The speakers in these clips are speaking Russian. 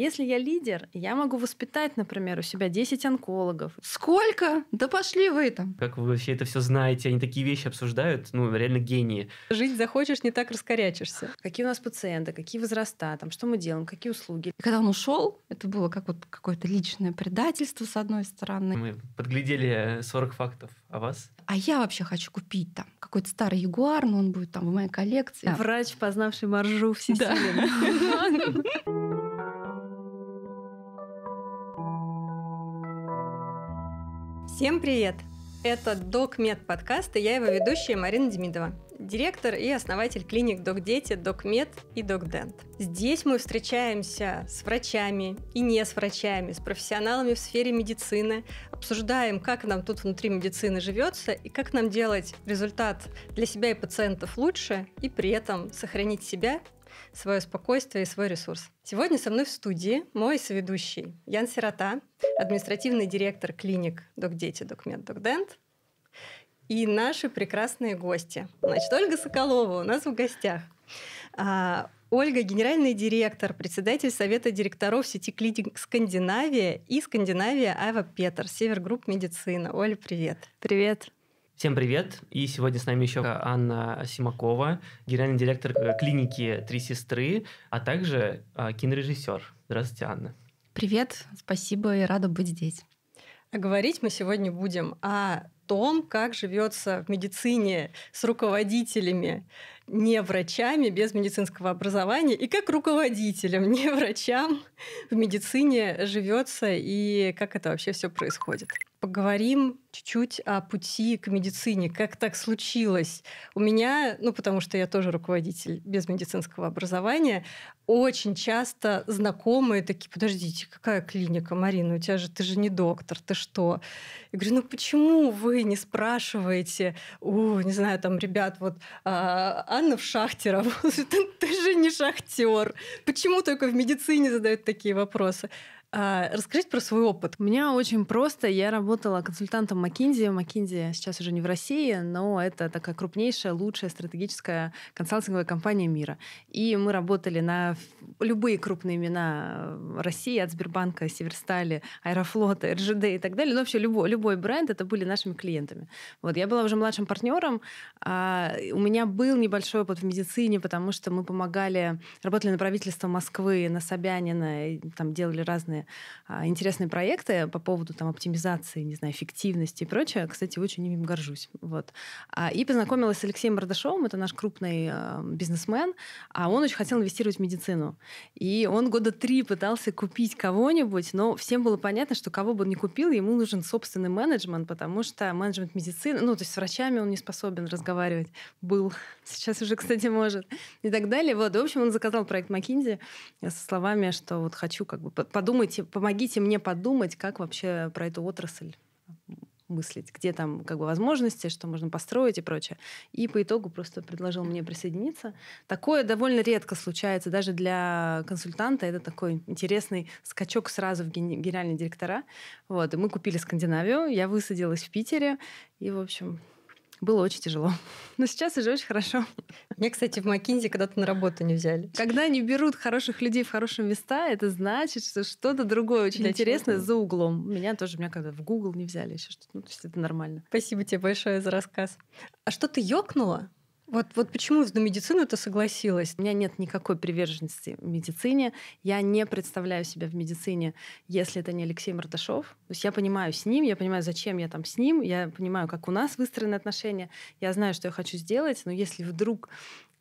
Если я лидер, я могу воспитать, например, у себя 10 онкологов. Сколько? Да пошли вы там. Как вы вообще это все знаете? Они такие вещи обсуждают, ну, реально гении. Жить захочешь, не так раскорячишься. Какие у нас пациенты, какие возраста, там, что мы делаем, какие услуги. И когда он ушел, это было как вот какое-то личное предательство, с одной стороны. Мы подглядели 40 э, фактов о вас. А я вообще хочу купить там какой-то старый ягуар, но он будет там в моей коллекции. Врач, познавший маржу всесилен. Да. Всем привет! Это DocMed подкаст, и я его ведущая Марина Демидова, директор и основатель клиник DocDeти, DocMed и DocDent. Здесь мы встречаемся с врачами и не с врачами, с профессионалами в сфере медицины, обсуждаем, как нам тут внутри медицины живется и как нам делать результат для себя и пациентов лучше, и при этом сохранить себя свое спокойствие и свой ресурс. Сегодня со мной в студии мой соведущий Ян Сирота, административный директор клиник Док Док Дети, Мед, Док Дент, и наши прекрасные гости. Значит, Ольга Соколова у нас в гостях. А, Ольга – генеральный директор, председатель Совета директоров сети клиник «Скандинавия» и «Скандинавия Айва Петер», Севергрупп Медицина. Оля, привет. Привет. Всем привет! И сегодня с нами еще Анна Симакова, генеральный директор э, клиники «Три сестры», а также а, кинорежиссер. Здравствуйте, Анна. Привет, спасибо и рада быть здесь. А говорить мы сегодня будем о том, как живется в медицине с руководителями, не врачами без медицинского образования, и как руководителям, не врачам в медицине живется, и как это вообще все происходит поговорим чуть-чуть о пути к медицине. Как так случилось? У меня, ну потому что я тоже руководитель без медицинского образования, очень часто знакомые такие, подождите, какая клиника, Марина, у тебя же, ты же не доктор, ты что? Я говорю, ну почему вы не спрашиваете у, не знаю, там, ребят, вот а, Анна в Шахтеров, ты же не шахтер. Почему только в медицине задают такие вопросы? А, расскажите про свой опыт. У меня очень просто. Я работала консультантом McKinsey. McKinsey сейчас уже не в России, но это такая крупнейшая, лучшая стратегическая консалтинговая компания мира. И мы работали на любые крупные имена э, России, от Сбербанка, Северстали, Аэрофлота, РЖД и так далее. Но ну, вообще любой, любой бренд, это были нашими клиентами. Вот, я была уже младшим партнером. А у меня был небольшой опыт в медицине, потому что мы помогали, работали на правительство Москвы, на Собянина, и там делали разные интересные, а, интересные проекты по поводу там, оптимизации, не знаю, эффективности и прочее. Кстати, очень им горжусь. Вот. А, и познакомилась с Алексеем Бардашовым, это наш крупный а, бизнесмен, а он очень хотел инвестировать в медицину. И он года три пытался купить кого-нибудь, но всем было понятно, что кого бы он ни купил, ему нужен собственный менеджмент, потому что менеджмент медицины, ну, то есть с врачами он не способен разговаривать. Был. Сейчас уже, кстати, может. И так далее. Вот. В общем, он заказал проект McKinsey со словами, что вот хочу как бы подумать, подумайте, помогите мне подумать, как вообще про эту отрасль мыслить, где там как бы возможности, что можно построить и прочее. И по итогу просто предложил мне присоединиться. Такое довольно редко случается, даже для консультанта. Это такой интересный скачок сразу в генеральный директора. Вот. И мы купили Скандинавию, я высадилась в Питере, и, в общем, было очень тяжело. Но сейчас уже очень хорошо. Мне, кстати, в Макинзи когда-то на работу не взяли. Когда они берут хороших людей в хорошие места, это значит, что что-то другое очень Для интересное за углом. Меня тоже, меня когда в Google не взяли еще что-то. Ну, то есть это нормально. Спасибо тебе большое за рассказ. А что ты ёкнула? Вот, вот почему на медицину ты согласилась? У меня нет никакой приверженности медицине. Я не представляю себя в медицине, если это не Алексей Марташов. То есть я понимаю с ним, я понимаю, зачем я там с ним, я понимаю, как у нас выстроены отношения, я знаю, что я хочу сделать, но если вдруг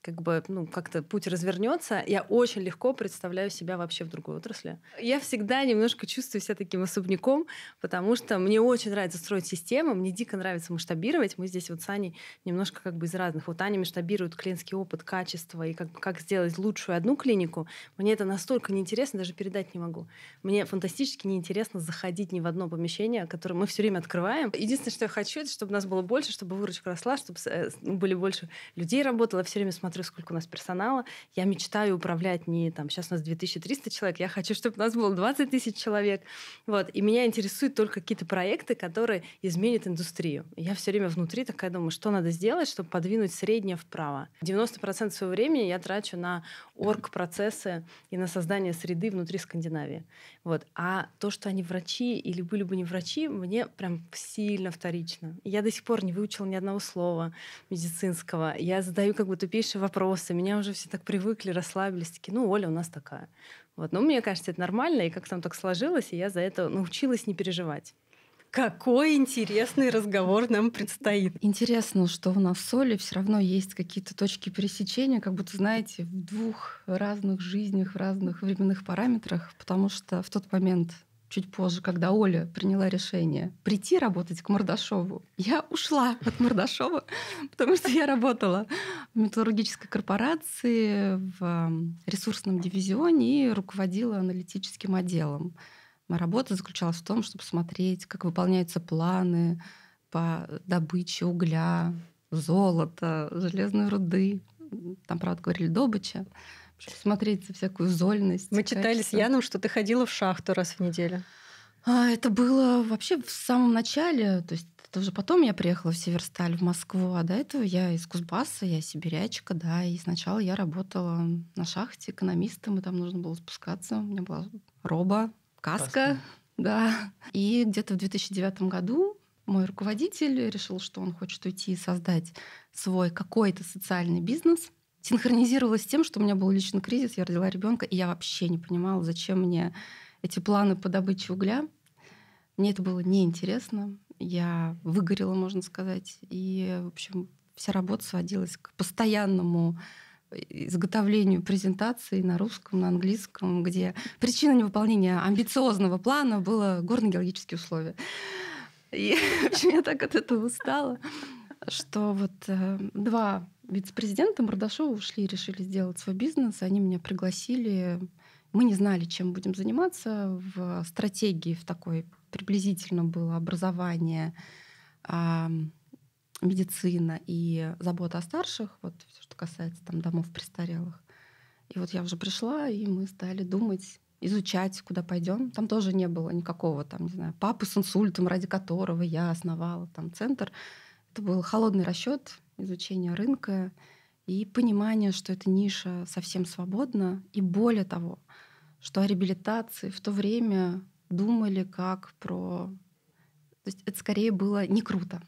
как бы, ну, как-то путь развернется, я очень легко представляю себя вообще в другой отрасли. Я всегда немножко чувствую себя таким особняком, потому что мне очень нравится строить систему, мне дико нравится масштабировать. Мы здесь вот с Аней немножко как бы из разных. Вот Аня масштабирует клиентский опыт, качество и как, как сделать лучшую одну клинику. Мне это настолько неинтересно, даже передать не могу. Мне фантастически неинтересно заходить ни в одно помещение, которое мы все время открываем. Единственное, что я хочу, это чтобы нас было больше, чтобы выручка росла, чтобы э, ну, были больше людей работало, все время смотреть смотрю, сколько у нас персонала, я мечтаю управлять не там, сейчас у нас 2300 человек, я хочу, чтобы у нас было 20 тысяч человек. Вот. И меня интересуют только какие-то проекты, которые изменят индустрию. Я все время внутри такая думаю, что надо сделать, чтобы подвинуть среднее вправо. 90% своего времени я трачу на орг-процессы и на создание среды внутри Скандинавии. Вот. А то, что они врачи или были бы не врачи, мне прям сильно вторично. Я до сих пор не выучила ни одного слова медицинского. Я задаю как бы тупейшие вопросы, меня уже все так привыкли, расслабились, такие, ну, Оля у нас такая. Вот. Но ну, мне кажется, это нормально, и как там так сложилось, и я за это научилась не переживать. Какой интересный разговор нам предстоит. Интересно, что у нас с Олей все равно есть какие-то точки пересечения, как будто, знаете, в двух разных жизнях, в разных временных параметрах, потому что в тот момент чуть позже, когда Оля приняла решение прийти работать к Мордашову, я ушла от Мордашова, потому что я работала в металлургической корпорации, в ресурсном дивизионе и руководила аналитическим отделом. Моя работа заключалась в том, чтобы смотреть, как выполняются планы по добыче угля, золота, железной руды. Там, правда, говорили добыча смотреть за всякую зольность. Мы читали качество. с Яном, что ты ходила в шахту раз в неделю. А Это было вообще в самом начале, то есть это уже потом я приехала в Северсталь, в Москву, а до этого я из Кузбасса, я сибирячка, да, и сначала я работала на шахте экономистом, и там нужно было спускаться, у меня была роба, каска, Паска. да. И где-то в 2009 году мой руководитель решил, что он хочет уйти и создать свой какой-то социальный бизнес – синхронизировалось с тем, что у меня был личный кризис, я родила ребенка, и я вообще не понимала, зачем мне эти планы по добыче угля. Мне это было неинтересно. Я выгорела, можно сказать. И, в общем, вся работа сводилась к постоянному э, изготовлению презентаций на русском, на английском, где причина невыполнения амбициозного плана было горно-геологические условия. И, в общем, я так от этого устала что вот э, два вице-президента Мордашова ушли, решили сделать свой бизнес, они меня пригласили. Мы не знали, чем будем заниматься. В стратегии в такой приблизительно было образование, а, медицина и забота о старших, вот все, что касается там домов престарелых. И вот я уже пришла, и мы стали думать, изучать, куда пойдем. Там тоже не было никакого, там, не знаю, папы с инсультом, ради которого я основала там центр. Это был холодный расчет, изучение рынка и понимание, что эта ниша совсем свободна. И более того, что о реабилитации в то время думали как про... То есть это скорее было не круто.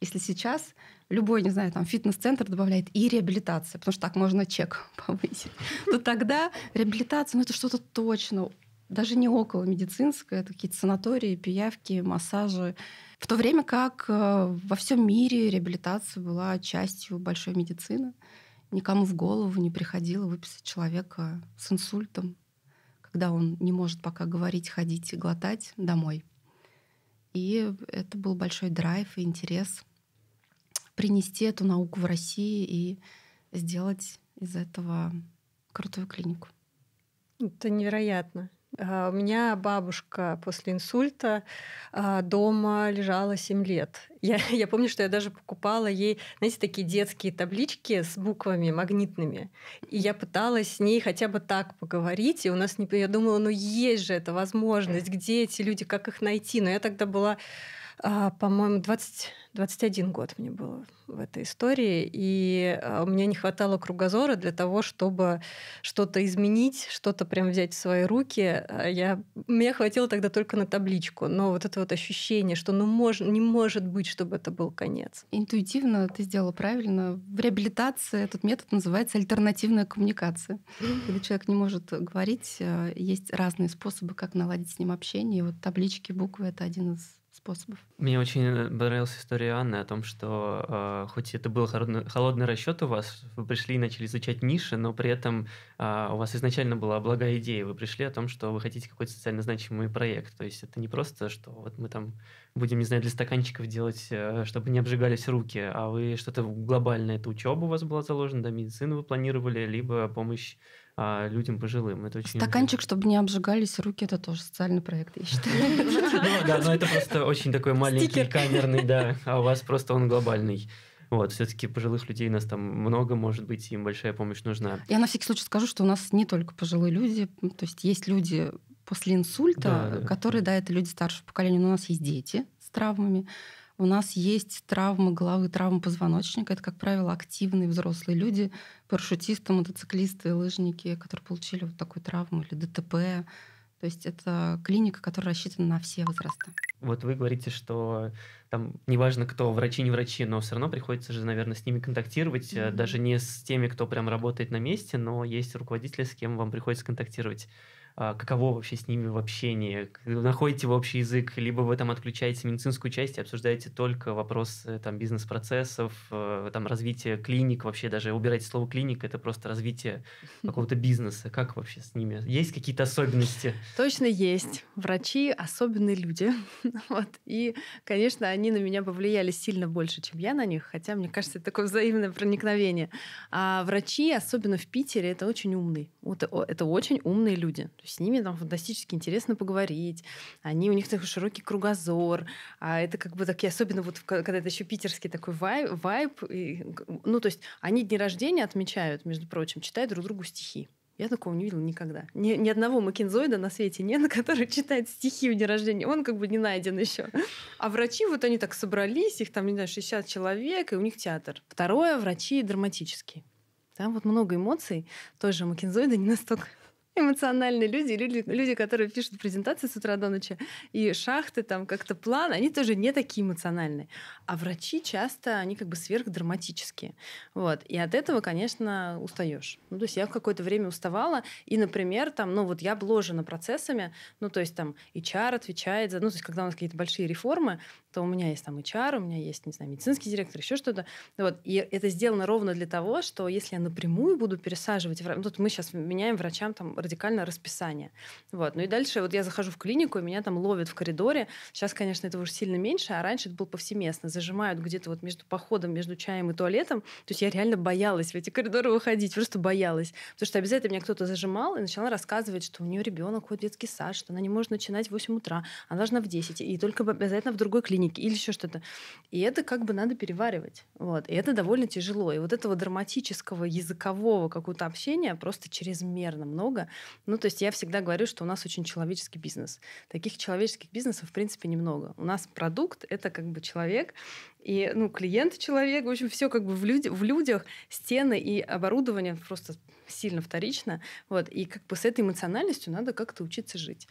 Если сейчас любой, не знаю, там фитнес-центр добавляет и реабилитация, потому что так можно чек повысить, то тогда реабилитация, ну это что-то точно, даже не около медицинское, это какие-то санатории, пиявки, массажи, в то время как э, во всем мире реабилитация была частью большой медицины, никому в голову не приходило выписать человека с инсультом, когда он не может пока говорить, ходить и глотать домой. И это был большой драйв и интерес принести эту науку в Россию и сделать из этого крутую клинику. Это невероятно. А, у меня бабушка после инсульта а, дома лежала 7 лет. Я, я помню, что я даже покупала ей, знаете, такие детские таблички с буквами магнитными. И я пыталась с ней хотя бы так поговорить. И у нас не... Я думала, ну есть же эта возможность, где эти люди, как их найти. Но я тогда была а, по-моему, 20, 21 год мне было в этой истории, и а, мне не хватало кругозора для того, чтобы что-то изменить, что-то прям взять в свои руки. А, я, мне хватило тогда только на табличку, но вот это вот ощущение, что ну мож, не может быть, чтобы это был конец. Интуитивно ты сделала правильно. В реабилитации этот метод называется альтернативная коммуникация. Когда человек не может говорить, есть разные способы, как наладить с ним общение. И вот таблички, буквы — это один из способов. Мне очень э, понравилась история Анны о том, что э, хоть это был холодный, расчет у вас, вы пришли и начали изучать ниши, но при этом э, у вас изначально была благая идея, вы пришли о том, что вы хотите какой-то социально значимый проект. То есть это не просто, что вот мы там будем, не знаю, для стаканчиков делать, э, чтобы не обжигались руки, а вы что-то глобальное, это учеба у вас была заложена, да, медицину вы планировали, либо помощь а, людям пожилым. Это очень Стаканчик, важно. чтобы не обжигались руки, это тоже социальный проект, я считаю. Ну да, но это просто очень такой маленький, камерный, да, а у вас просто он глобальный. Вот, все-таки пожилых людей у нас там много, может быть, им большая помощь нужна. Я на всякий случай скажу, что у нас не только пожилые люди, то есть есть люди после инсульта, да, да. которые, да, это люди старшего поколения, но у нас есть дети с травмами, у нас есть травмы головы, травмы позвоночника. Это, как правило, активные взрослые люди, парашютисты, мотоциклисты, лыжники, которые получили вот такую травму или ДТП. То есть это клиника, которая рассчитана на все возрасты. Вот вы говорите, что там неважно кто, врачи, не врачи, но все равно приходится же, наверное, с ними контактировать, mm-hmm. даже не с теми, кто прям работает на месте, но есть руководители, с кем вам приходится контактировать. А, каково вообще с ними в общении, находите в общий язык, либо вы там отключаете медицинскую часть и обсуждаете только вопросы э, там бизнес-процессов, э, там развития клиник, вообще даже убирайте слово клиник, это просто развитие какого-то бизнеса. Как вообще с ними? Есть какие-то особенности? Точно есть. Врачи особенные люди. Вот. И, конечно, они на меня повлияли сильно больше, чем я на них, хотя, мне кажется, это такое взаимное проникновение. А врачи, особенно в Питере, это очень умные. Вот Это очень умные люди с ними там фантастически интересно поговорить, они, у них такой широкий кругозор, а это как бы такие, особенно вот когда это еще питерский такой вайб, вайб и, ну то есть они дни рождения отмечают, между прочим, читают друг другу стихи. Я такого не видела никогда. Ни, ни одного Макинзоида на свете нет, который читает стихи в день рождения. Он как бы не найден еще. А врачи, вот они так собрались, их там, не знаю, 60 человек, и у них театр. Второе, врачи драматические. Там вот много эмоций. Тоже Макинзоида не настолько эмоциональные люди, люди, люди, которые пишут презентации с утра до ночи, и шахты, там как-то план, они тоже не такие эмоциональные. А врачи часто, они как бы сверхдраматические. Вот. И от этого, конечно, устаешь. Ну, то есть я в какое-то время уставала, и, например, там, ну, вот я обложена процессами, ну, то есть там HR отвечает за, ну, то есть когда у нас какие-то большие реформы, то у меня есть там HR, у меня есть, не знаю, медицинский директор, еще что-то. Ну вот. И это сделано ровно для того, что если я напрямую буду пересаживать... Ну, тут мы сейчас меняем врачам там радикально расписание. Вот. Ну и дальше вот я захожу в клинику, и меня там ловят в коридоре. Сейчас, конечно, этого уже сильно меньше, а раньше это было повсеместно. Зажимают где-то вот между походом, между чаем и туалетом. То есть я реально боялась в эти коридоры выходить, просто боялась. Потому что обязательно меня кто-то зажимал и начала рассказывать, что у нее ребенок ходит в детский сад, что она не может начинать в 8 утра, она должна в 10, и только обязательно в другой клинике клинике или еще что-то. И это как бы надо переваривать. Вот. И это довольно тяжело. И вот этого драматического, языкового какого-то общения просто чрезмерно много. Ну, то есть я всегда говорю, что у нас очень человеческий бизнес. Таких человеческих бизнесов, в принципе, немного. У нас продукт — это как бы человек, и, ну, клиент человек, в общем, все как бы в, люд... в людях, стены и оборудование просто сильно вторично. Вот. И как бы с этой эмоциональностью надо как-то учиться жить.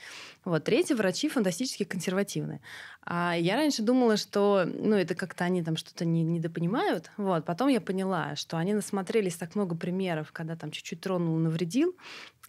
Вот. третьи врачи фантастически консервативные. А я раньше думала, что ну, это как-то они там что-то не, недопонимают. Вот. Потом я поняла, что они насмотрелись так много примеров, когда там чуть-чуть тронул, навредил,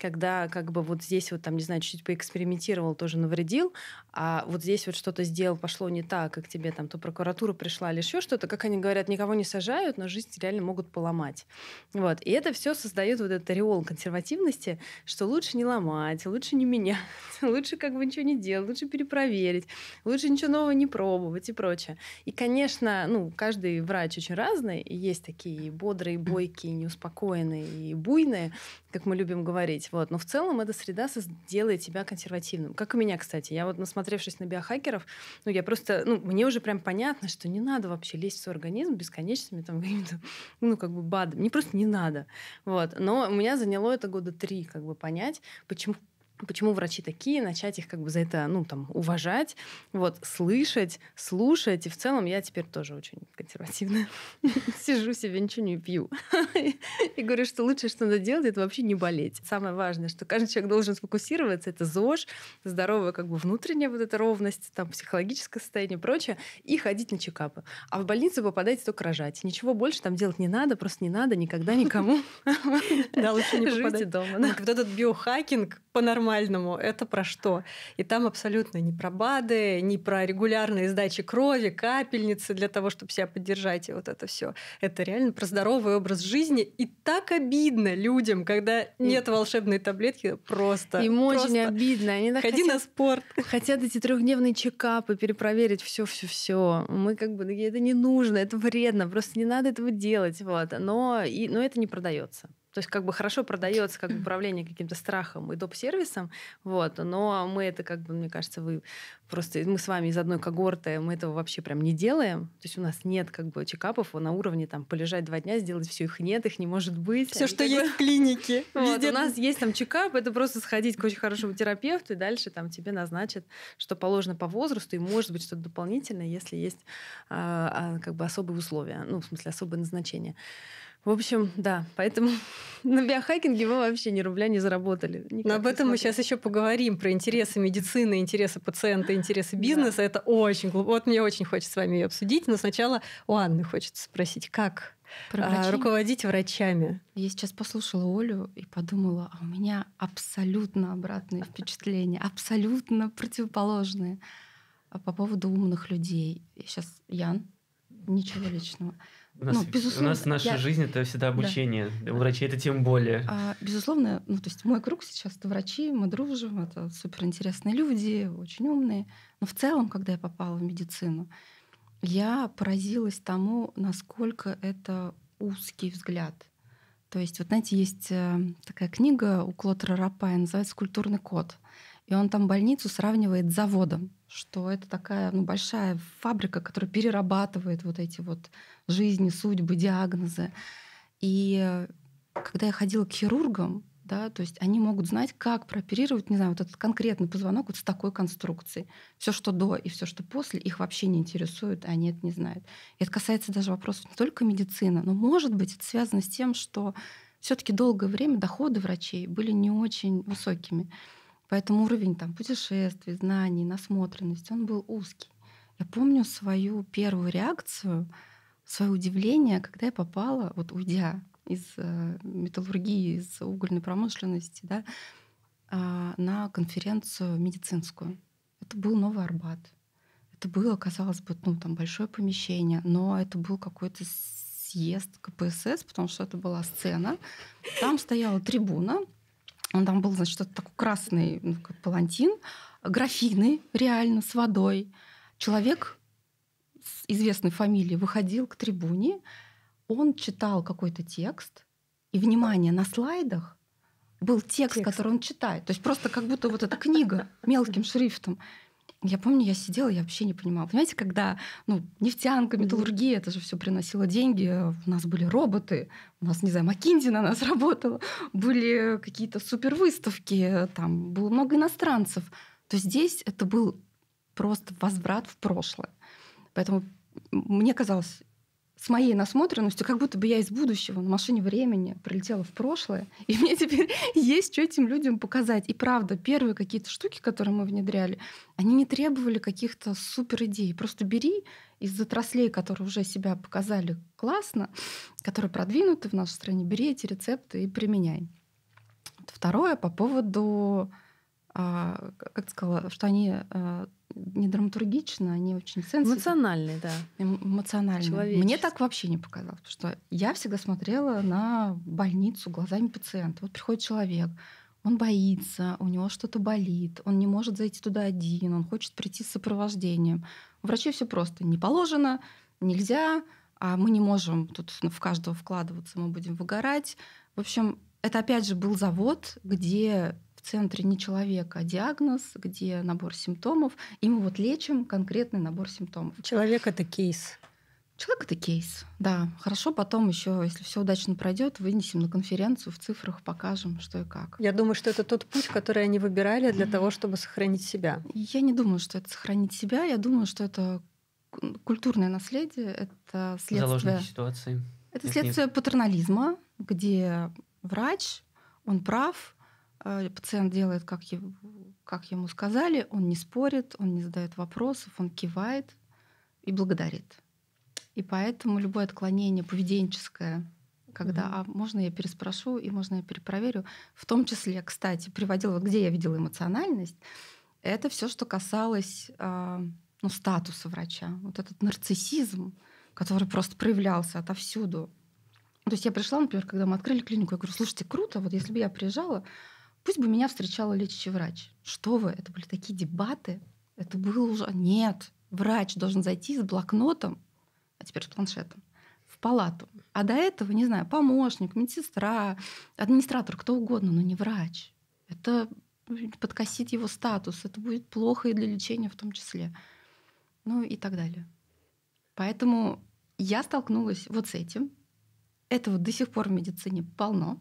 когда как бы вот здесь вот там, не знаю, чуть-чуть поэкспериментировал, тоже навредил, а вот здесь вот что-то сделал, пошло не так, как тебе там то прокуратура пришла или еще что-то, как они говорят, никого не сажают, но жизнь реально могут поломать. Вот. И это все создает вот этот ореол консервативности, что лучше не ломать, лучше не менять, лучше как бы ничего не делать, лучше перепроверить, лучше ничего нового не пробовать и прочее. И, конечно, ну, каждый врач очень разный, и есть такие бодрые, бойкие, неуспокоенные и буйные, как мы любим говорить. Вот. Но в целом эта среда делает тебя консервативным. Как у меня, кстати. Я вот, насмотревшись на биохакеров, ну, я просто... Ну, мне уже прям понятно, что не надо вообще лезть в свой организм бесконечными там какими-то, ну, как бы бадами. Мне просто не надо. Вот. Но у меня заняло это года три, как бы понять, почему, почему врачи такие, начать их как бы за это, ну, там, уважать, вот, слышать, слушать. И в целом я теперь тоже очень консервативно сижу себе, ничего не пью. И говорю, что лучшее, что надо делать, это вообще не болеть. Самое важное, что каждый человек должен сфокусироваться, это ЗОЖ, здоровая как бы внутренняя вот эта ровность, там, психологическое состояние и прочее, и ходить на чекапы. А в больницу попадаете только рожать. Ничего больше там делать не надо, просто не надо никогда никому. Да, лучше не попадать. дома. Ну, вот этот биохакинг, по-нормальному, это про что? И там абсолютно не про БАДы, не про регулярные сдачи крови, капельницы для того, чтобы себя поддержать и вот это все. Это реально про здоровый образ жизни. И так обидно людям, когда нет волшебной таблетки, просто. Им просто. очень обидно. Они Ходи хотят, на спорт. Хотят эти трехдневные чекапы перепроверить все, все, все. Мы как бы это не нужно, это вредно, просто не надо этого делать. Вот. Но, и, но это не продается. То есть как бы хорошо продается как управление каким-то страхом и доп-сервисом, вот, но мы это как бы, мне кажется, вы просто, мы с вами из одной когорты, мы этого вообще прям не делаем, то есть у нас нет как бы чекапов на уровне там полежать два дня, сделать все, их нет, их не может быть. Все, что есть в клинике. Вот, у нас есть там чекап, это просто сходить к очень хорошему терапевту, и дальше там тебе назначат, что положено по возрасту, и может быть что-то дополнительное, если есть а, а, как бы особые условия, ну, в смысле, особое назначение. В общем, да, поэтому на биохакинге мы вообще ни рубля не заработали. Но об этом мы сейчас еще поговорим, про интересы медицины, интересы пациента, интересы бизнеса. Да. Это очень глубоко. Вот мне очень хочется с вами ее обсудить, но сначала у Анны хочется спросить, как про а, руководить врачами. Я сейчас послушала Олю и подумала, а у меня абсолютно обратные впечатления, абсолютно противоположные а, по поводу умных людей. Сейчас Ян, ничего личного. У ну, нас, ну, безусловно, у нас наша я... жизнь это всегда обучение. Да. У врачей это тем более. А, безусловно, ну, то есть мой круг сейчас это врачи, мы дружим, это суперинтересные люди, очень умные. Но в целом, когда я попала в медицину, я поразилась тому, насколько это узкий взгляд. То есть, вот знаете, есть э, такая книга у Клотера Рапая, называется «Культурный код». И он там больницу сравнивает с заводом, что это такая ну, большая фабрика, которая перерабатывает вот эти вот жизни, судьбы, диагнозы. И когда я ходила к хирургам, да, то есть они могут знать, как прооперировать, не знаю, вот этот конкретный позвонок вот с такой конструкцией. Все, что до и все, что после, их вообще не интересует, они это не знают. И это касается даже вопросов не только медицины, но, может быть, это связано с тем, что все-таки долгое время доходы врачей были не очень высокими. Поэтому уровень там, путешествий, знаний, насмотренности, он был узкий. Я помню свою первую реакцию — свое удивление, когда я попала, вот уйдя из э, металлургии, из угольной промышленности, да, а, на конференцию медицинскую. Это был Новый Арбат. Это было, казалось бы, ну, там большое помещение, но это был какой-то съезд КПСС, потому что это была сцена. Там стояла трибуна, он там был, значит, такой красный ну, палантин, графины реально с водой. Человек известной фамилии выходил к трибуне, он читал какой-то текст, и, внимание, на слайдах был текст, текст, который он читает. То есть просто как будто вот эта книга мелким шрифтом. Я помню, я сидела, я вообще не понимала. Понимаете, когда ну, нефтянка, металлургия, это же все приносило деньги. У нас были роботы, у нас, не знаю, Макинди на нас работала, были какие-то супервыставки, там было много иностранцев. То здесь это был просто возврат в прошлое. Поэтому мне казалось, с моей насмотренностью, как будто бы я из будущего на машине времени прилетела в прошлое, и мне теперь есть что этим людям показать. И правда, первые какие-то штуки, которые мы внедряли, они не требовали каких-то супер идей. Просто бери из отраслей, которые уже себя показали классно, которые продвинуты в нашей стране, бери эти рецепты и применяй. Второе по поводу, а, как ты сказала, что они а, не драматургично, они очень сенситивны. Эмоциональные, да. Эм, эмоциональные. Мне так вообще не показалось, потому что я всегда смотрела на больницу глазами пациента. Вот приходит человек, он боится, у него что-то болит, он не может зайти туда один, он хочет прийти с сопровождением. У врачей все просто. Не положено, нельзя, а мы не можем тут в каждого вкладываться, мы будем выгорать. В общем, это опять же был завод, где в центре не человека, а диагноз, где набор симптомов, и мы вот лечим конкретный набор симптомов. Человек это кейс. Человек это кейс, да. Хорошо, потом еще, если все удачно пройдет, вынесем на конференцию, в цифрах покажем, что и как. Я думаю, что это тот путь, который они выбирали для того, чтобы сохранить себя. Я не думаю, что это сохранить себя. Я думаю, что это культурное наследие, это следствие... Заложники ситуации. Это следствие патернализма, где врач, он прав, Э, пациент делает, как, его, как ему сказали, он не спорит, он не задает вопросов, он кивает и благодарит. И поэтому любое отклонение поведенческое, когда mm-hmm. а можно я переспрошу и можно я перепроверю, в том числе, кстати, приводила, вот где я видела эмоциональность, это все, что касалось э, ну, статуса врача, вот этот нарциссизм, который просто проявлялся отовсюду. То есть я пришла, например, когда мы открыли клинику, я говорю, слушайте, круто, вот если бы я приезжала, Пусть бы меня встречала лечащий врач. Что вы, это были такие дебаты. Это было уже... Нет, врач должен зайти с блокнотом, а теперь с планшетом, в палату. А до этого, не знаю, помощник, медсестра, администратор, кто угодно, но не врач. Это ну, подкосит его статус, это будет плохо и для лечения в том числе. Ну и так далее. Поэтому я столкнулась вот с этим. Этого до сих пор в медицине полно.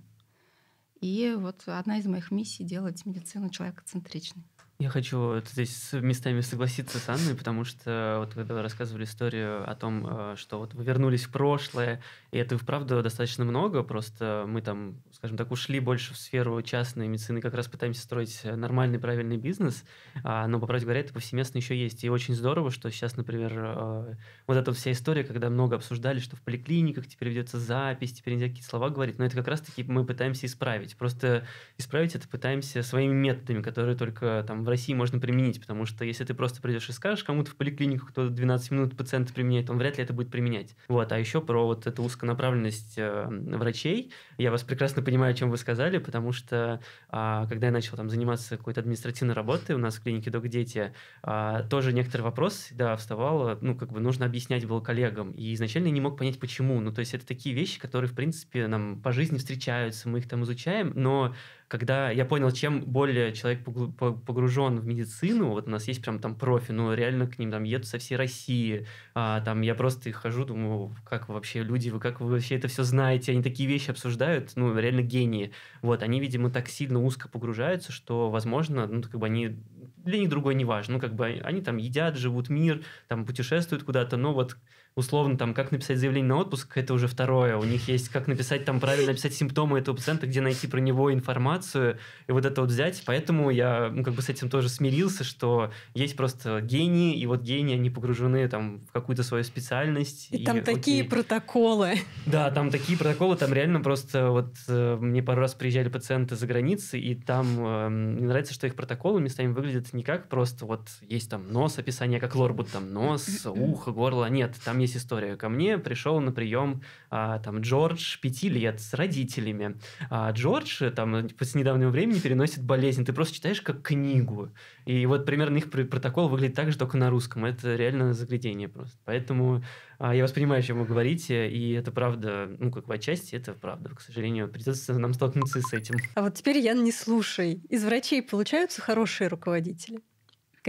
И вот одна из моих миссий — делать медицину человекоцентричной. Я хочу здесь с местами согласиться с Анной, потому что вот вы рассказывали историю о том, э, что вот вы вернулись в прошлое, и это, вправду, достаточно много, просто мы там, скажем так, ушли больше в сферу частной медицины, как раз пытаемся строить нормальный, правильный бизнес, а, но, по правде говоря, это повсеместно еще есть. И очень здорово, что сейчас, например, э, вот эта вся история, когда много обсуждали, что в поликлиниках теперь ведется запись, теперь нельзя какие-то слова говорить, но это как раз-таки мы пытаемся исправить. Просто исправить это пытаемся своими методами, которые только там в России можно применить, потому что если ты просто придешь и скажешь кому-то в поликлинику, кто 12 минут пациента применяет, он вряд ли это будет применять. Вот, а еще про вот эту узконаправленность э, врачей. Я вас прекрасно понимаю, о чем вы сказали, потому что э, когда я начал там заниматься какой-то административной работой у нас в клинике Док Дети, э, тоже некоторый вопрос, всегда вставал, ну, как бы нужно объяснять было коллегам. И изначально я не мог понять, почему. Ну, то есть это такие вещи, которые, в принципе, нам по жизни встречаются, мы их там изучаем, но когда я понял, чем более человек погружен в медицину, вот у нас есть прям там профи, ну реально к ним там едут со всей России, а, там я просто хожу, думаю, как вообще люди, вы как вы вообще это все знаете, они такие вещи обсуждают, ну реально гении, вот, они, видимо, так сильно узко погружаются, что, возможно, ну как бы они для них другое не важно, ну как бы они там едят, живут мир, там путешествуют куда-то, но вот условно, там, как написать заявление на отпуск, это уже второе. У них есть, как написать, там, правильно написать симптомы этого пациента, где найти про него информацию, и вот это вот взять. Поэтому я, ну, как бы с этим тоже смирился, что есть просто гении, и вот гении, они погружены, там, в какую-то свою специальность. И, и там окей. такие протоколы. Да, там такие протоколы, там реально просто, вот, э, мне пару раз приезжали пациенты за границы, и там э, мне нравится, что их протоколы местами выглядят не как просто вот есть там нос, описание, как лорбут там нос, ухо, горло, нет, там есть история. Ко мне пришел на прием а, там Джордж пяти лет с родителями. А Джордж э, там с недавнего времени переносит болезнь. Ты просто читаешь как книгу. И вот примерно их протокол выглядит так же, только на русском. Это реально заглядение просто. Поэтому а, я вас понимаю, о чем вы говорите. И это правда, ну как в отчасти это правда. К сожалению, придется нам столкнуться с этим. А вот теперь, Ян, не слушай. Из врачей получаются хорошие руководители?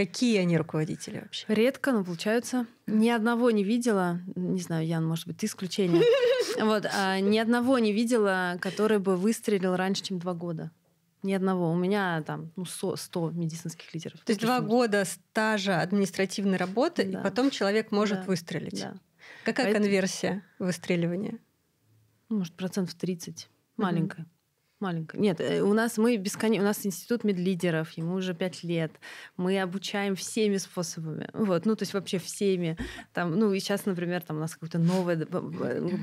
Какие они руководители вообще? Редко, но получается Ни одного не видела, не знаю, Ян, может быть, ты исключение. Вот, а, ни одного не видела, который бы выстрелил раньше, чем два года. Ни одного. У меня там ну, 100 медицинских лидеров. То есть два года стажа административной работы, да. и потом человек может да. выстрелить. Да. Какая Поэтому... конверсия выстреливания? Ну, может, процентов 30. Маленькая. Угу. Маленькая. Нет, э, у нас мы бескон... у нас институт медлидеров, ему уже пять лет. Мы обучаем всеми способами. Вот, ну, то есть вообще всеми. Там, ну, и сейчас, например, там у нас какое-то новое,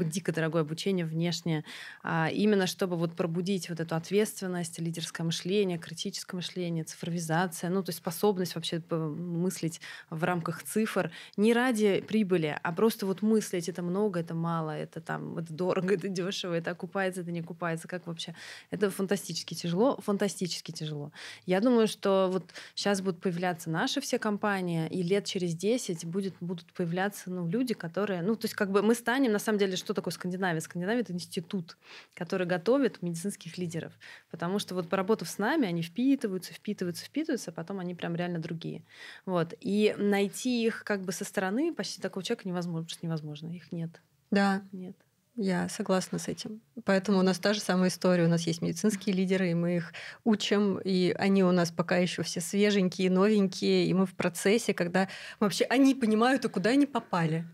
дико дорогое обучение внешнее. А именно чтобы вот пробудить вот эту ответственность, лидерское мышление, критическое мышление, цифровизация, ну, то есть способность вообще мыслить в рамках цифр не ради прибыли, а просто вот мыслить это много, это мало, это там, это дорого, это дешево, это окупается, это не окупается, как вообще это фантастически тяжело, фантастически тяжело. Я думаю, что вот сейчас будут появляться наши все компании, и лет через 10 будет, будут появляться ну, люди, которые... Ну, то есть как бы мы станем... На самом деле, что такое Скандинавия? Скандинавия — это институт, который готовит медицинских лидеров. Потому что вот поработав с нами, они впитываются, впитываются, впитываются, а потом они прям реально другие. Вот. И найти их как бы со стороны почти такого человека невозможно, невозможно. Их нет. Да. Нет. Я согласна с этим. Поэтому у нас та же самая история. У нас есть медицинские лидеры, и мы их учим, и они у нас пока еще все свеженькие, новенькие, и мы в процессе, когда вообще они понимают, а куда они попали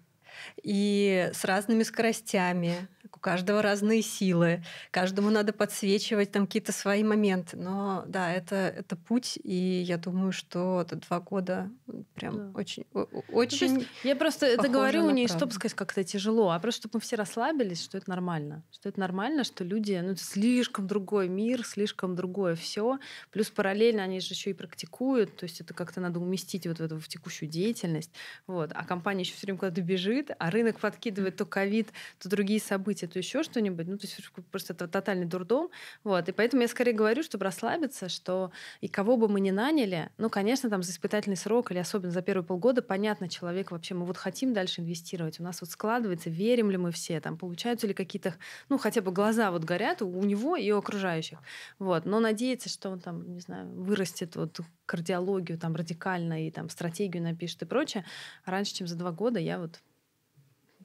и с разными скоростями. У каждого разные силы, каждому надо подсвечивать там какие-то свои моменты. Но да, это, это путь, и я думаю, что это два года прям да. очень, ну, очень. Есть, я просто это говорю не чтобы сказать, как это тяжело, а просто чтобы мы все расслабились, что это нормально, что это нормально, что люди, ну это слишком другой мир, слишком другое все, плюс параллельно они же еще и практикуют, то есть это как-то надо уместить вот в эту в текущую деятельность, вот. А компания еще все время куда-то бежит, а рынок подкидывает то ковид, то другие события, то еще что-нибудь. Ну, то есть просто это тотальный дурдом. Вот. И поэтому я скорее говорю, чтобы расслабиться, что и кого бы мы ни наняли, ну, конечно, там за испытательный срок или особенно за первые полгода, понятно, человек вообще, мы вот хотим дальше инвестировать, у нас вот складывается, верим ли мы все, там, получаются ли какие-то, ну, хотя бы глаза вот горят у него и у окружающих. Вот. Но надеяться, что он там, не знаю, вырастет вот кардиологию там радикально и там стратегию напишет и прочее, раньше, чем за два года я вот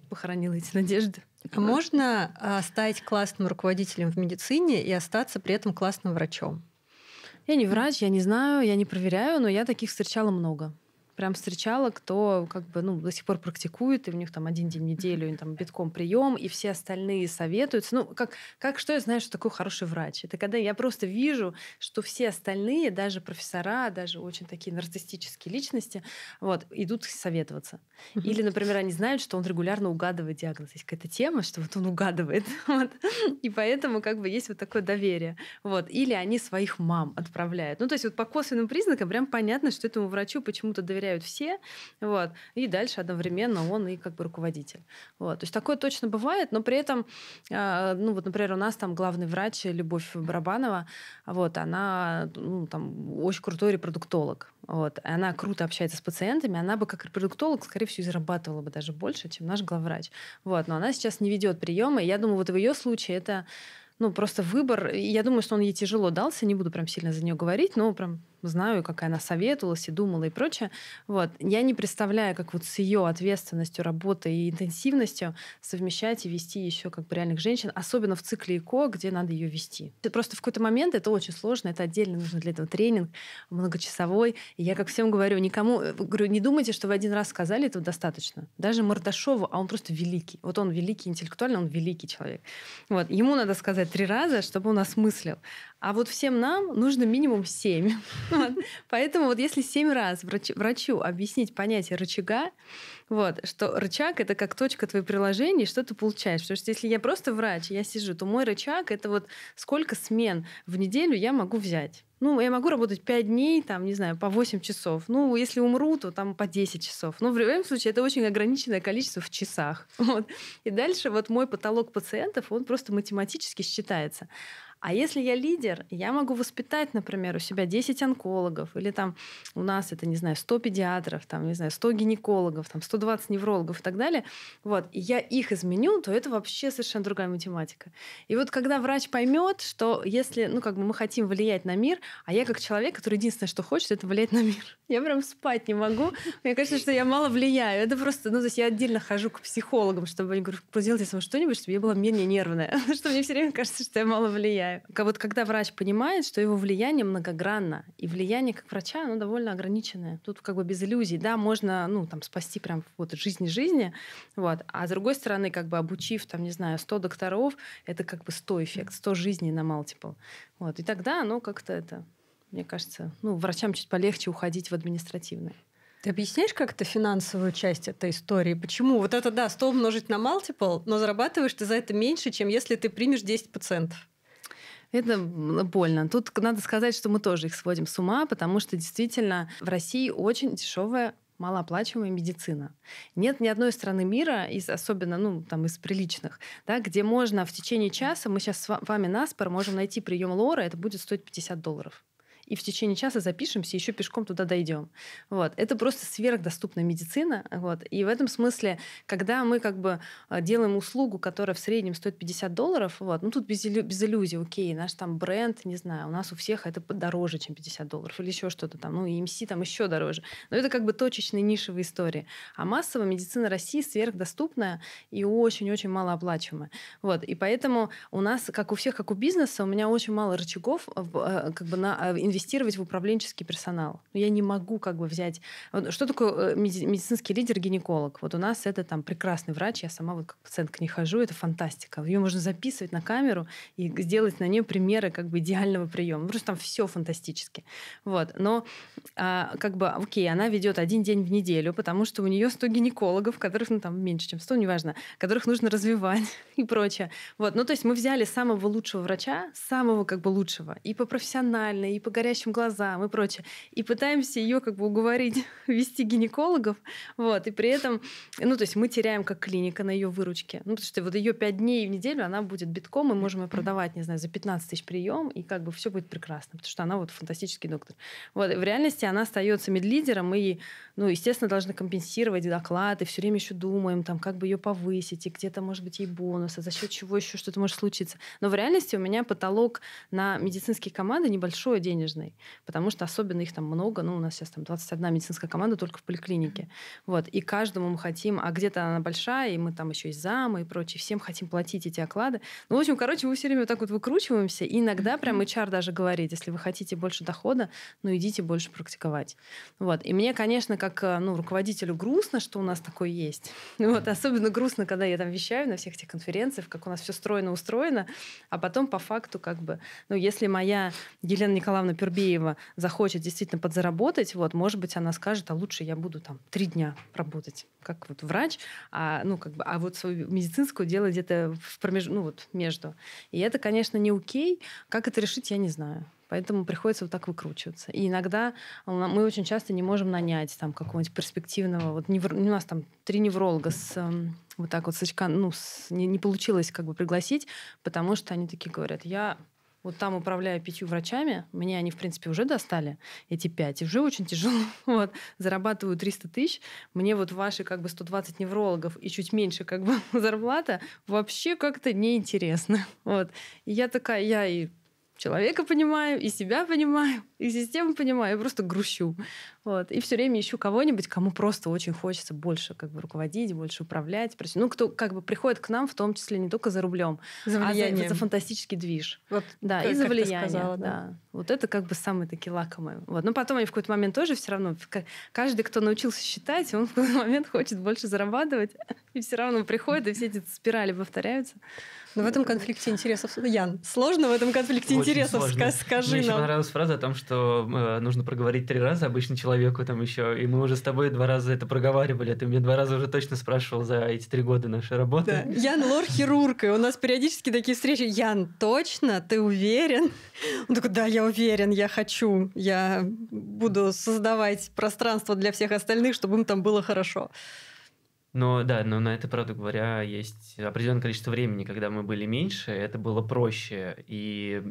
похоронила эти надежды. А можно а, стать классным руководителем в медицине и остаться при этом классным врачом? Я не врач, я не знаю, я не проверяю, но я таких встречала много прям встречала, кто как бы ну, до сих пор практикует, и у них там один день в неделю там, битком прием, и все остальные советуются. Ну, как, как что я знаю, что такой хороший врач? Это когда я просто вижу, что все остальные, даже профессора, даже очень такие нарциссические личности, вот, идут советоваться. Или, например, они знают, что он регулярно угадывает диагноз. Есть какая-то тема, что вот он угадывает. Вот. И поэтому как бы есть вот такое доверие. Вот. Или они своих мам отправляют. Ну, то есть вот по косвенным признакам прям понятно, что этому врачу почему-то доверяют проверяют все, вот, и дальше одновременно он и как бы руководитель. Вот. То есть такое точно бывает, но при этом, а, ну вот, например, у нас там главный врач Любовь Барабанова, вот, она ну, там очень крутой репродуктолог, вот, она круто общается с пациентами, она бы как репродуктолог, скорее всего, и зарабатывала бы даже больше, чем наш главврач. Вот, но она сейчас не ведет приемы, я думаю, вот в ее случае это ну, просто выбор. Я думаю, что он ей тяжело дался, не буду прям сильно за нее говорить, но прям знаю, как она советовалась и думала и прочее. Вот. Я не представляю, как вот с ее ответственностью, работы и интенсивностью совмещать и вести еще как бы реальных женщин, особенно в цикле эко, где надо ее вести. Просто в какой-то момент это очень сложно, это отдельно нужно для этого тренинг многочасовой. И я, как всем говорю, никому, э, говорю, не думайте, что вы один раз сказали, этого достаточно. Даже Мордашову, а он просто великий. Вот он великий интеллектуально, он великий человек. Вот. Ему надо сказать три раза, чтобы он осмыслил. А вот всем нам нужно минимум семь. Вот. Поэтому вот если семь раз врач, врачу объяснить понятие рычага, вот, что рычаг — это как точка твоего приложения, что ты получаешь. Потому что если я просто врач, я сижу, то мой рычаг — это вот сколько смен в неделю я могу взять. Ну, я могу работать 5 дней, там, не знаю, по 8 часов. Ну, если умру, то там по 10 часов. Но в любом случае это очень ограниченное количество в часах. Вот. И дальше вот мой потолок пациентов, он просто математически считается. А если я лидер, я могу воспитать, например, у себя 10 онкологов, или там у нас это, не знаю, 100 педиатров, там, не знаю, 100 гинекологов, там, 120 неврологов и так далее. Вот, и я их изменю, то это вообще совершенно другая математика. И вот когда врач поймет, что если, ну, как бы мы хотим влиять на мир, а я как человек, который единственное, что хочет, это влиять на мир. Я прям спать не могу. Мне кажется, что я мало влияю. Это просто, ну, то есть я отдельно хожу к психологам, чтобы они говорят, сделайте со мной что-нибудь, чтобы я была менее нервная. что мне все время кажется, что я мало влияю влияю. Вот когда врач понимает, что его влияние многогранно, и влияние как врача, оно довольно ограниченное. Тут как бы без иллюзий. Да, можно, ну, там, спасти прям вот жизнь жизни, вот. А с другой стороны, как бы обучив, там, не знаю, 100 докторов, это как бы 100 эффект, 100 жизней на multiple. Вот. И тогда оно как-то это, мне кажется, ну, врачам чуть полегче уходить в административное. Ты объясняешь как-то финансовую часть этой истории? Почему? Вот это, да, 100 умножить на multiple, но зарабатываешь ты за это меньше, чем если ты примешь 10 пациентов. Это больно. Тут надо сказать, что мы тоже их сводим с ума, потому что действительно в России очень дешевая малооплачиваемая медицина. Нет ни одной страны мира, из, особенно ну, там, из приличных, да, где можно в течение часа, мы сейчас с вами наспор можем найти прием лора, это будет стоить 50 долларов и в течение часа запишемся, еще пешком туда дойдем. Вот. Это просто сверхдоступная медицина. Вот. И в этом смысле, когда мы как бы э, делаем услугу, которая в среднем стоит 50 долларов, вот, ну тут без, без иллюзий, окей, наш там бренд, не знаю, у нас у всех это дороже, чем 50 долларов или еще что-то там, ну и МС эм-, там еще дороже. Но это как бы точечная нишевая история А массовая медицина России сверхдоступная и очень-очень малооплачиваемая. Вот. И поэтому у нас, как у всех, как у бизнеса, у меня очень мало рычагов э, как бы на инвестиции э, инвестировать в управленческий персонал. Но я не могу как бы взять... Что такое э, медицинский лидер-гинеколог? Вот у нас это там прекрасный врач, я сама вот как пациентка не хожу, это фантастика. Ее можно записывать на камеру и сделать на нее примеры как бы идеального приема. Ну, просто там все фантастически. Вот. Но а, как бы, окей, она ведет один день в неделю, потому что у нее 100 гинекологов, которых, ну там меньше, чем 100, неважно, которых нужно развивать и прочее. Вот. Ну то есть мы взяли самого лучшего врача, самого как бы лучшего, и по профессионально, и по горячему говорящим глазам и прочее. И пытаемся ее как бы уговорить вести гинекологов. Вот. И при этом, ну, то есть мы теряем как клиника на ее выручке. Ну, потому что вот ее пять дней в неделю она будет битком, мы можем ее продавать, не знаю, за 15 тысяч прием, и как бы все будет прекрасно, потому что она вот фантастический доктор. Вот. И в реальности она остается медлидером, и, ну, естественно, должны компенсировать доклад, и все время еще думаем, там, как бы ее повысить, и где-то, может быть, ей бонус, за счет чего еще что-то может случиться. Но в реальности у меня потолок на медицинские команды небольшой денежный нужной, потому что особенно их там много, ну, у нас сейчас там 21 медицинская команда только в поликлинике, вот, и каждому мы хотим, а где-то она большая, и мы там еще и замы и прочее, всем хотим платить эти оклады. Ну, в общем, короче, мы все время вот так вот выкручиваемся, и иногда прям HR даже говорит, если вы хотите больше дохода, ну, идите больше практиковать. Вот, и мне, конечно, как, э, ну, руководителю грустно, что у нас такое есть, вот, особенно грустно, когда я там вещаю на всех этих конференциях, как у нас все стройно устроено, а потом по факту как бы, ну, если моя Елена Николаевна Купербеева захочет действительно подзаработать, вот, может быть, она скажет, а лучше я буду там три дня работать, как вот врач, а, ну, как бы, а вот свою медицинскую делать где-то в промеж... ну, вот, между. И это, конечно, не окей. Как это решить, я не знаю. Поэтому приходится вот так выкручиваться. И иногда а, мы очень часто не можем нанять там какого-нибудь перспективного. Вот невр... у нас там три невролога с эм, вот так вот сочка, ну, с... не, не получилось как бы пригласить, потому что они такие говорят, я вот там управляю пятью врачами, мне они, в принципе, уже достали, эти пять, и уже очень тяжело. Вот, зарабатываю 300 тысяч, мне вот ваши как бы 120 неврологов и чуть меньше как бы зарплата вообще как-то неинтересно. Вот. И я такая, я и человека понимаю, и себя понимаю, и систему понимаю, и просто грущу. Вот. И все время ищу кого-нибудь, кому просто очень хочется больше как бы руководить, больше управлять. Ну, кто как бы приходит к нам, в том числе не только за рублем, за влияние. а за, за фантастический движ. Вот, да, и за влияние. сказала, да. да. Вот это как бы самые такие лакомые. Вот. Но потом они в какой-то момент тоже все равно, каждый, кто научился считать, он в какой-то момент хочет больше зарабатывать, и все равно приходит, и все эти спирали повторяются. Но в этом конфликте интересов... Ян, сложно в этом конфликте Очень интересов, сложно. скажи Мне нам. Мне понравилась фраза о том, что э, нужно проговорить три раза обычно человеку там еще, и мы уже с тобой два раза это проговаривали, а ты меня два раза уже точно спрашивал за эти три года нашей работы. Да. Ян Лор хирург, и у нас периодически такие встречи. Ян, точно? Ты уверен? Он такой, да, я уверен, я хочу, я буду создавать пространство для всех остальных, чтобы им там было хорошо. Но да, но на это, правда говоря, есть определенное количество времени, когда мы были меньше, это было проще. И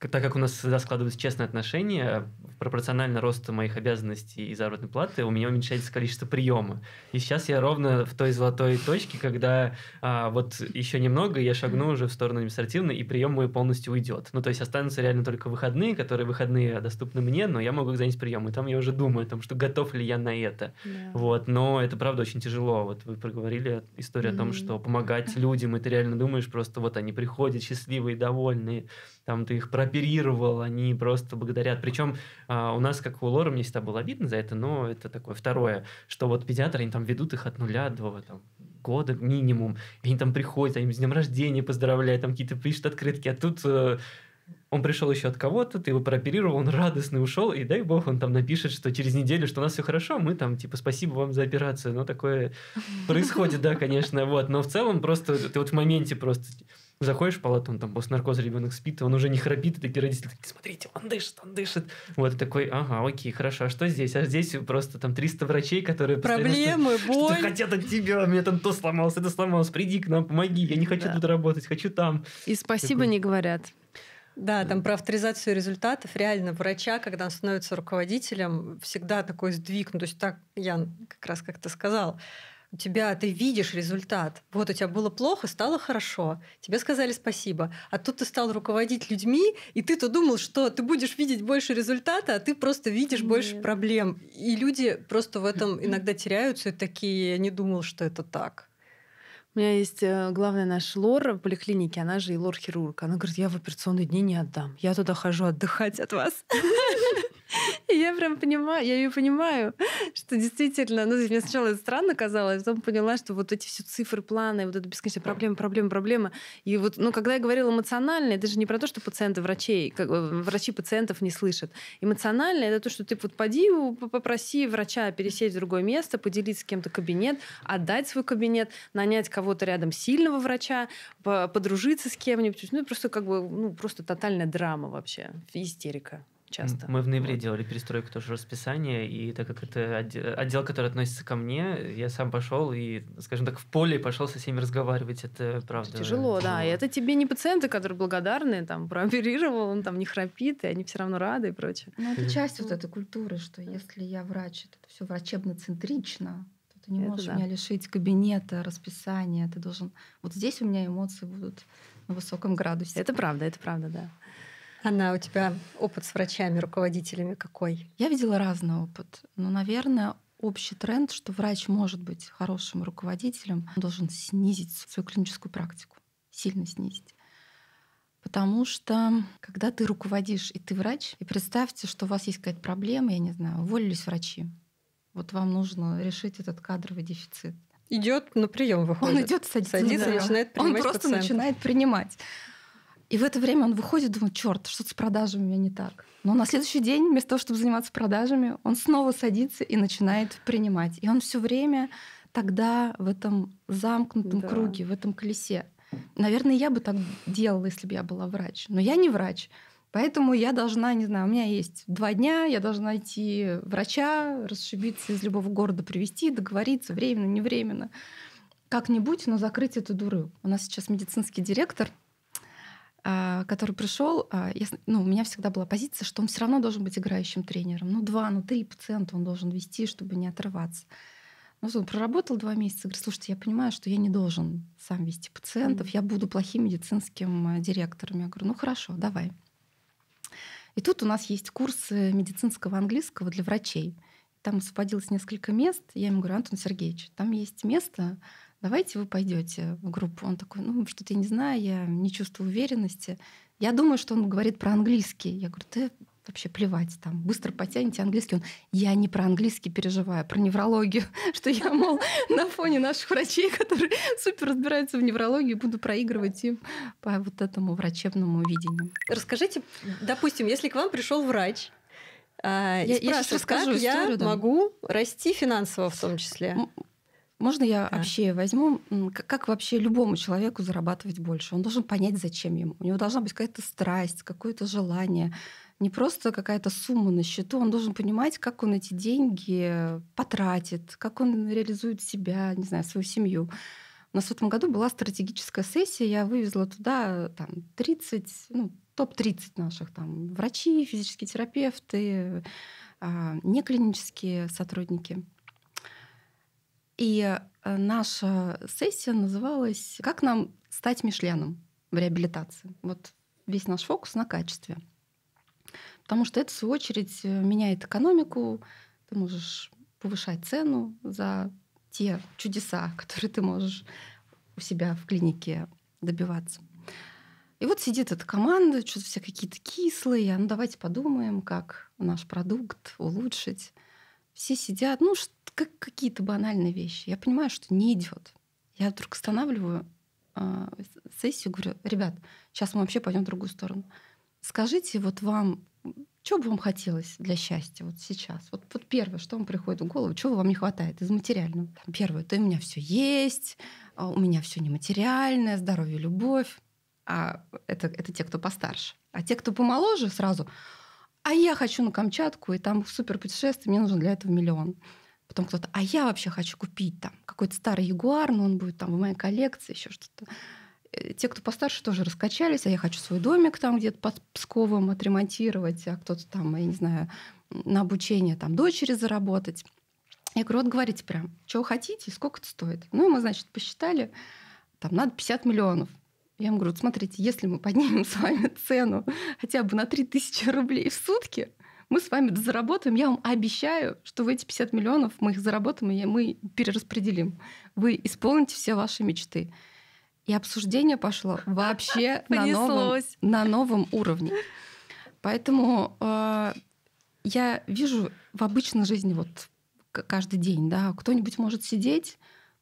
так как у нас всегда складываются честные отношения, пропорционально росту моих обязанностей и заработной платы у меня уменьшается количество приема. И сейчас я ровно в той золотой точке, когда а, вот еще немного я шагну уже в сторону административной, и прием мой полностью уйдет. Ну, то есть останутся реально только выходные, которые выходные доступны мне, но я могу их занять прием. И там я уже думаю о том, что готов ли я на это. Yeah. Вот, но это правда очень тяжело. Вот вы проговорили историю mm-hmm. о том, что помогать людям, и ты реально думаешь, просто вот они приходят счастливые, довольные, там ты их прооперировал, они просто благодарят. Причем а, у нас, как у Лора, мне всегда было обидно за это, но это такое второе, что вот педиатры, они там ведут их от нуля до там, года минимум, и они там приходят, они с днем рождения поздравляют, там какие-то пишут открытки, а тут э, он пришел еще от кого-то, ты его прооперировал, он радостный ушел, и дай бог он там напишет, что через неделю, что у нас все хорошо, мы там, типа, спасибо вам за операцию. Ну, такое происходит, да, конечно, вот. Но в целом просто ты вот в моменте просто Заходишь в палату, он там после наркоза ребенок спит, он уже не храпит, и такие родители такие, смотрите, он дышит, он дышит. Вот такой, ага, окей, хорошо, а что здесь? А здесь просто там 300 врачей, которые... Проблемы, что, боль. Что хотят от тебя, у меня там то сломалось, это сломалось, приди к нам, помоги, я не хочу да. тут работать, хочу там. И спасибо такой. не говорят. Да, там про авторизацию результатов. Реально, врача, когда он становится руководителем, всегда такой сдвиг. Ну, то есть так Ян как раз как-то сказал у тебя ты видишь результат. Вот у тебя было плохо, стало хорошо, тебе сказали спасибо. А тут ты стал руководить людьми, и ты-то думал, что ты будешь видеть больше результата, а ты просто видишь Нет. больше проблем. И люди просто в этом иногда теряются и такие, я не думал, что это так. У меня есть э, главная наша лор в поликлинике, она же и лор-хирург. Она говорит, я в операционные дни не отдам. Я туда хожу отдыхать от вас. я прям понимаю, я ее понимаю, что действительно, ну, мне сначала это странно казалось, потом поняла, что вот эти все цифры, планы, вот это бесконечная проблема, проблема, проблема. И вот, ну, когда я говорила эмоционально, это же не про то, что пациенты врачей, как, э, врачи пациентов не слышат. Эмоционально это то, что ты вот поди, попроси врача пересесть в другое место, поделиться с кем-то кабинет, отдать свой кабинет, нанять кого-то рядом сильного врача, подружиться с кем-нибудь. Ну, просто как бы, ну, просто тотальная драма вообще, истерика часто. Мы в ноябре вот. делали перестройку тоже расписания, и так как это отдел, который относится ко мне, я сам пошел и, скажем так, в поле пошел со всеми разговаривать. Это правда. Это тяжело, тяжело, да. И это тебе не пациенты, которые благодарны, там, прооперировал, он там не храпит, и они все равно рады и прочее. Ну, это часть вот ну. этой культуры, что если я врач, это все врачебно-центрично, то ты не это можешь да. меня лишить кабинета, расписания, ты должен... Вот здесь у меня эмоции будут на высоком градусе. Это правда, это правда, да. Она а у тебя опыт с врачами, руководителями какой? Я видела разный опыт. Но, ну, наверное, общий тренд, что врач может быть хорошим руководителем, он должен снизить свою клиническую практику, сильно снизить. Потому что когда ты руководишь и ты врач, и представьте, что у вас есть какая-то проблема, я не знаю, уволились врачи, вот вам нужно решить этот кадровый дефицит. Идет на ну, прием выходит. Он идет садится, садится да. начинает принимать. Он просто пациентов. начинает принимать. И в это время он выходит, думает, черт, что-то с продажами у меня не так. Но на следующий день, вместо того, чтобы заниматься продажами, он снова садится и начинает принимать. И он все время тогда в этом замкнутом да. круге, в этом колесе. Наверное, я бы так делала, если бы я была врач. Но я не врач. Поэтому я должна, не знаю, у меня есть два дня, я должна найти врача, расшибиться из любого города, привести, договориться, временно, не временно. Как-нибудь, но закрыть эту дуру. У нас сейчас медицинский директор – а, который пришел, а, я, ну, у меня всегда была позиция, что он все равно должен быть играющим тренером. Ну, два, ну, три пациента он должен вести, чтобы не отрываться. Ну, он проработал два месяца, говорит, слушайте, я понимаю, что я не должен сам вести пациентов, я буду плохим медицинским э, директором. Я говорю, ну хорошо, давай. И тут у нас есть курс медицинского английского для врачей. Там освободилось несколько мест. Я ему говорю, Антон Сергеевич, там есть место, давайте вы пойдете в группу. Он такой, ну, что-то я не знаю, я не чувствую уверенности. Я думаю, что он говорит про английский. Я говорю, ты вообще плевать, там, быстро потянете английский. Он, я не про английский переживаю, про неврологию, что я, мол, на фоне наших врачей, которые супер разбираются в неврологии, буду проигрывать им по вот этому врачебному видению. Расскажите, допустим, если к вам пришел врач, а, я, я сейчас расскажу как историю, я да. могу расти финансово в том числе? Можно я да. вообще возьму, как вообще любому человеку зарабатывать больше? Он должен понять, зачем ему. У него должна быть какая-то страсть, какое-то желание. Не просто какая-то сумма на счету, он должен понимать, как он эти деньги потратит, как он реализует себя, не знаю, свою семью. У нас в этом году была стратегическая сессия, я вывезла туда э, там, 30, ну, топ-30 наших там, врачи, физические терапевты, а, неклинические сотрудники – и э, наша сессия называлась «Как нам стать Мишленом в реабилитации?» Вот весь наш фокус на качестве. Потому что это, в свою очередь, э, меняет экономику. Ты можешь повышать цену за те чудеса, которые ты можешь у себя в клинике добиваться. И вот сидит эта команда, что-то все какие-то кислые. «А ну, давайте подумаем, как наш продукт улучшить все сидят, ну, как какие-то банальные вещи. Я понимаю, что не идет. Я вдруг останавливаю э, сессию, говорю, ребят, сейчас мы вообще пойдем в другую сторону. Скажите вот вам, что бы вам хотелось для счастья вот сейчас? Вот, вот первое, что вам приходит в голову, чего вам не хватает из материального? Там, первое, то у меня все есть, а, у меня все нематериальное, здоровье, любовь. А это, это те, кто постарше. А те, кто помоложе, сразу, а я хочу на Камчатку, и там супер путешествие, мне нужен для этого миллион. Потом кто-то, а я вообще хочу купить там какой-то старый ягуар, но он будет там в моей коллекции, еще что-то. Э, те, кто постарше, тоже раскачались, а я хочу свой домик там где-то под Псковом отремонтировать, а кто-то там, я не знаю, на обучение там дочери заработать. Я говорю, вот говорите прям, чего хотите сколько это стоит. Ну, и мы, значит, посчитали, там надо 50 миллионов. Я ему говорю, вот смотрите, если мы поднимем с вами цену хотя бы на 3000 рублей в сутки, мы с вами заработаем. Я вам обещаю, что в эти 50 миллионов мы их заработаем, и мы перераспределим. Вы исполните все ваши мечты. И обсуждение пошло вообще на новом, на новом уровне. Поэтому э, я вижу в обычной жизни вот каждый день, да, кто-нибудь может сидеть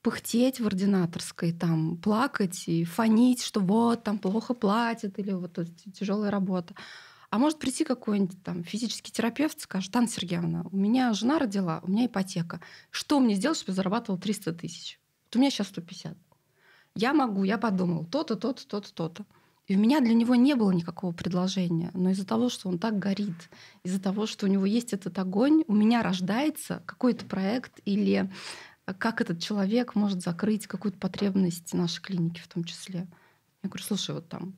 пыхтеть в ординаторской, там, плакать и фонить, что вот, там плохо платят или вот тяжелая работа. А может прийти какой-нибудь там физический терапевт, скажет, Анна Сергеевна, у меня жена родила, у меня ипотека. Что мне сделать, чтобы я зарабатывала 300 тысяч? Вот у меня сейчас 150. Я могу, я подумал, то-то, то-то, то-то, то-то. И у меня для него не было никакого предложения. Но из-за того, что он так горит, из-за того, что у него есть этот огонь, у меня рождается какой-то проект или а как этот человек может закрыть какую-то потребность нашей клиники в том числе. Я говорю, слушай, вот там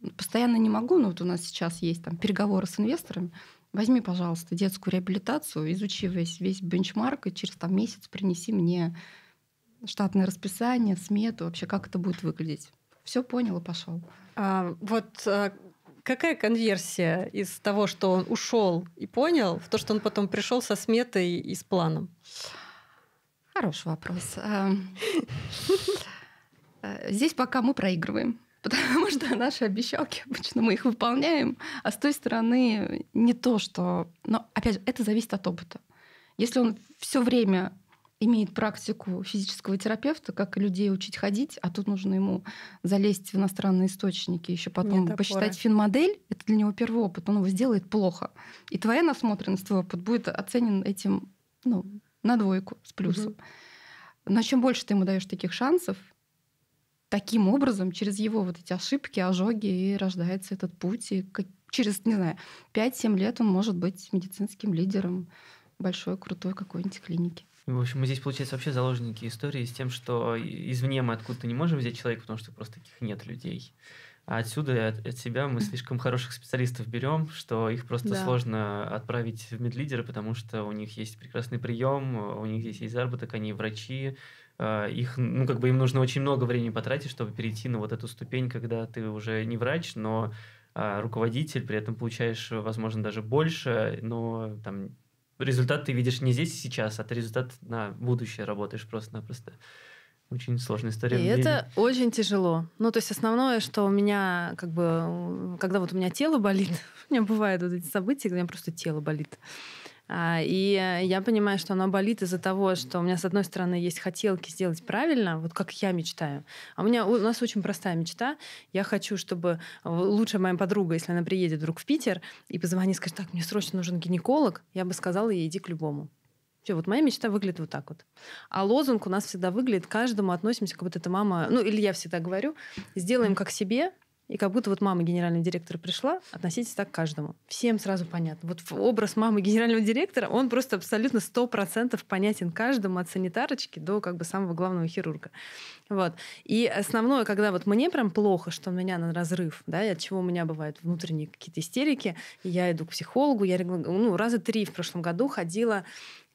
ну, постоянно не могу, но вот у нас сейчас есть там переговоры с инвесторами, возьми, пожалуйста, детскую реабилитацию, изучи весь, весь бенчмарк и через там месяц принеси мне штатное расписание, смету, вообще как это будет выглядеть. Все понял и пошел. А, вот э, какая конверсия из того, что он ушел и понял, в то, что он потом пришел со сметой и с планом? Хороший вопрос. Эм, э, здесь пока мы проигрываем, потому что наши обещалки обычно мы их выполняем, а с той стороны не то, что... Но, опять же, это зависит от опыта. Если он все время имеет практику физического терапевта, как людей учить ходить, а тут нужно ему залезть в иностранные источники, еще потом Нет посчитать опоры. финмодель, это для него первый опыт, он его сделает плохо. И твоя насмотренность, твой опыт будет оценен этим ну, на двойку с плюсом. Угу. Но чем больше ты ему даешь таких шансов, таким образом, через его вот эти ошибки, ожоги, и рождается этот путь. И как, через, не знаю, 5-7 лет он может быть медицинским лидером большой, крутой какой-нибудь клиники. В общем, мы здесь, получается, вообще заложники истории с тем, что извне мы откуда-то не можем взять человека, потому что просто таких нет людей. А отсюда от, от себя мы слишком хороших специалистов берем, что их просто да. сложно отправить в медлидеры, потому что у них есть прекрасный прием, у них здесь есть заработок, они врачи, а, их, ну, как бы им нужно очень много времени потратить, чтобы перейти на вот эту ступень, когда ты уже не врач, но а, руководитель, при этом получаешь, возможно, даже больше, но там результат ты видишь не здесь и сейчас, а ты результат на будущее работаешь просто-напросто. просто очень сложная история. И это очень тяжело. Ну, то есть основное, что у меня, как бы, когда вот у меня тело болит, у меня бывают вот эти события, когда у меня просто тело болит. А, и я понимаю, что оно болит из-за того, что у меня, с одной стороны, есть хотелки сделать правильно, вот как я мечтаю. А у, меня, у нас очень простая мечта. Я хочу, чтобы лучшая моя подруга, если она приедет вдруг в Питер и позвонит, скажет, так, мне срочно нужен гинеколог, я бы сказала ей, иди к любому. Все, вот моя мечта выглядит вот так вот. А лозунг у нас всегда выглядит, каждому относимся, как будто это мама, ну или я всегда говорю, сделаем как себе, и как будто вот мама генерального директора пришла, относитесь так к каждому. Всем сразу понятно. Вот образ мамы генерального директора, он просто абсолютно 100% понятен каждому от санитарочки до как бы самого главного хирурга. Вот. И основное, когда вот мне прям плохо, что у меня на разрыв, да, и от чего у меня бывают внутренние какие-то истерики, я иду к психологу, я ну, раза три в прошлом году ходила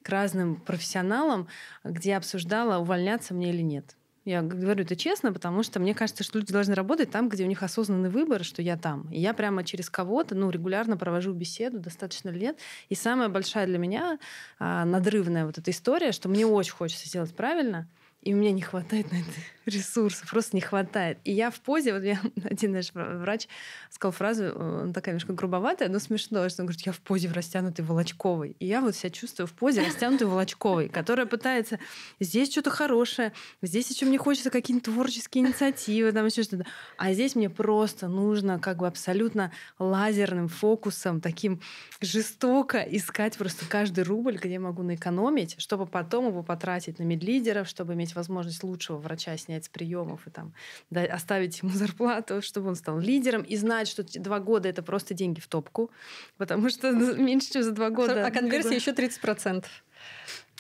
к разным профессионалам, где обсуждала, увольняться мне или нет. Я говорю это честно, потому что мне кажется, что люди должны работать там, где у них осознанный выбор, что я там. И я прямо через кого-то, ну, регулярно провожу беседу, достаточно лет. И самая большая для меня а, надрывная вот эта история, что мне очень хочется сделать правильно, и у меня не хватает на это ресурсов просто не хватает. И я в позе, вот я, один наш врач сказал фразу, такая немножко грубоватая, но смешно, что он говорит, я в позе в растянутой Волочковой. И я вот себя чувствую в позе растянутой Волочковой, которая пытается здесь что-то хорошее, здесь еще мне хочется какие то творческие инициативы, там еще что-то. А здесь мне просто нужно как бы абсолютно лазерным фокусом, таким жестоко искать просто каждый рубль, где я могу наэкономить, чтобы потом его потратить на медлидеров, чтобы иметь возможность лучшего врача снять снять с приемов и там да, оставить ему зарплату, чтобы он стал лидером и знать, что два года это просто деньги в топку, потому что ну, меньше, чем за два года. А конверсия года. еще 30%.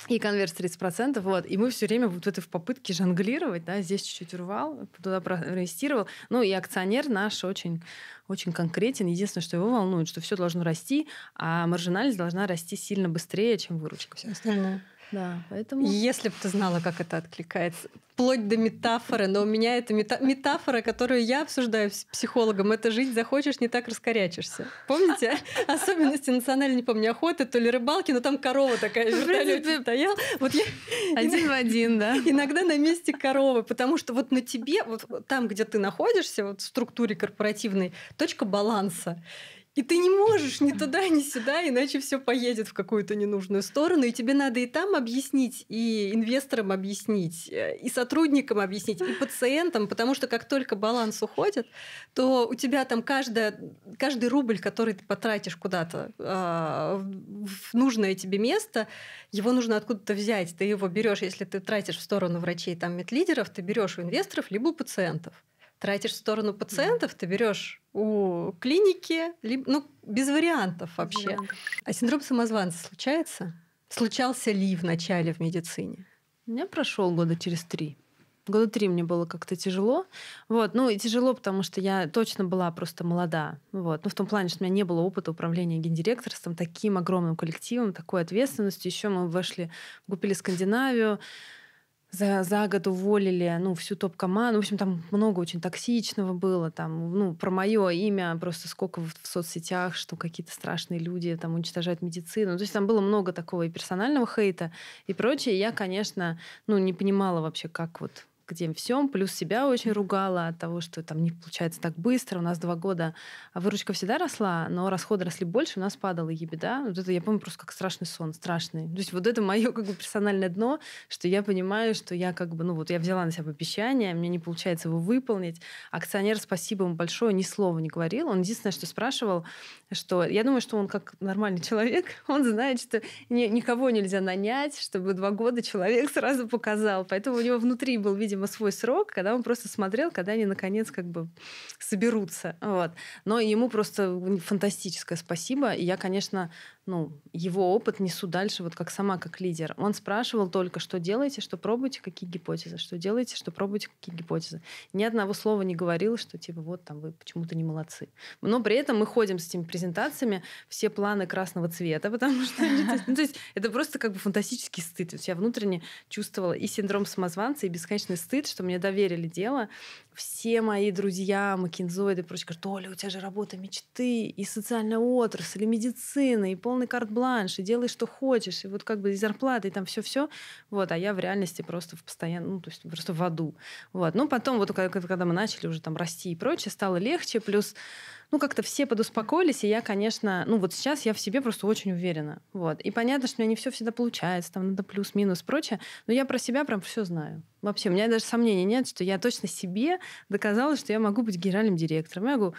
И конверс 30%, вот. И мы все время вот в этой попытке жонглировать, да, здесь чуть-чуть урвал, туда проинвестировал. Ну и акционер наш очень, очень конкретен. Единственное, что его волнует, что все должно расти, а маржинальность должна расти сильно быстрее, чем выручка. Все остальное. Да, поэтому... Если бы ты знала, как это откликается. Вплоть до метафоры, но у меня это мета... метафора, которую я обсуждаю с психологом, это жить захочешь, не так раскорячишься. Помните? Особенности национальной, не помню, охоты, то ли рыбалки, но там корова такая в стояла. Вот я... Один в один, да. Иногда на месте коровы, потому что вот на тебе, вот там, где ты находишься, вот в структуре корпоративной, точка баланса. И ты не можешь ни туда, ни сюда, иначе все поедет в какую-то ненужную сторону. И тебе надо и там объяснить, и инвесторам объяснить, и сотрудникам объяснить, и пациентам, потому что как только баланс уходит, то у тебя там каждая, каждый рубль, который ты потратишь куда-то а, в нужное тебе место, его нужно откуда-то взять. Ты его берешь, если ты тратишь в сторону врачей, там медлидеров, ты берешь у инвесторов либо у пациентов тратишь в сторону пациентов, ты берешь у клиники, либо, ну, без вариантов вообще. А синдром самозванца случается? Случался ли в начале в медицине? У меня прошел года через три. Года три мне было как-то тяжело. Вот. Ну, и тяжело, потому что я точно была просто молода. Вот. Ну, в том плане, что у меня не было опыта управления гендиректорством, таким огромным коллективом, такой ответственностью. Еще мы вошли, купили Скандинавию, за, за год уволили ну, всю топ-команду. В общем, там много очень токсичного было. Там, ну, про мое имя просто сколько в, в соцсетях, что какие-то страшные люди там уничтожают медицину. То есть там было много такого и персонального хейта и прочее. И я, конечно, ну, не понимала вообще, как вот где всем, плюс себя очень ругала от того, что там не получается так быстро, у нас два года выручка всегда росла, но расходы росли больше, у нас падала ебеда. Вот это я помню просто как страшный сон, страшный. То есть вот это мое как бы персональное дно, что я понимаю, что я как бы, ну вот я взяла на себя обещание, мне не получается его выполнить. Акционер, спасибо ему большое, ни слова не говорил. Он единственное, что спрашивал, что я думаю, что он как нормальный человек, он знает, что ни, никого нельзя нанять, чтобы два года человек сразу показал. Поэтому у него внутри был, видимо, видимо, свой срок, когда он просто смотрел, когда они наконец как бы соберутся. Вот. Но ему просто фантастическое спасибо. И я, конечно, ну, его опыт несу дальше, вот как сама, как лидер. Он спрашивал только, что делаете, что пробуете, какие гипотезы, что делаете, что пробуете, какие гипотезы. Ни одного слова не говорил, что типа вот там вы почему-то не молодцы. Но при этом мы ходим с этими презентациями, все планы красного цвета, потому что ну, то есть, это просто как бы фантастический стыд. То есть я внутренне чувствовала и синдром самозванца, и бесконечный стыд, что мне доверили дело. Все мои друзья, макинзоиды и прочее, говорят, Оля, у тебя же работа мечты, и социальная отрасль, и медицина, и пол полный карт-бланш, и делай, что хочешь, и вот как бы и зарплаты, и там все-все. Вот, а я в реальности просто в постоянно, ну, то есть просто в аду. Вот. Ну, потом, вот когда, мы начали уже там расти и прочее, стало легче, плюс ну, как-то все подуспокоились, и я, конечно, ну, вот сейчас я в себе просто очень уверена. Вот. И понятно, что у меня не все всегда получается, там надо плюс-минус, прочее, но я про себя прям все знаю. Вообще, у меня даже сомнений нет, что я точно себе доказала, что я могу быть генеральным директором. Я могу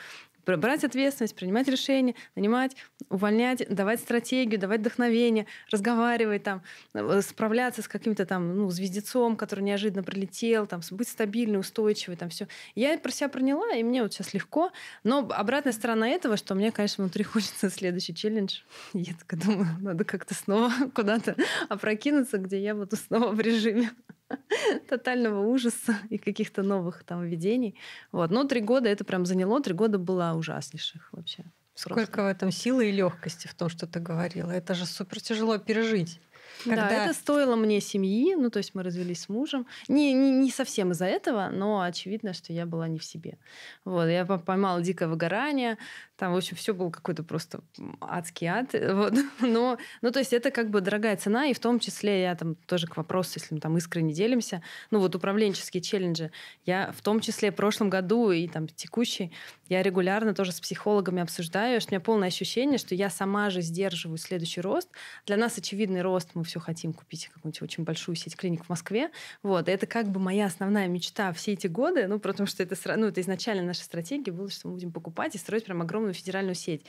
брать ответственность, принимать решения, нанимать, увольнять, давать стратегию, давать вдохновение, разговаривать там, э, справляться с каким-то там ну, звездецом, который неожиданно прилетел, там, быть стабильной, устойчивой, там все. Я про себя проняла, и мне вот сейчас легко. Но обратная сторона этого, что мне, конечно, внутри хочется следующий челлендж. Я так думаю, надо как-то снова куда-то опрокинуться, где я буду снова в режиме тотального ужаса и каких-то новых там видений Вот. Но три года это прям заняло, три года было ужаснейших вообще. Сколько просто. в этом силы и легкости в том, что ты говорила. Это же супер тяжело пережить. Когда... Да, это стоило мне семьи, ну то есть мы развелись с мужем. Не, не, не совсем из-за этого, но очевидно, что я была не в себе. Вот, я поймала дикое выгорание, там, в общем, все было какой-то просто адский ад. Э, вот. Но, ну то есть это как бы дорогая цена, и в том числе я там тоже к вопросу, если мы там искренне делимся, ну вот управленческие челленджи, я в том числе в прошлом году и там текущий, я регулярно тоже с психологами обсуждаю, что у меня полное ощущение, что я сама же сдерживаю следующий рост. Для нас очевидный рост, мы все хотим купить какую-нибудь очень большую сеть клиник в Москве. Вот, это как бы моя основная мечта все эти годы, ну, потому что это, ну, это изначально наша стратегия была, что мы будем покупать и строить прям огромную федеральную сеть.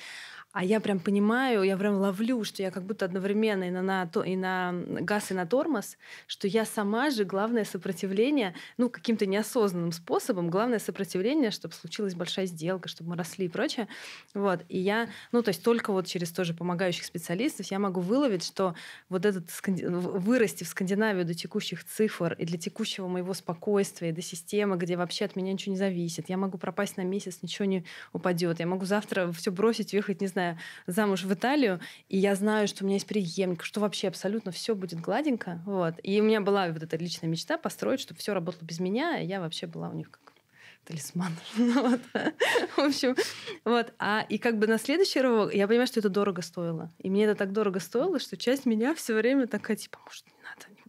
А я прям понимаю, я прям ловлю, что я как будто одновременно и на, на, и на газ, и на тормоз, что я сама же главное сопротивление, ну, каким-то неосознанным способом, главное сопротивление, чтобы случилась большая сделка, чтобы мы росли и прочее. Вот. И я, ну, то есть только вот через тоже помогающих специалистов я могу выловить, что вот этот сканди... вырасти в Скандинавию до текущих цифр и для текущего моего спокойствия, и до системы, где вообще от меня ничего не зависит. Я могу пропасть на месяц, ничего не упадет. Я могу завтра все бросить, уехать, не знаю, Наверное, замуж в Италию, и я знаю, что у меня есть преемник, что вообще абсолютно все будет гладенько. Вот. И у меня была вот эта личная мечта построить, чтобы все работало без меня, и я вообще была у них как талисман. Ну вот. В общем, вот. А, и как бы на следующий рывок я понимаю, что это дорого стоило. И мне это так дорого стоило, что часть меня все время такая, типа, может,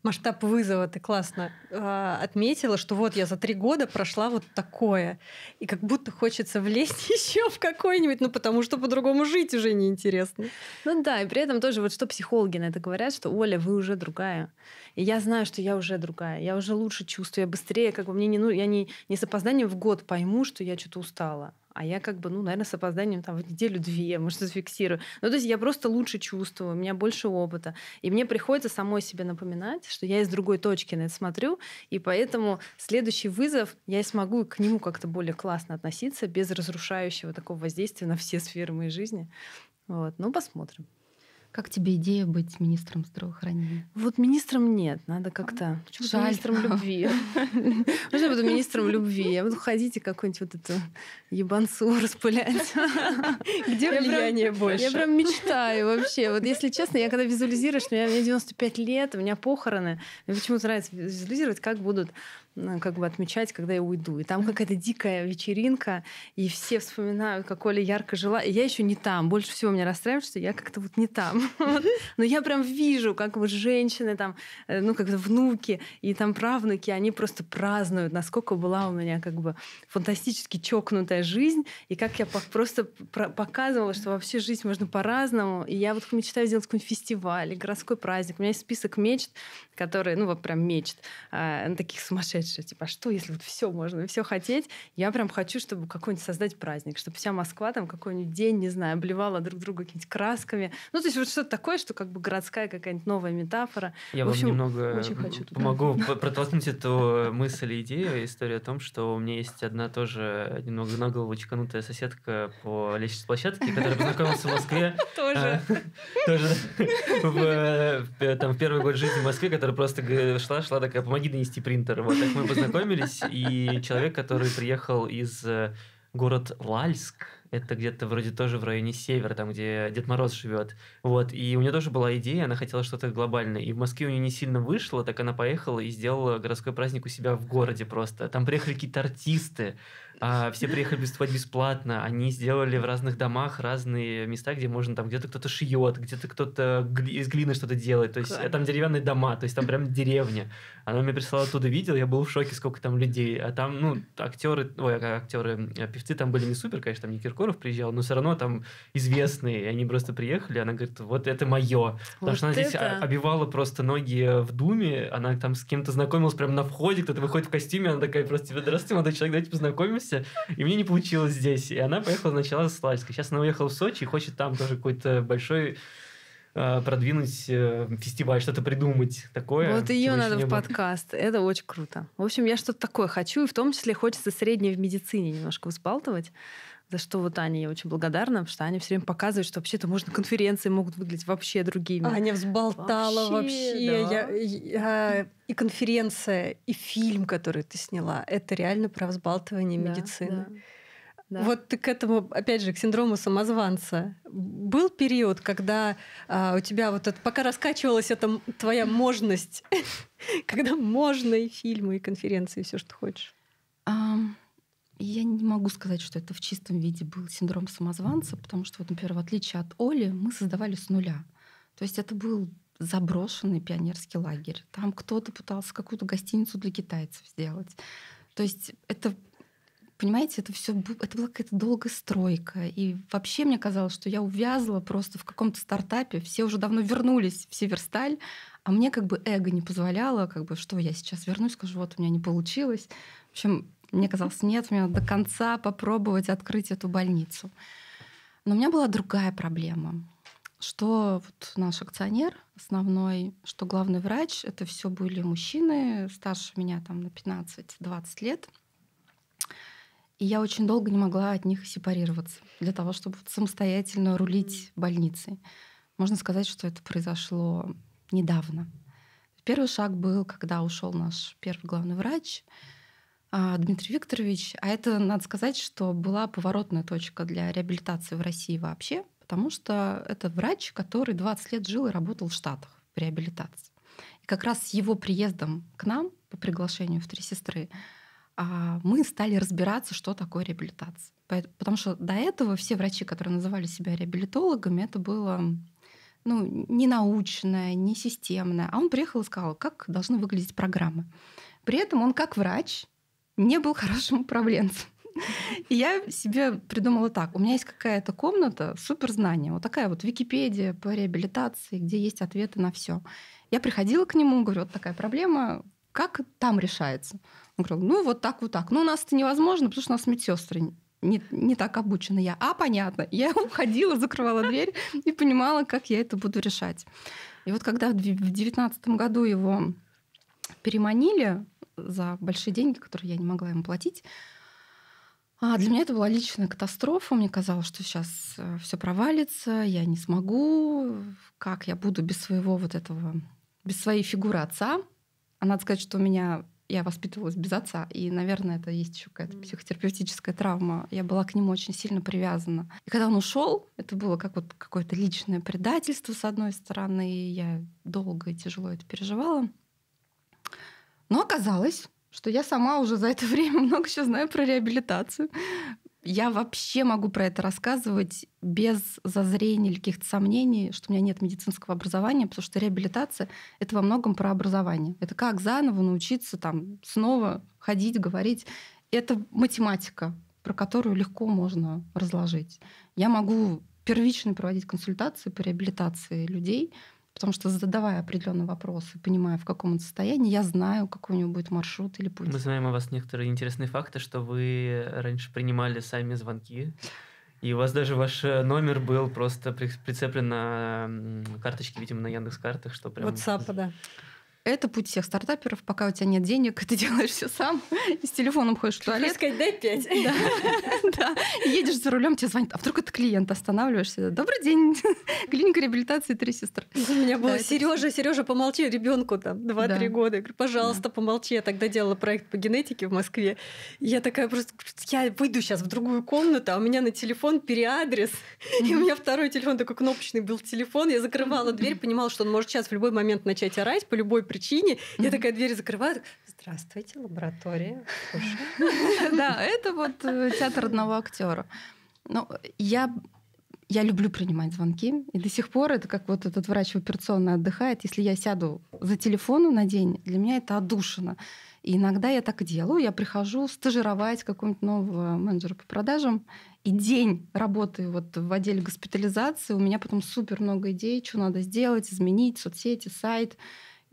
масштаб вызова ты классно э, отметила, что вот я за три года прошла вот такое. И как будто хочется влезть еще в какой-нибудь, ну потому что по-другому жить уже неинтересно. Ну да, и при этом тоже вот что психологи на это говорят, что Оля, вы уже другая. И я знаю, что я уже другая, я уже лучше чувствую, я быстрее, как бы мне не, ну, я не, не с опозданием в год пойму, что я что-то устала а я как бы, ну, наверное, с опозданием там в неделю-две, может, зафиксирую. Ну, то есть я просто лучше чувствую, у меня больше опыта. И мне приходится самой себе напоминать, что я из другой точки на это смотрю, и поэтому следующий вызов я смогу к нему как-то более классно относиться, без разрушающего такого воздействия на все сферы моей жизни. Вот, ну, посмотрим. Как тебе идея быть министром здравоохранения? Вот министром нет, надо а, как-то... Жаль. Министром любви. Можно я буду министром любви? Я буду ходить и какую-нибудь вот эту ебанцу распылять. Где влияние больше? Я прям мечтаю вообще. Вот если честно, я когда что у меня 95 лет, у меня похороны. Мне почему-то нравится визуализировать, как будут как бы отмечать, когда я уйду. И там какая-то дикая вечеринка, и все вспоминают, как Оля ярко жила. И я еще не там. Больше всего меня расстраивает, что я как-то вот не там. Но я прям вижу, как вот женщины там, э, ну, как-то внуки и там правнуки, они просто празднуют, насколько была у меня как бы фантастически чокнутая жизнь, и как я просто показывала, что вообще жизнь можно по-разному. И я вот мечтаю сделать какой-нибудь фестиваль, городской праздник. У меня есть список мечт, которые, ну, вот прям мечт, э, таких сумасшедших опять же, типа, «А что, если вот все можно, все хотеть? Я прям хочу, чтобы какой-нибудь создать праздник, чтобы вся Москва там какой-нибудь день, не знаю, обливала друг друга какими-нибудь красками. Ну, то есть вот что-то такое, что как бы городская какая-нибудь новая метафора. Я в общем, вам немного э, очень хочу помогу протолкнуть эту мысль и идею. История о том, что у меня есть одна тоже немного на голову чеканутая соседка по лестничной площадке, которая познакомилась в Москве. Тоже. А, тоже. Э, э, в первый год жизни в Москве, которая просто шла, шла такая, помоги донести принтер. Вот так мы познакомились, и человек, который приехал из э, город Лальск, это где-то вроде тоже в районе севера, там, где Дед Мороз живет. Вот, и у нее тоже была идея, она хотела что-то глобальное. И в Москве у нее не сильно вышло, так она поехала и сделала городской праздник у себя в городе просто. Там приехали какие-то артисты, а, все приехали выступать бесплатно. Они сделали в разных домах разные места, где можно там где-то кто-то шьет, где-то кто-то из глины что-то делает. То есть э, Класс. там деревянные дома, то есть там прям деревня. Она мне прислала оттуда видео, я был в шоке, сколько там людей. А там, ну, актеры, ой, а актеры, э, певцы там были не супер, конечно, там не Киркоров приезжал, но все равно там известные. И они просто приехали, она говорит, вот это мое. Вот Потому что она это... здесь обивала просто ноги в думе, она там с кем-то знакомилась прямо на входе, кто-то выходит в костюме, она такая просто, здравствуйте, молодой человек, давайте познакомимся учился, и мне не получилось здесь. И она поехала сначала с Славской. Сейчас она уехала в Сочи и хочет там тоже какой-то большой э, продвинуть э, фестиваль, что-то придумать такое. Вот ее надо в подкаст. Это очень круто. В общем, я что-то такое хочу, и в том числе хочется среднее в медицине немножко взбалтывать за что вот Аня я очень благодарна, потому что Аня все время показывает, что вообще-то можно конференции могут выглядеть вообще другими. Аня взболтала вообще. вообще. Да. Я, я, а, и конференция, и фильм, который ты сняла, это реально про взбалтывание медицины. Да. Да. Вот ты к этому, опять же, к синдрому самозванца. Был период, когда а, у тебя вот это, пока раскачивалась эта твоя можность, когда можно и фильмы, и конференции, и все, что хочешь. Я не могу сказать, что это в чистом виде был синдром самозванца, потому что, вот, например, в отличие от Оли, мы создавали с нуля. То есть это был заброшенный пионерский лагерь. Там кто-то пытался какую-то гостиницу для китайцев сделать. То есть это, понимаете, это все это была какая-то долгая стройка. И вообще мне казалось, что я увязла просто в каком-то стартапе. Все уже давно вернулись в Северсталь, а мне как бы эго не позволяло, как бы, что я сейчас вернусь, скажу, вот у меня не получилось. В общем, мне казалось, нет, мне надо до конца попробовать открыть эту больницу. Но у меня была другая проблема, что вот наш акционер основной, что главный врач, это все были мужчины старше меня там на 15-20 лет. И я очень долго не могла от них сепарироваться для того, чтобы самостоятельно рулить больницей. Можно сказать, что это произошло недавно. Первый шаг был, когда ушел наш первый главный врач. А, Дмитрий Викторович. А это, надо сказать, что была поворотная точка для реабилитации в России вообще, потому что это врач, который 20 лет жил и работал в Штатах в реабилитации. И как раз с его приездом к нам по приглашению в «Три сестры» а, мы стали разбираться, что такое реабилитация. Потому что до этого все врачи, которые называли себя реабилитологами, это было ну, не научное, не системное. А он приехал и сказал, как должны выглядеть программы. При этом он как врач не был хорошим управленцем. И я себе придумала так. У меня есть какая-то комната суперзнания. Вот такая вот Википедия по реабилитации, где есть ответы на все. Я приходила к нему, говорю, вот такая проблема, как там решается? Он говорил, ну вот так, вот так. Ну у нас это невозможно, потому что у нас медсестры не, не так обучены я. А, понятно. Я уходила, закрывала дверь и понимала, как я это буду решать. И вот когда в 2019 году его переманили, за большие деньги, которые я не могла ему платить. А для меня это была личная катастрофа. Мне казалось, что сейчас э, все провалится, я не смогу. Как я буду без своего вот этого, без своей фигуры отца? А надо сказать, что у меня я воспитывалась без отца, и, наверное, это есть еще какая-то психотерапевтическая травма. Я была к нему очень сильно привязана. И когда он ушел, это было как вот какое-то личное предательство, с одной стороны, я долго и тяжело это переживала. Но оказалось, что я сама уже за это время много еще знаю про реабилитацию. Я вообще могу про это рассказывать без зазрения или каких-то сомнений, что у меня нет медицинского образования, потому что реабилитация — это во многом про образование. Это как заново научиться там снова ходить, говорить. Это математика, про которую легко можно разложить. Я могу первично проводить консультации по реабилитации людей — Потому что задавая определенные вопросы, понимая, в каком он состоянии, я знаю, какой у него будет маршрут или путь. Мы знаем о вас некоторые интересные факты, что вы раньше принимали сами звонки. И у вас даже ваш э, номер был просто прицеплен на карточке, видимо, на Яндекс картах, что прям. WhatsApp, да. Это путь всех стартаперов. Пока у тебя нет денег, ты делаешь все сам. И с телефоном ходишь в туалет. Сказать, дай пять. Да. Едешь за рулем, тебе звонят. А вдруг это клиент? Останавливаешься. Добрый день. Клиника реабилитации три сестры. У меня было Сережа, Сережа, помолчи ребенку там 2-3 года. Я говорю, пожалуйста, помолчи. Я тогда делала проект по генетике в Москве. Я такая просто, я выйду сейчас в другую комнату, а у меня на телефон переадрес. И у меня второй телефон такой кнопочный был телефон. Я закрывала дверь, понимала, что он может сейчас в любой момент начать орать по любой причине. Я такая дверь закрываю. Здравствуйте, лаборатория. Да, это вот э, театр одного актера. Ну, я я люблю принимать звонки, и до сих пор это как вот этот врач в операционной отдыхает. Если я сяду за телефону на день, для меня это отдушина. И иногда я так делаю. Я прихожу стажировать какого-нибудь нового менеджера по продажам, и день работы вот в отделе госпитализации, у меня потом супер много идей, что надо сделать, изменить, соцсети, сайт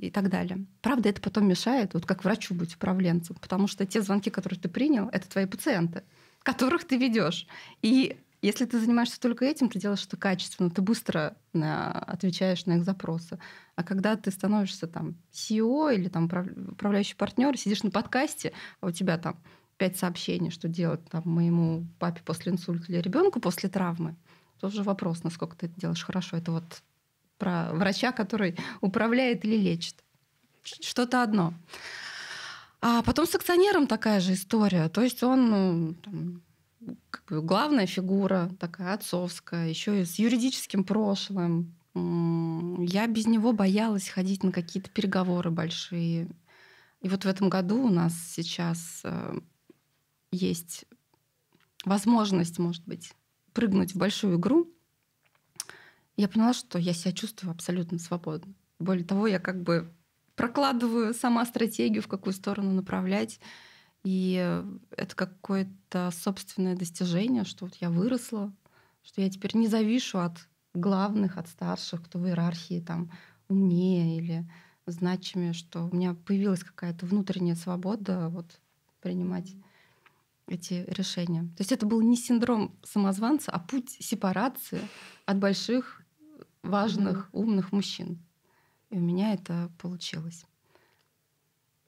и так далее. Правда, это потом мешает, вот как врачу быть управленцем, потому что те звонки, которые ты принял, это твои пациенты, которых ты ведешь. И если ты занимаешься только этим, ты делаешь это качественно, ты быстро э, отвечаешь на их запросы. А когда ты становишься там CEO или там управляющий партнер, сидишь на подкасте, а у тебя там пять сообщений, что делать там моему папе после инсульта или ребенку после травмы, тоже вопрос, насколько ты это делаешь хорошо. Это вот про врача, который управляет или лечит. Что-то одно. А потом с акционером такая же история. То есть он ну, там, как бы главная фигура такая отцовская, еще и с юридическим прошлым. Я без него боялась ходить на какие-то переговоры большие. И вот в этом году у нас сейчас э, есть возможность, может быть, прыгнуть в большую игру я поняла, что я себя чувствую абсолютно свободно. Более того, я как бы прокладываю сама стратегию, в какую сторону направлять. И это какое-то собственное достижение, что вот я выросла, что я теперь не завишу от главных, от старших, кто в иерархии там умнее или значимее, что у меня появилась какая-то внутренняя свобода вот, принимать эти решения. То есть это был не синдром самозванца, а путь сепарации от больших важных, mm-hmm. умных мужчин. И у меня это получилось.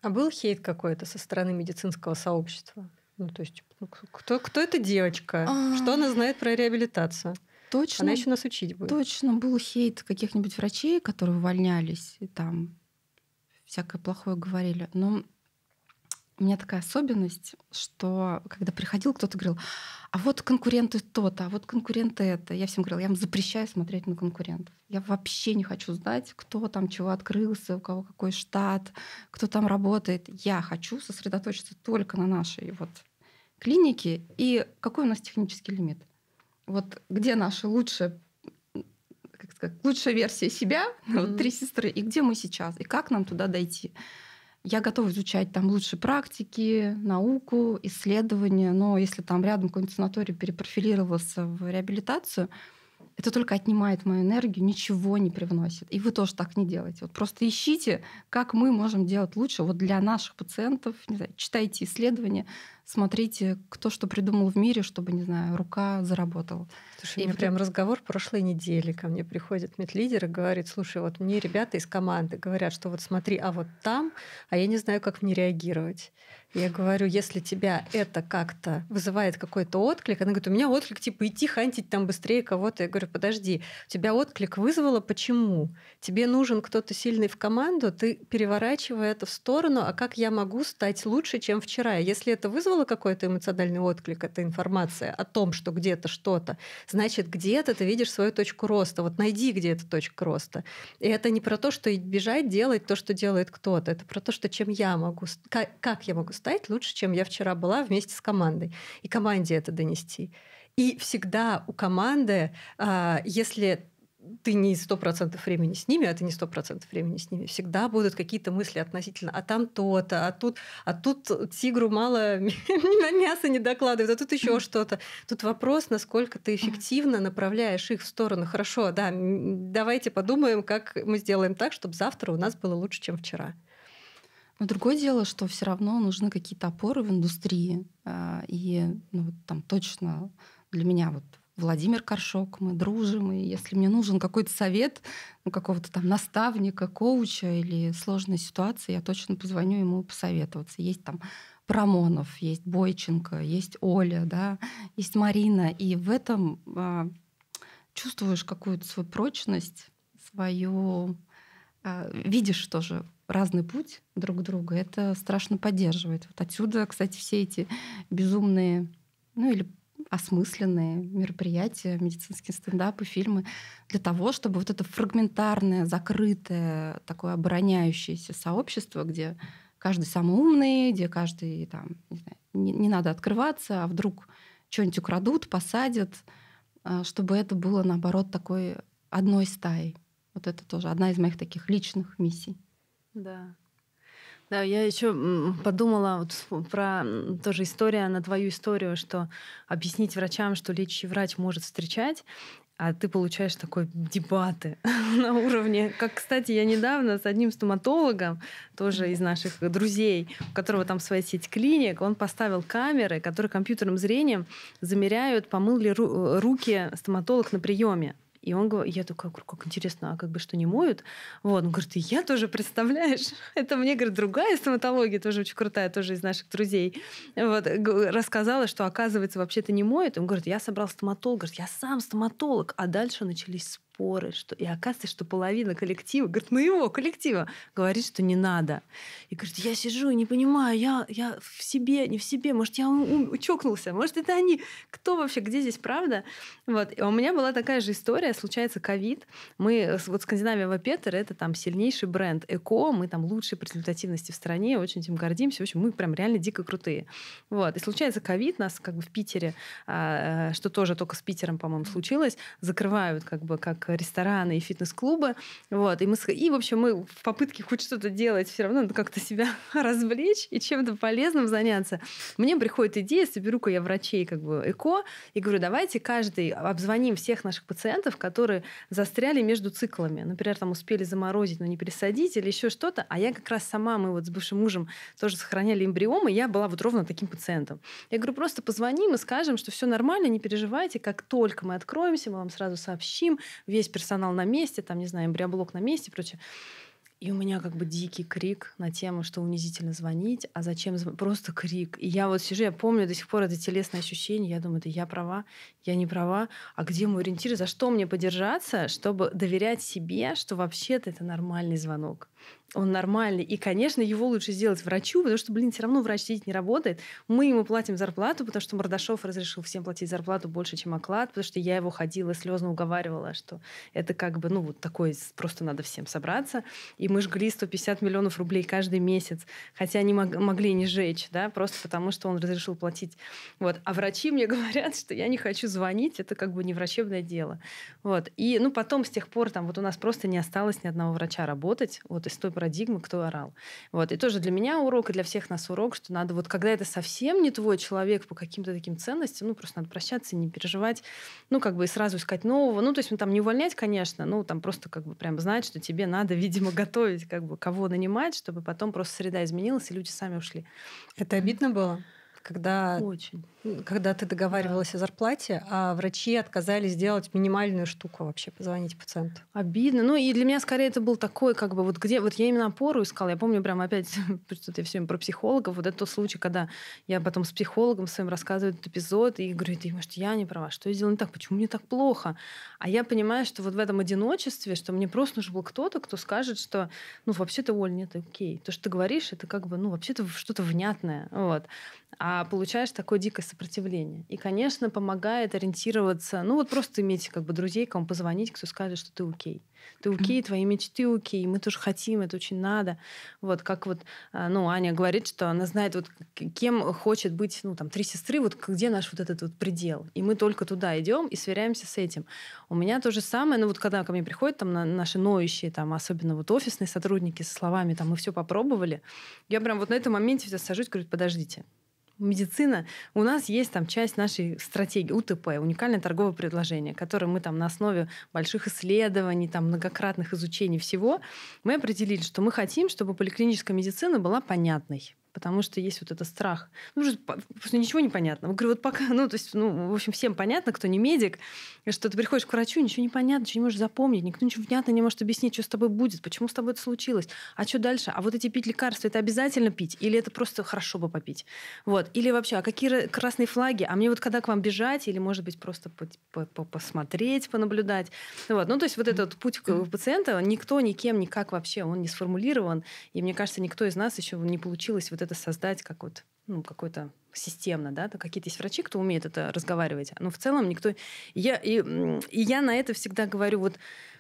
А был хейт какой-то со стороны медицинского сообщества? Ну, то есть, ну, кто, кто эта девочка? А. Что она знает про реабилитацию? Точно, она еще нас учить будет. Точно был хейт каких-нибудь врачей, которые увольнялись и там всякое плохое говорили. Но у меня такая особенность, что когда приходил кто-то говорил, а вот конкуренты то-то, а вот конкуренты это. Я всем говорила, я вам запрещаю смотреть на конкурентов. Я вообще не хочу знать, кто там чего открылся, у кого какой штат, кто там работает. Я хочу сосредоточиться только на нашей вот клинике и какой у нас технический лимит. Вот где наша лучшая как сказать, лучшая версия себя, mm-hmm. вот три сестры, и где мы сейчас, и как нам туда дойти. Я готова изучать там лучшие практики, науку, исследования, но если там рядом какой-нибудь санаторий перепрофилировался в реабилитацию, это только отнимает мою энергию, ничего не привносит. И вы тоже так не делайте. Вот просто ищите, как мы можем делать лучше вот для наших пациентов. Не знаю, читайте исследования, смотрите, кто что придумал в мире, чтобы, не знаю, рука заработала. Слушай, и у меня при... прям разговор прошлой недели. Ко мне приходит медлидер и говорит, слушай, вот мне ребята из команды говорят, что вот смотри, а вот там, а я не знаю, как мне реагировать. Я говорю, если тебя это как-то вызывает какой-то отклик, она говорит, у меня отклик типа идти хантить там быстрее кого-то. Я говорю, подожди, у тебя отклик вызвало почему? Тебе нужен кто-то сильный в команду, ты переворачивай это в сторону, а как я могу стать лучше, чем вчера? Если это вызвало вызвала какой-то эмоциональный отклик эта информация о том, что где-то что-то, значит, где-то ты видишь свою точку роста. Вот найди, где эта точка роста. И это не про то, что бежать делать то, что делает кто-то. Это про то, что чем я могу, как, как я могу стать лучше, чем я вчера была вместе с командой. И команде это донести. И всегда у команды, а, если ты не сто процентов времени с ними, а ты не сто процентов времени с ними. Всегда будут какие-то мысли относительно, а там то-то, а тут, а тут тигру мало мясо не докладывают, а тут еще что-то. Тут вопрос, насколько ты эффективно направляешь их в сторону. Хорошо, да, давайте подумаем, как мы сделаем так, чтобы завтра у нас было лучше, чем вчера. Но другое дело, что все равно нужны какие-то опоры в индустрии. А, и ну, там точно для меня вот Владимир Коршок, мы дружим, и если мне нужен какой-то совет ну, какого-то там наставника, коуча или сложной ситуации, я точно позвоню ему посоветоваться. Есть там Промонов, есть Бойченко, есть Оля, да, есть Марина. И в этом а, чувствуешь какую-то свою прочность, свою... А, видишь тоже разный путь друг друга. Это страшно поддерживает. Вот отсюда, кстати, все эти безумные, ну или осмысленные мероприятия, медицинские стендапы, фильмы, для того, чтобы вот это фрагментарное, закрытое, такое обороняющееся сообщество, где каждый самый умный, где каждый там, не, знаю, не, не надо открываться, а вдруг что-нибудь украдут, посадят, а, чтобы это было, наоборот, такой одной стаей. Вот это тоже одна из моих таких личных миссий. Да. Да, я еще подумала вот про тоже история на твою историю, что объяснить врачам, что лечащий врач может встречать, а ты получаешь такой дебаты на уровне. Как, кстати, я недавно с одним стоматологом, тоже из наших друзей, у которого там своя сеть клиник, он поставил камеры, которые компьютерным зрением замеряют, помыл ли руки стоматолог на приеме. И он говорит, я такая говорю, как интересно, а как бы что не моют? Вот, он говорит, я тоже, представляешь? Это мне, говорит, другая стоматология, тоже очень крутая, тоже из наших друзей. Вот, рассказала, что, оказывается, вообще-то не моет. Он говорит, я собрал стоматолога, говорит, я сам стоматолог. А дальше начались споры, что... и оказывается, что половина коллектива, говорит, моего коллектива, говорит, что не надо. И говорит, я сижу и не понимаю, я, я в себе, не в себе, может, я ум, может, это они, кто вообще, где здесь правда? Вот. И у меня была такая же история, случается ковид, мы, вот Скандинавия Вапетер, это там сильнейший бренд ЭКО, мы там лучшие по результативности в стране, очень этим гордимся, в общем, мы прям реально дико крутые. Вот. И случается ковид, нас как бы в Питере, а, э, что тоже только с Питером, по-моему, случилось, закрывают как бы как рестораны и фитнес-клубы. Вот. И, мы, и, в общем, мы в попытке хоть что-то делать, все равно как-то себя развлечь и чем-то полезным заняться. Мне приходит идея, соберу-ка я врачей как бы ЭКО и говорю, давайте каждый обзвоним всех наших пациентов, которые застряли между циклами. Например, там успели заморозить, но не пересадить или еще что-то. А я как раз сама, мы вот с бывшим мужем тоже сохраняли эмбриомы, я была вот ровно таким пациентом. Я говорю, просто позвоним и скажем, что все нормально, не переживайте, как только мы откроемся, мы вам сразу сообщим, весь персонал на месте, там, не знаю, эмбриоблок на месте и прочее. И у меня как бы дикий крик на тему, что унизительно звонить, а зачем звонить? Просто крик. И я вот сижу, я помню до сих пор это телесное ощущение, я думаю, это я права, я не права, а где мой ориентир, за что мне подержаться, чтобы доверять себе, что вообще-то это нормальный звонок он нормальный. И, конечно, его лучше сделать врачу, потому что, блин, все равно врач сидит не работает. Мы ему платим зарплату, потому что Мордашов разрешил всем платить зарплату больше, чем оклад, потому что я его ходила, слезно уговаривала, что это как бы, ну, вот такой, просто надо всем собраться. И мы жгли 150 миллионов рублей каждый месяц, хотя они могли не жечь, да, просто потому что он разрешил платить. Вот. А врачи мне говорят, что я не хочу звонить, это как бы не врачебное дело. Вот. И, ну, потом с тех пор там вот у нас просто не осталось ни одного врача работать, вот из той парадигма, кто орал. Вот. И тоже для меня урок, и для всех нас урок, что надо вот, когда это совсем не твой человек по каким-то таким ценностям, ну, просто надо прощаться, не переживать, ну, как бы и сразу искать нового. Ну, то есть, ну, там не увольнять, конечно, ну, там просто как бы прям знать, что тебе надо, видимо, готовить, как бы, кого нанимать, чтобы потом просто среда изменилась, и люди сами ушли. Это обидно было? когда, Очень. когда ты договаривалась да. о зарплате, а врачи отказались сделать минимальную штуку вообще, позвонить пациенту. Обидно. Ну и для меня скорее это был такой, как бы вот где, вот я именно опору искала. Я помню прям опять, что-то я все время про психологов. Вот это тот случай, когда я потом с психологом своим рассказываю этот эпизод и говорю, ты, может, я не права, что я сделала не так, почему мне так плохо? А я понимаю, что вот в этом одиночестве, что мне просто нужен был кто-то, кто скажет, что, ну, вообще-то, Оль, нет, окей. То, что ты говоришь, это как бы, ну, вообще-то что-то внятное. Вот. А а получаешь такое дикое сопротивление. И, конечно, помогает ориентироваться, ну вот просто иметь как бы друзей, кому позвонить, кто скажет, что ты окей. Ты окей, твои мечты окей, мы тоже хотим, это очень надо. Вот как вот, а, ну, Аня говорит, что она знает, вот кем хочет быть, ну, там, три сестры, вот где наш вот этот вот предел. И мы только туда идем и сверяемся с этим. У меня то же самое, ну, вот когда ко мне приходят там наши ноющие, там, особенно вот офисные сотрудники со словами, там, мы все попробовали, я прям вот на этом моменте сажусь, говорю, подождите, медицина, у нас есть там часть нашей стратегии, УТП, уникальное торговое предложение, которое мы там на основе больших исследований, там многократных изучений всего, мы определили, что мы хотим, чтобы поликлиническая медицина была понятной потому что есть вот этот страх. Ну, просто ничего не понятно. Я говорю, вот пока, ну, то есть, ну, в общем, всем понятно, кто не медик, что ты приходишь к врачу, ничего не понятно, ничего не можешь запомнить, никто ничего внятно не может объяснить, что с тобой будет, почему с тобой это случилось, а что дальше, а вот эти пить лекарства, это обязательно пить, или это просто хорошо бы попить, вот, или вообще, а какие красные флаги, а мне вот когда к вам бежать, или, может быть, просто посмотреть, понаблюдать, вот, ну, то есть вот этот путь пациента, никто, никем, никак вообще, он не сформулирован, и мне кажется, никто из нас еще не получилось вот это создать как вот, ну, какой-то системно, да, то какие-то есть врачи, кто умеет это разговаривать, но в целом никто... Я, и, и я на это всегда говорю, вот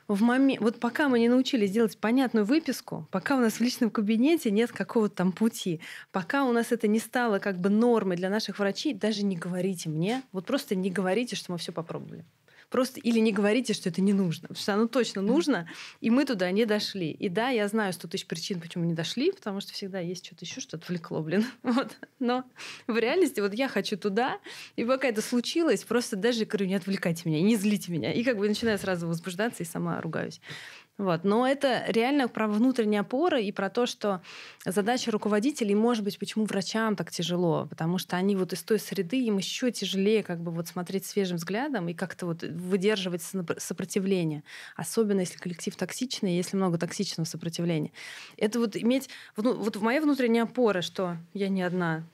в момент, вот пока мы не научились делать понятную выписку, пока у нас в личном кабинете нет какого-то там пути, пока у нас это не стало как бы нормой для наших врачей, даже не говорите мне, вот просто не говорите, что мы все попробовали. Просто или не говорите, что это не нужно, потому что оно точно нужно, и мы туда не дошли. И да, я знаю 100 тысяч причин, почему не дошли, потому что всегда есть что-то еще, что отвлекло, блин. Вот. Но в реальности вот я хочу туда, и пока это случилось, просто даже говорю, не отвлекайте меня, не злите меня. И как бы начинаю сразу возбуждаться и сама ругаюсь. Вот. Но это реально про внутренние опоры и про то, что задача руководителей, может быть, почему врачам так тяжело, потому что они вот из той среды, им еще тяжелее как бы вот смотреть свежим взглядом и как-то вот выдерживать сопротивление. Особенно если коллектив токсичный, если много токсичного сопротивления. Это вот иметь... Ну, вот, вот моя внутренняя опора, что я не одна,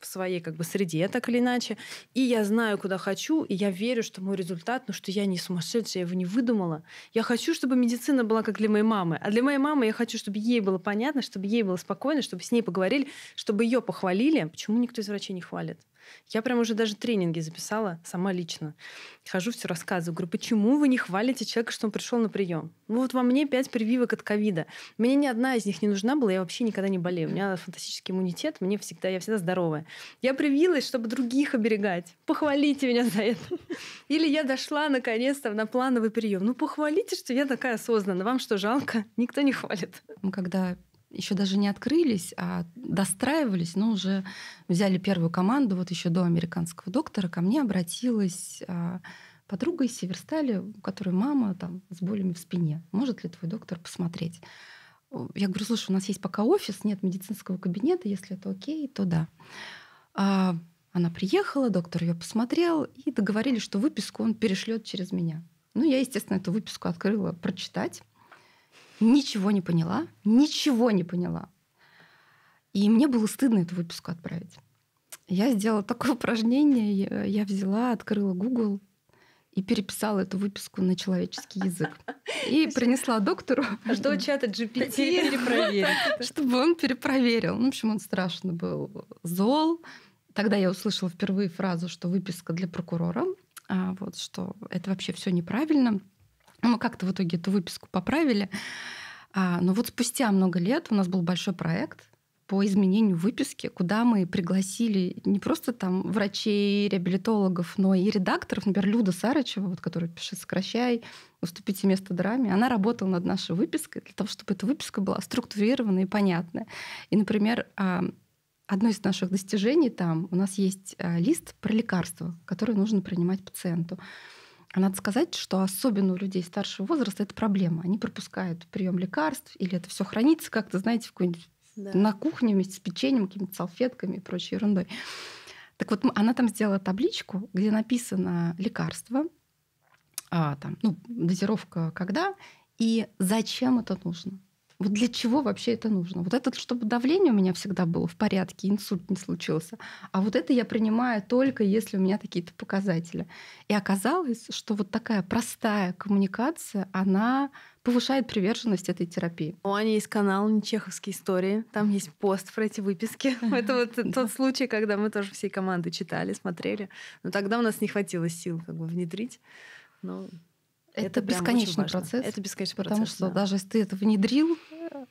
в своей как бы среде, так или иначе, и я знаю, куда хочу, и я верю, что мой результат, ну что я не сумасшедшая, я его не выдумала. Я хочу, чтобы медицина была как для моей мамы, а для моей мамы я хочу, чтобы ей было понятно, чтобы ей было спокойно, чтобы с ней поговорили, чтобы ее похвалили. Почему никто из врачей не хвалит? Я прям уже даже тренинги записала сама лично. Хожу, все рассказываю. Говорю, почему вы не хвалите человека, что он пришел на прием? Ну вот во мне пять прививок от ковида. Мне ни одна из них не нужна была, я вообще никогда не болею. У меня фантастический иммунитет, мне всегда, я всегда здоровая. Я привилась, чтобы других оберегать. Похвалите меня за это. Или я дошла наконец-то на плановый прием. Ну похвалите, что я такая осознанная. Вам что, жалко? Никто не хвалит. Когда еще даже не открылись, а достраивались, но уже взяли первую команду, вот еще до американского доктора ко мне обратилась а, подруга из Северстали, у которой мама там с болями в спине. Может ли твой доктор посмотреть? Я говорю, слушай, у нас есть пока офис, нет медицинского кабинета, если это окей, то да. А она приехала, доктор ее посмотрел, и договорились, что выписку он перешлет через меня. Ну, я, естественно, эту выписку открыла прочитать ничего не поняла, ничего не поняла. И мне было стыдно эту выписку отправить. Я сделала такое упражнение, я взяла, открыла Google и переписала эту выписку на человеческий язык. И принесла доктору. Жду а чата GPT Чтобы он перепроверил. Ну, в общем, он страшно был зол. Тогда я услышала впервые фразу, что выписка для прокурора, а вот, что это вообще все неправильно. Ну Мы как-то в итоге эту выписку поправили. А, но вот спустя много лет у нас был большой проект по изменению выписки, куда мы пригласили не просто там врачей, реабилитологов, но и редакторов, например, Люда Сарычева, вот, которая пишет «Сокращай», «Уступите место драме», она работала над нашей выпиской для того, чтобы эта выписка была структурированная и понятная. И, например, а, одно из наших достижений там, у нас есть а, лист про лекарства, которые нужно принимать пациенту. А надо сказать, что особенно у людей старшего возраста это проблема. Они пропускают прием лекарств, или это все хранится как-то, знаете, в да. на кухне вместе с печеньем, какими-то салфетками и прочей ерундой. Так вот, она там сделала табличку, где написано лекарство, а, там, ну, дозировка когда и зачем это нужно. Вот для чего вообще это нужно? Вот это, чтобы давление у меня всегда было в порядке, инсульт не случился. А вот это я принимаю только, если у меня какие-то показатели. И оказалось, что вот такая простая коммуникация, она повышает приверженность этой терапии. У ну, Ани есть канал «Нечеховские истории». Там есть пост про эти выписки. Это вот тот случай, когда мы тоже всей командой читали, смотрели. Но тогда у нас не хватило сил как бы внедрить. Но это, это бесконечный процесс. Это бесконечный потому процесс. Потому что да. даже если ты это внедрил,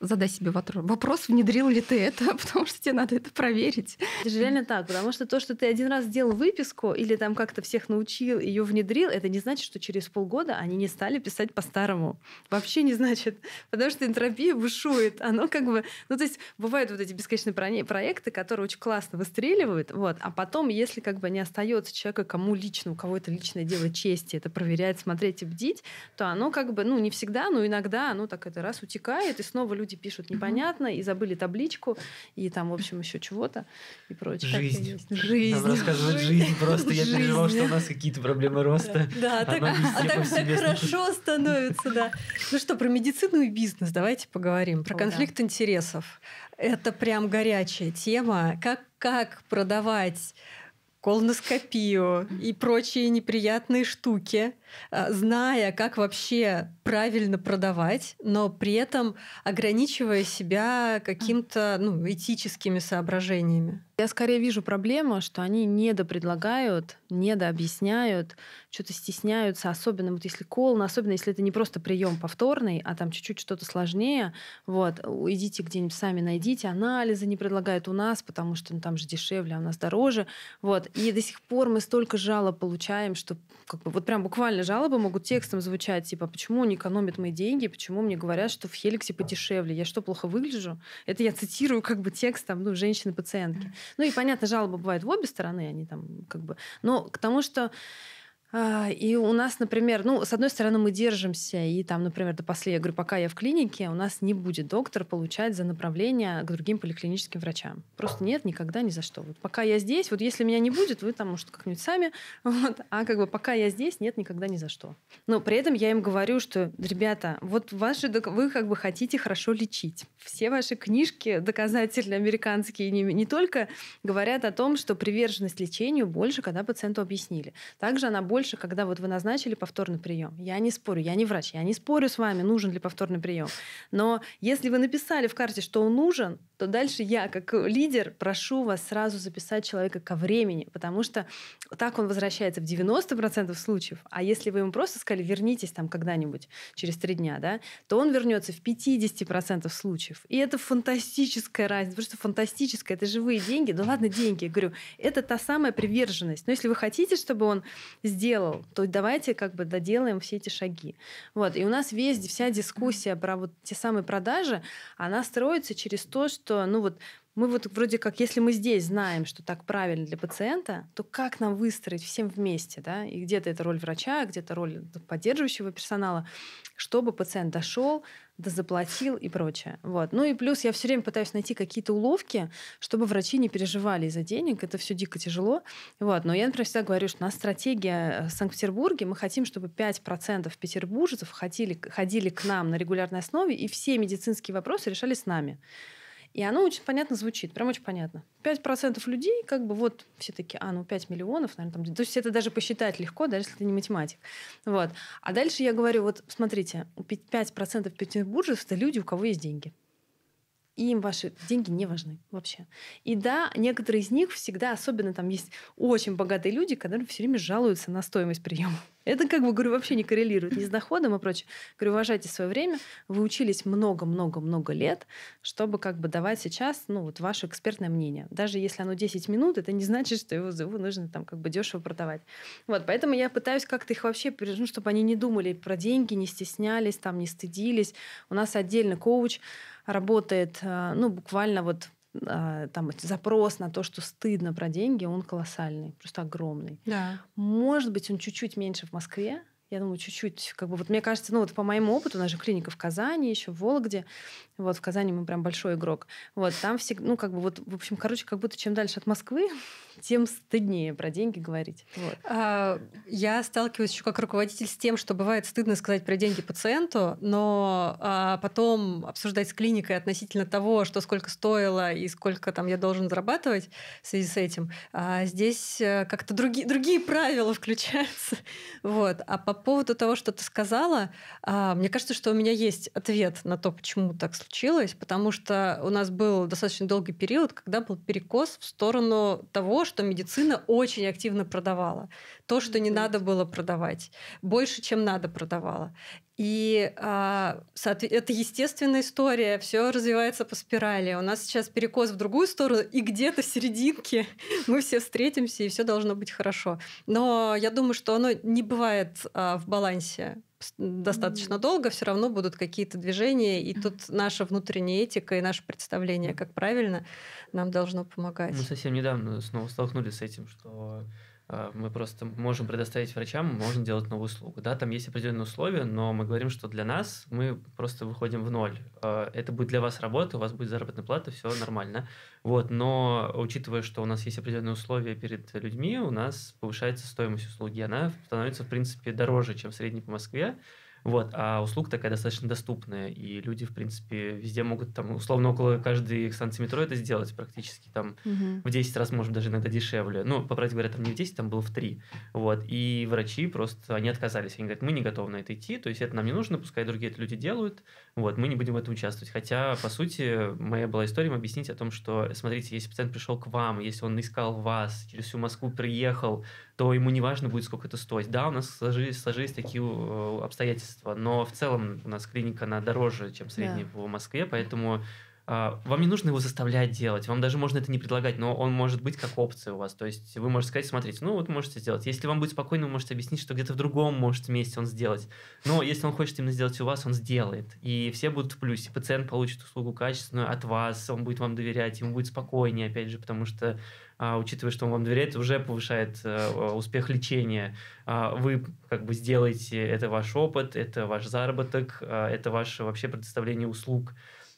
задай себе вопрос, внедрил ли ты это, потому что тебе надо это проверить. Это же реально так, потому что то, что ты один раз сделал выписку или там как-то всех научил, ее внедрил, это не значит, что через полгода они не стали писать по-старому. Вообще не значит, потому что энтропия бушует. Оно как бы... Ну, то есть бывают вот эти бесконечные проекты, которые очень классно выстреливают, вот, а потом, если как бы не остается человека, кому лично, у кого это личное дело чести, это проверять, смотреть и бдить, то оно как бы, ну, не всегда, но иногда оно так это раз утекает и снова люди пишут непонятно и забыли табличку, и там, в общем, еще чего-то и прочее. Жизнь. Жизнь. Нам рассказывают жизнь. Просто я переживал, что у нас какие-то проблемы роста. Да, так, а так, так хорошо становится, да. Ну что, про медицину и бизнес давайте поговорим. Про конфликт интересов. Это прям горячая тема. Как, как продавать колоноскопию и прочие неприятные штуки – Э, зная, как вообще правильно продавать, но при этом ограничивая себя каким-то ну, этическими соображениями. Я скорее вижу проблему, что они недопредлагают, недообъясняют, что-то стесняются, особенно вот если кол, особенно если это не просто прием повторный, а там чуть-чуть что-то сложнее. Вот, идите где-нибудь сами найдите, анализы не предлагают у нас, потому что ну, там же дешевле, а у нас дороже. Вот, и до сих пор мы столько жалоб получаем, что как бы вот прям буквально банально жалобы могут текстом звучать, типа, «А почему не экономят мои деньги, почему мне говорят, что в Хеликсе подешевле, я что, плохо выгляжу? Это я цитирую как бы текст там, ну, женщины-пациентки. Ну и, понятно, жалобы бывают в обе стороны, они там как бы... Но к тому, что а, и у нас, например, ну, с одной стороны, мы держимся, и там, например, до последнего, я говорю, пока я в клинике, у нас не будет доктор получать за направление к другим поликлиническим врачам. Просто нет, никогда, ни за что. Вот пока я здесь, вот если меня не будет, вы там, может, как-нибудь сами, вот, а как бы пока я здесь, нет, никогда, ни за что. Но при этом я им говорю, что, ребята, вот вас ваши, вы как бы хотите хорошо лечить. Все ваши книжки доказательные, американские, не, не только говорят о том, что приверженность лечению больше, когда пациенту объяснили. Также она больше больше, когда вот вы назначили повторный прием. Я не спорю, я не врач, я не спорю с вами, нужен ли повторный прием. Но если вы написали в карте, что он нужен, то дальше я, как э, лидер, прошу вас сразу записать человека ко времени, потому что так он возвращается в 90% случаев. А если вы ему просто сказали, вернитесь там когда-нибудь через три дня, да, то он вернется в 50% случаев. И это фантастическая разница, просто фантастическая. Это живые деньги. Да ладно, деньги. Я говорю, это та самая приверженность. Но если вы хотите, чтобы он сделал, то давайте как бы доделаем все эти шаги. Вот. И у нас весь, вся дискуссия про вот те самые продажи, она строится через то, что что, ну вот, мы вот вроде как, если мы здесь знаем, что так правильно для пациента, то как нам выстроить всем вместе, да, и где-то это роль врача, где-то роль поддерживающего персонала, чтобы пациент дошел, да заплатил и прочее. Вот. Ну и плюс я все время пытаюсь найти какие-то уловки, чтобы врачи не переживали из-за денег. Это все дико тяжело. Вот. Но я, например, всегда говорю, что у нас стратегия э, в Санкт-Петербурге. Мы хотим, чтобы 5% петербуржцев ходили, ходили к нам на регулярной основе, и все медицинские вопросы решались с нами. И оно очень понятно звучит, прям очень понятно. 5% людей, как бы вот все таки а, ну 5 миллионов, наверное, там, то есть это даже посчитать легко, даже если ты не математик. Вот. А дальше я говорю, вот смотрите, 5% петербуржцев – это люди, у кого есть деньги и им ваши деньги не важны вообще. И да, некоторые из них всегда, особенно там есть очень богатые люди, которые все время жалуются на стоимость приема. Это, как бы, говорю, вообще не коррелирует ни с доходом и прочее. Говорю, уважайте свое время. Вы учились много-много-много лет, чтобы как бы давать сейчас, ну, вот ваше экспертное мнение. Даже если оно 10 минут, это не значит, что его, его нужно там как бы дешево продавать. Вот, поэтому я пытаюсь как-то их вообще, ну, чтобы они не думали про деньги, не стеснялись, там, не стыдились. У нас отдельно коуч, работает, э, ну, буквально вот э, там запрос на то, что стыдно про деньги, он колоссальный, просто огромный. Да. Может быть, он чуть-чуть меньше в Москве, я думаю, чуть-чуть, как бы, вот мне кажется, ну вот по моему опыту, у нас же клиника в Казани, еще в Вологде, вот в Казани мы прям большой игрок, вот там всегда, ну как бы вот, в общем, короче, как будто чем дальше от Москвы, тем стыднее про деньги говорить. Вот. А, я сталкиваюсь еще как руководитель с тем, что бывает стыдно сказать про деньги пациенту, но а, потом обсуждать с клиникой относительно того, что сколько стоило и сколько там я должен зарабатывать в связи с этим, а здесь э, как-то другие, другие правила включаются. Вот. А по поводу того, что ты сказала, а, мне кажется, что у меня есть ответ на то, почему так случилось, потому что у нас был достаточно долгий период, когда был перекос в сторону того, что медицина очень активно продавала. То, что не надо было продавать. Больше, чем надо продавала. И э, это естественная история, все развивается по спирали. У нас сейчас перекос в другую сторону, и где-то в серединке мы все встретимся, и все должно быть хорошо. Но я думаю, что оно не бывает э, в балансе достаточно долго, все равно будут какие-то движения, и тут наша внутренняя этика и наше представление, как правильно, нам должно помогать. Мы совсем недавно снова столкнулись с этим, что Э, мы просто можем предоставить врачам, можно делать новую услугу. Да, там есть определенные условия, но мы говорим, что для нас мы просто выходим в ноль. Э, это будет для вас работа, у вас будет заработная плата, все нормально. Вот, но учитывая, что у нас есть определенные условия перед людьми, у нас повышается стоимость услуги, она становится, в принципе, дороже, чем средний по Москве. Вот. А услуга такая достаточно доступная, и люди, в принципе, везде могут там, условно, около каждой станции метро это сделать практически там угу. в 10 раз, может, даже иногда дешевле. Ну, по правде говоря, там не в 10, там было в 3. Вот. И врачи просто, они отказались. Они говорят, мы не готовы на это идти, то есть это нам не нужно, пускай другие это люди делают, вот, мы не будем в этом участвовать. Хотя, по сути, моя была история им объяснить о том, что, смотрите, если пациент пришел к вам, если он искал вас, через всю Москву приехал, то ему не важно будет, сколько это стоит. Да, у нас сложились, сложились такие э, обстоятельства, но в целом у нас клиника, она дороже, чем средняя да. в Москве, поэтому а, вам не нужно его заставлять делать, вам даже можно это не предлагать, но он может быть как опция у вас. То есть вы можете сказать, смотрите, ну вот можете сделать. Если вам будет спокойно, вы можете объяснить, что где-то в другом может вместе он сделать. Но если он хочет именно сделать у вас, он сделает. И все будут в плюсе. Пациент получит услугу качественную от вас, он будет вам доверять, ему будет спокойнее, опять же, потому что а, учитывая, что он вам доверяет, уже повышает а, успех лечения. А, вы как бы сделаете это ваш опыт, это ваш заработок, а, это ваше вообще предоставление услуг.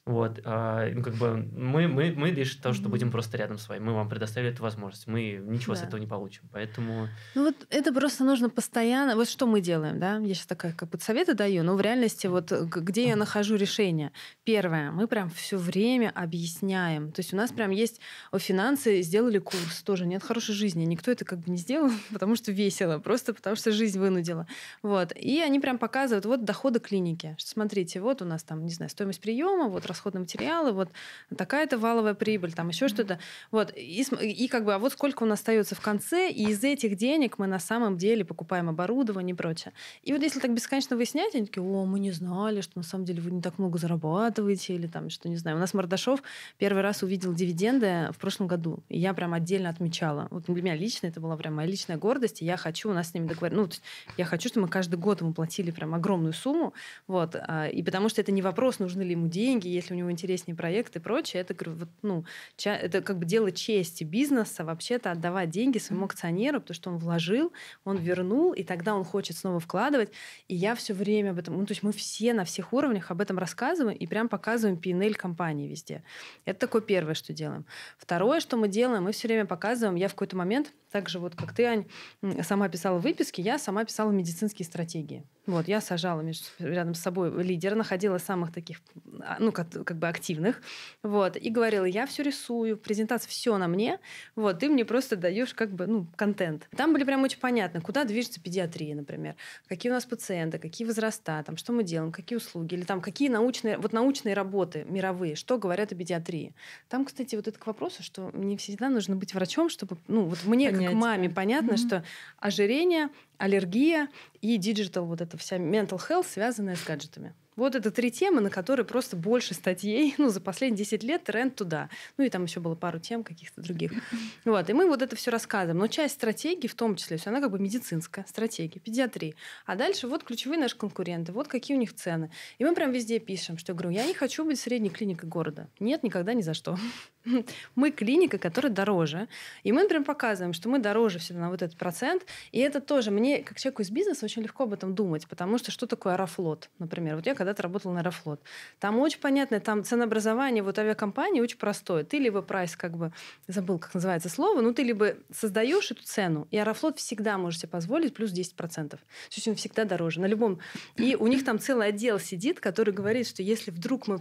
Вот, а, ну, как бы мы, мы, мы лишь то, что mm-hmm. будем просто рядом с вами. Мы вам предоставили эту возможность. Мы ничего да. с этого не получим. Поэтому... Ну вот это просто нужно постоянно... Вот что мы делаем, да? Я сейчас такая как советы даю, но в реальности вот где я нахожу решение? Первое, мы прям все время объясняем. То есть у нас прям есть... О, финансы сделали курс тоже. Нет хорошей жизни. Никто это как бы не сделал, потому что весело. Просто потому что жизнь вынудила. Вот. И они прям показывают, вот доходы клиники. Смотрите, вот у нас там, не знаю, стоимость приема, вот расходные материалы, вот такая-то валовая прибыль, там еще что-то. Вот, и, и как бы, а вот сколько у нас остается в конце, и из этих денег мы на самом деле покупаем оборудование и прочее. И вот если так бесконечно выяснять, они такие, о, мы не знали, что на самом деле вы не так много зарабатываете, или там, что не знаю. У нас Мордашов первый раз увидел дивиденды в прошлом году, и я прям отдельно отмечала. Вот для меня лично это была прям моя личная гордость, и я хочу, у нас с ними договор, ну, я хочу, чтобы мы каждый год ему платили прям огромную сумму, вот, а, и потому что это не вопрос, нужны ли ему деньги, если у него интереснее проект и прочее, это, ну, это как бы дело чести бизнеса вообще-то отдавать деньги своему акционеру, потому что он вложил, он вернул, и тогда он хочет снова вкладывать. И я все время об этом, ну, то есть мы все на всех уровнях об этом рассказываем и прям показываем P&L компании везде. Это такое первое, что делаем. Второе, что мы делаем, мы все время показываем, я в какой-то момент, так же вот как ты, Ань, сама писала выписки, я сама писала медицинские стратегии. Вот, я сажала между, рядом с собой лидера, находила самых таких, а, ну, как, как бы активных, вот, и говорила, я все рисую, презентация все на мне, вот, ты мне просто даешь как бы, ну, контент. Там были прям очень понятно, куда движется педиатрия, например, какие у нас пациенты, какие возраста, там, что мы делаем, какие услуги, или там, какие научные, вот научные работы мировые, что говорят о педиатрии. Там, кстати, вот это к вопросу, что мне всегда нужно быть врачом, чтобы, ну, вот мне, Понять. как маме, понятно, mm-hmm. что ожирение аллергия и диджитал, вот эта вся mental health, связанная с гаджетами. Вот это три темы, на которые просто больше статей, ну, за последние 10 лет тренд туда. Ну, и там еще было пару тем каких-то других. Вот, и мы вот это все рассказываем. Но часть стратегии, в том числе, все она как бы медицинская стратегия, педиатрия. А дальше вот ключевые наши конкуренты, вот какие у них цены. И мы прям везде пишем, что, я говорю, я не хочу быть средней клиникой города. Нет, никогда ни за что. Мы клиника, которая дороже. И мы, например, показываем, что мы дороже всегда на вот этот процент. И это тоже мне, как человеку из бизнеса, очень легко об этом думать, потому что что такое аэрофлот, например? Вот я когда когда-то работал на Аэрофлот. Там очень понятно, там ценообразование вот авиакомпании очень простое. Ты либо прайс, как бы, забыл, как называется слово, но ты либо создаешь эту цену, и Аэрофлот всегда может себе позволить плюс 10%. То есть он всегда дороже, на любом. И у них там целый отдел сидит, который говорит, что если вдруг мы,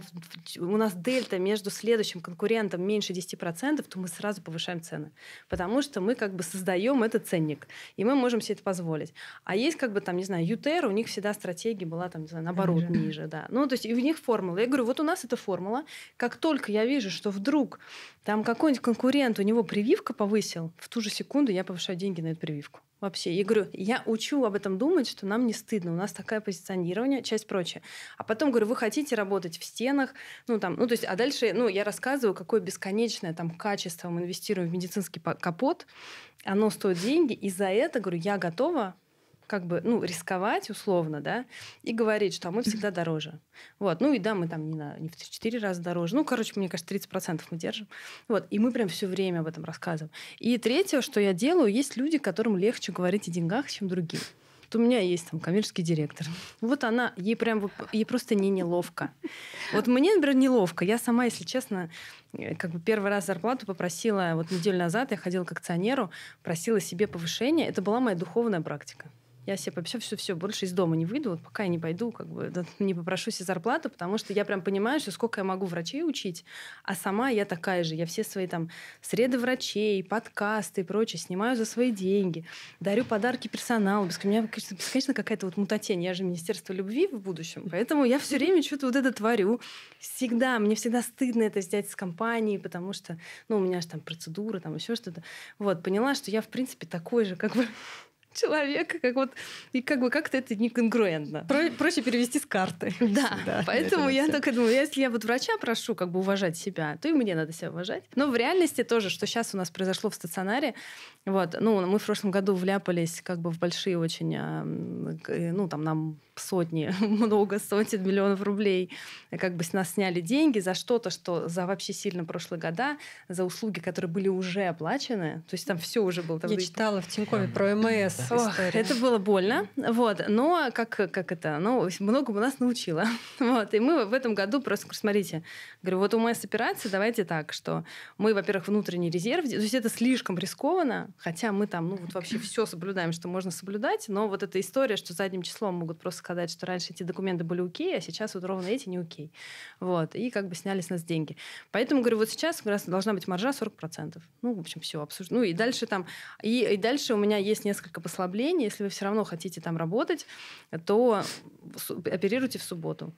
у нас дельта между следующим конкурентом меньше 10%, то мы сразу повышаем цены. Потому что мы как бы создаем этот ценник, и мы можем себе это позволить. А есть как бы там, не знаю, ЮТР, у них всегда стратегия была там, не знаю, наоборот, ниже же, да. Ну, то есть и в них формула. Я говорю, вот у нас эта формула. Как только я вижу, что вдруг там какой-нибудь конкурент, у него прививка повысил, в ту же секунду я повышаю деньги на эту прививку. Вообще, я говорю, я учу об этом думать, что нам не стыдно, у нас такое позиционирование, часть прочее. А потом говорю, вы хотите работать в стенах, ну там, ну то есть, а дальше, ну я рассказываю, какое бесконечное там качество мы инвестируем в медицинский капот, оно стоит деньги, и за это, говорю, я готова как бы, ну, рисковать условно, да, и говорить, что а мы всегда дороже. Вот, ну и да, мы там не, на, не в 4 раза дороже. Ну, короче, мне кажется, 30% мы держим. Вот, и мы прям все время об этом рассказываем. И третье, что я делаю, есть люди, которым легче говорить о деньгах, чем другим. Вот у меня есть там коммерческий директор. Вот она, ей прям, ей просто не неловко. Вот мне, например, неловко. Я сама, если честно, э, как бы первый раз зарплату попросила, вот неделю назад я ходила к акционеру, просила себе повышение. Это была моя духовная практика я себе все, все, все, больше из дома не выйду, вот пока я не пойду, как бы не попрошу себе зарплату, потому что я прям понимаю, что сколько я могу врачей учить, а сама я такая же. Я все свои там среды врачей, подкасты и прочее снимаю за свои деньги, дарю подарки персоналу. Без, у меня, конечно, какая-то вот мутатень. Я же Министерство любви в будущем, поэтому я все время что-то вот это творю. Всегда, мне всегда стыдно это сделать с компанией, потому что, ну, у меня же там процедура, там еще что-то. Вот, поняла, что я, в принципе, такой же, как бы человека, как вот и как бы как-то это неконгруентно. Про, проще перевести с карты. Да. да поэтому я так думаю, если я вот врача прошу как бы уважать себя, то и мне надо себя уважать. Но в реальности тоже, что сейчас у нас произошло в стационаре, вот, ну мы в прошлом году вляпались как бы в большие очень, а, э, ну там нам сотни, много сотен миллионов рублей, как бы с нас сняли деньги за что-то, что за вообще сильно прошлые года, за услуги, которые были уже оплачены, то есть там все уже было. Там я читала в Тинькове про МС разных Ох, историй. Это было больно, вот, но как, как это, ну, многому нас научило, Вот, и мы в этом году просто, говорю, смотрите, говорю, вот у нас операция, давайте так, что мы, во-первых, внутренний резерв, то есть это слишком рискованно, хотя мы там, ну, вот вообще все соблюдаем, что можно соблюдать, но вот эта история, что задним числом могут просто сказать, что раньше эти документы были окей, а сейчас вот ровно эти не окей. Вот, и как бы сняли с нас деньги. Поэтому, говорю, вот сейчас раз должна быть маржа 40%. Ну, в общем, все обсуждено. Ну, и дальше там, и, и дальше у меня есть несколько послабление, если вы все равно хотите там работать, то оперируйте в субботу.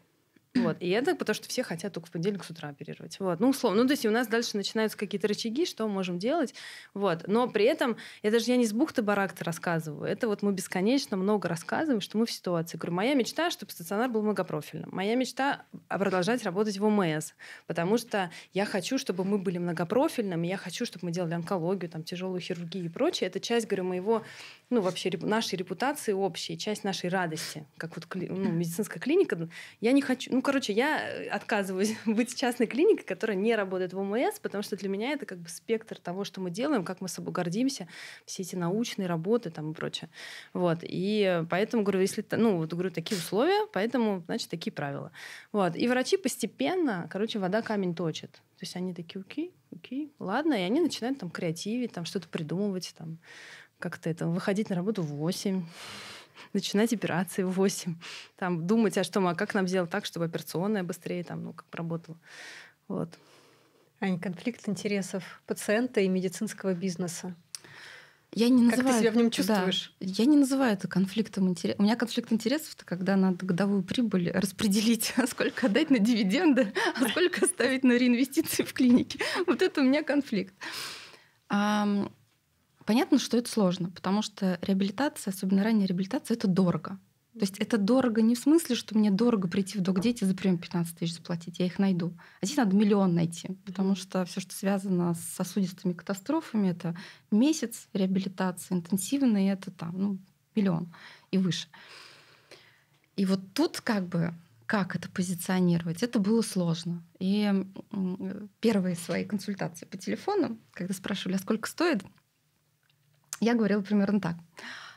Вот. И это потому, что все хотят только в понедельник с утра оперировать. Вот. Ну, условно. Ну, то есть у нас дальше начинаются какие-то рычаги, что мы можем делать. Вот. Но при этом, это же я не с бухты-баракта рассказываю. Это вот мы бесконечно много рассказываем, что мы в ситуации. Говорю, моя мечта, чтобы стационар был многопрофильным. Моя мечта а, продолжать работать в ОМС. Потому что я хочу, чтобы мы были многопрофильными, я хочу, чтобы мы делали онкологию, там, тяжелую хирургию и прочее. Это часть, говорю, моего, ну, вообще нашей репутации общей, часть нашей радости. Как вот ну, медицинская клиника. Я не хочу, ну, ну, короче, я э, отказываюсь быть частной клиникой, которая не работает в ОМС, потому что для меня это как бы спектр того, что мы делаем, как мы собой гордимся, все эти научные работы там и прочее. Вот. И поэтому, говорю, если, ну, вот, говорю, такие условия, поэтому, значит, такие правила. Вот. И врачи постепенно, короче, вода камень точит. То есть они такие, окей, окей, ладно, и они начинают там креативить, там что-то придумывать, там как-то это, выходить на работу в 8, начинать операции в 8, там, думать, а что, а как нам сделать так, чтобы операционная быстрее там, ну, как работала. Вот. Ань, конфликт интересов пациента и медицинского бизнеса. Я не называю, как ты себя в нем чувствуешь? Да, я не называю это конфликтом интересов. У меня конфликт интересов это когда надо годовую прибыль распределить, а сколько отдать на дивиденды, а сколько оставить на реинвестиции в клинике. Вот это у меня конфликт. Понятно, что это сложно, потому что реабилитация, особенно ранняя реабилитация, это дорого. То есть это дорого не в смысле, что мне дорого прийти в док-дети за прием 15 тысяч заплатить, я их найду. А здесь надо миллион найти, потому что все, что связано с сосудистыми катастрофами, это месяц реабилитации интенсивной, это там, ну, миллион и выше. И вот тут как бы как это позиционировать, это было сложно. И первые свои консультации по телефону, когда спрашивали, а сколько стоит, я говорила примерно так.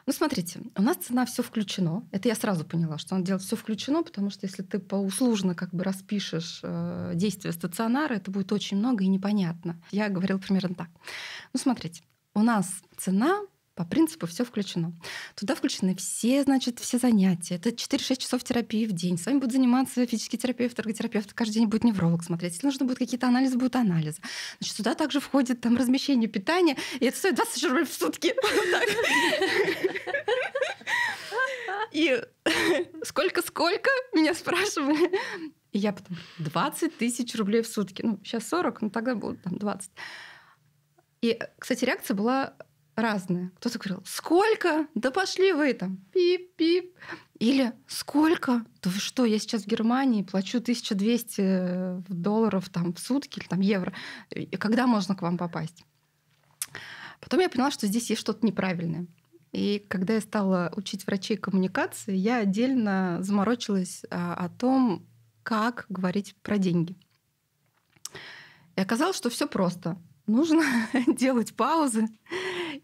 Ну, смотрите, у нас цена все включено. Это я сразу поняла, что он делать все включено, потому что если ты поуслужно как бы распишешь э, действие стационара, это будет очень много и непонятно. Я говорила примерно так. Ну, смотрите, у нас цена по принципу все включено. Туда включены все, значит, все занятия. Это 4-6 часов терапии в день. С вами будут заниматься физический терапевт, эрготерапевт. Каждый день будет невролог смотреть. Если нужно будет какие-то анализы, будут анализы. Значит, сюда также входит там размещение, питания И это стоит 20 рублей в сутки. И сколько-сколько, меня спрашивали. И я потом 20 тысяч рублей в сутки. Ну, сейчас 40, но ну, тогда будет там 20. И, кстати, реакция была разное. Кто-то говорил, сколько? Да пошли вы там, пип-пип. Или сколько? Да вы что, я сейчас в Германии плачу 1200 э, долларов там, в сутки или там, евро. И когда можно к вам попасть? Потом я поняла, что здесь есть что-то неправильное. И когда я стала учить врачей коммуникации, я отдельно заморочилась а, о том, как говорить про деньги. И оказалось, что все просто. Нужно делать паузы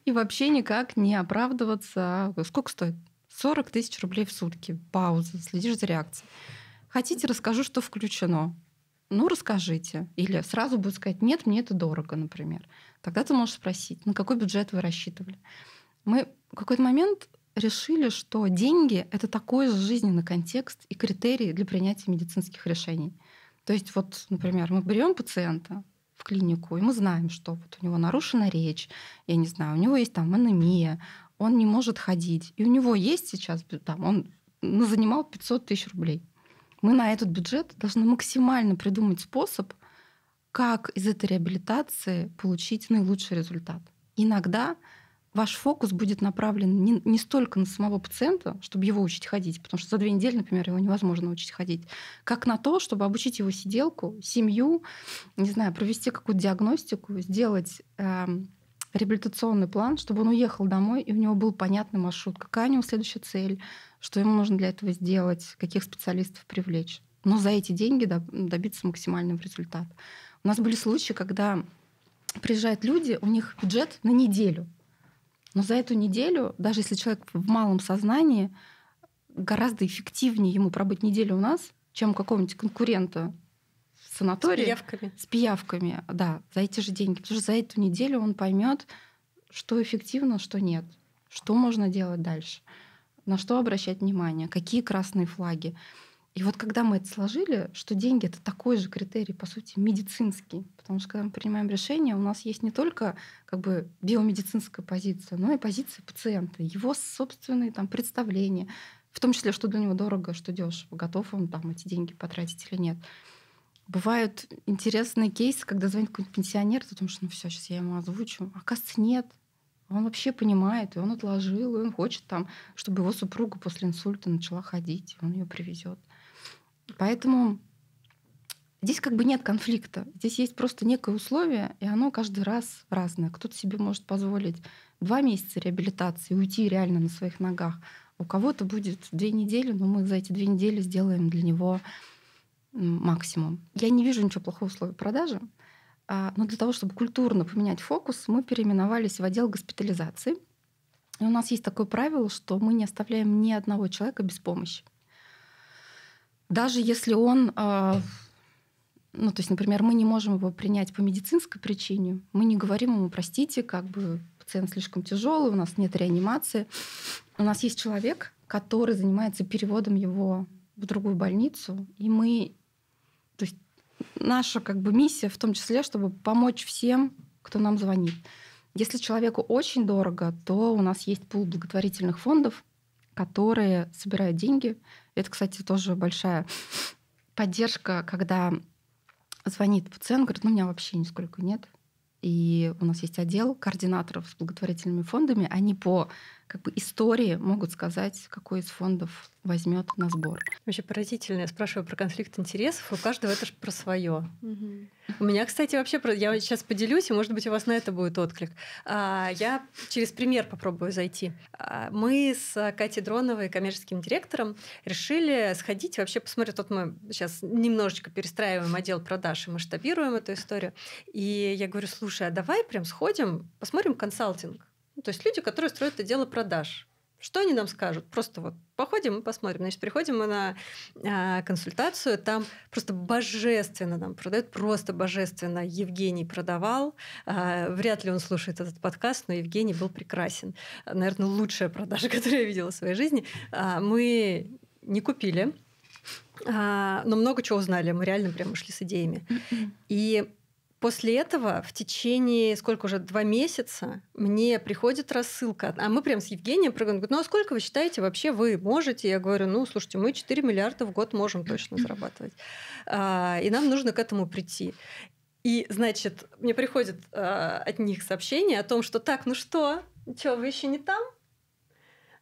и вообще никак не оправдываться. Сколько стоит? 40 тысяч рублей в сутки. Пауза. Следишь за реакцией. Хотите, расскажу, что включено. Ну, расскажите. Или сразу будет сказать, нет, мне это дорого, например. Тогда ты можешь спросить, на какой бюджет вы рассчитывали. Мы в какой-то момент решили, что деньги — это такой же жизненный контекст и критерии для принятия медицинских решений. То есть вот, например, мы берем пациента, в клинику, и мы знаем, что вот у него нарушена речь, я не знаю, у него есть там анемия, он не может ходить. И у него есть сейчас, там, он ну занимал 500 тысяч рублей. Мы на этот бюджет должны максимально придумать способ, как из этой реабилитации получить наилучший результат. Иногда ваш фокус будет направлен не, не столько на самого пациента, чтобы его учить ходить, потому что за две недели, например, его невозможно учить ходить, как на то, чтобы обучить его сиделку, семью, не знаю, провести какую-то диагностику, сделать э, реабилитационный план, чтобы он уехал домой, и у него был понятный маршрут, какая у него следующая цель, что ему нужно для этого сделать, каких специалистов привлечь. Но за эти деньги добиться максимального результата. У нас были случаи, когда приезжают люди, у них бюджет на неделю – но за эту неделю, даже если человек в малом сознании, гораздо эффективнее ему пробыть неделю у нас, чем у какого-нибудь конкурента в санатории. С пиявками. С пиявками, да, за эти же деньги. Потому что за эту неделю он поймет, что эффективно, что нет, что можно делать дальше, на что обращать внимание, какие красные флаги. И вот когда мы это сложили, что деньги это такой же критерий, по сути, медицинский, потому что когда мы принимаем решение, у нас есть не только как бы биомедицинская позиция, но и позиция пациента, его собственные там представления, в том числе, что для него дорого, что дешево, готов он там эти деньги потратить или нет. Бывают интересные кейсы, когда звонит какой-нибудь пенсионер, потому что ну все, сейчас я ему озвучу. Оказывается, нет. Он вообще понимает, и он отложил, и он хочет там, чтобы его супруга после инсульта начала ходить, он ее привезет. Поэтому здесь как бы нет конфликта. Здесь есть просто некое условие, и оно каждый раз разное. Кто-то себе может позволить два месяца реабилитации, уйти реально на своих ногах. У кого-то будет две недели, но мы за эти две недели сделаем для него максимум. Я не вижу ничего плохого в слове продажи, а, но для того, чтобы культурно поменять фокус, мы переименовались в отдел госпитализации. И у нас есть такое правило, что мы не оставляем ни одного человека без помощи даже если он, э, ну, то есть, например, мы не можем его принять по медицинской причине, мы не говорим ему, простите, как бы пациент слишком тяжелый, у нас нет реанимации. У нас есть человек, который занимается переводом его в другую больницу, и мы, то есть, наша как бы миссия в том числе, чтобы помочь всем, кто нам звонит. Если человеку очень дорого, то у нас есть пул благотворительных фондов, которые собирают деньги, это, кстати, тоже большая поддержка, когда звонит пациент, говорит, ну, у меня вообще нисколько нет. И у нас есть отдел координаторов с благотворительными фондами. Они по как бы истории могут сказать, какой из фондов возьмет на сбор. Вообще поразительно. Я спрашиваю про конфликт интересов. У каждого это же про свое. Угу. У меня, кстати, вообще про... Я сейчас поделюсь, и, может быть, у вас на это будет отклик. А, я через пример попробую зайти. А, мы с Катей Дроновой, коммерческим директором, решили сходить вообще посмотреть. тут мы сейчас немножечко перестраиваем отдел продаж и масштабируем эту историю. И я говорю, слушай, а давай прям сходим, посмотрим консалтинг ну, то есть люди, которые строят это дело продаж. Что они нам скажут? Просто вот походим и посмотрим. Значит, приходим мы на э, консультацию, там просто божественно нам продают, просто божественно. Евгений продавал, э, вряд ли он слушает этот подкаст, но Евгений был прекрасен. Наверное, лучшая продажа, которую я видела в своей жизни. Э, мы не купили, но много чего узнали. Мы реально прям ушли с идеями. М-м. И После этого в течение, сколько уже, два месяца мне приходит рассылка. А мы прям с Евгением прыгаем. Говорит, ну а сколько вы считаете вообще вы можете? Я говорю, ну слушайте, мы 4 миллиарда в год можем точно зарабатывать. А, и нам нужно к этому прийти. И, значит, мне приходит а, от них сообщение о том, что так, ну что, что, вы еще не там?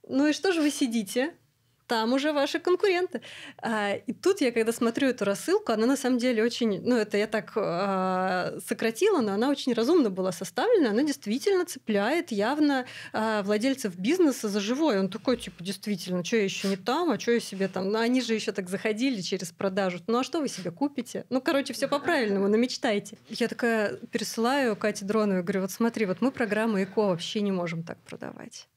Ну и что же вы сидите? там уже ваши конкуренты. А, и тут я, когда смотрю эту рассылку, она на самом деле очень, ну это я так э, сократила, но она очень разумно была составлена, она действительно цепляет явно э, владельцев бизнеса за живой. Он такой, типа, действительно, что я еще не там, а что я себе там, ну они же еще так заходили через продажу, ну а что вы себе купите? Ну, короче, все по-правильному, намечтайте. Я такая пересылаю Кате и говорю, вот смотри, вот мы программу ЭКО вообще не можем так продавать.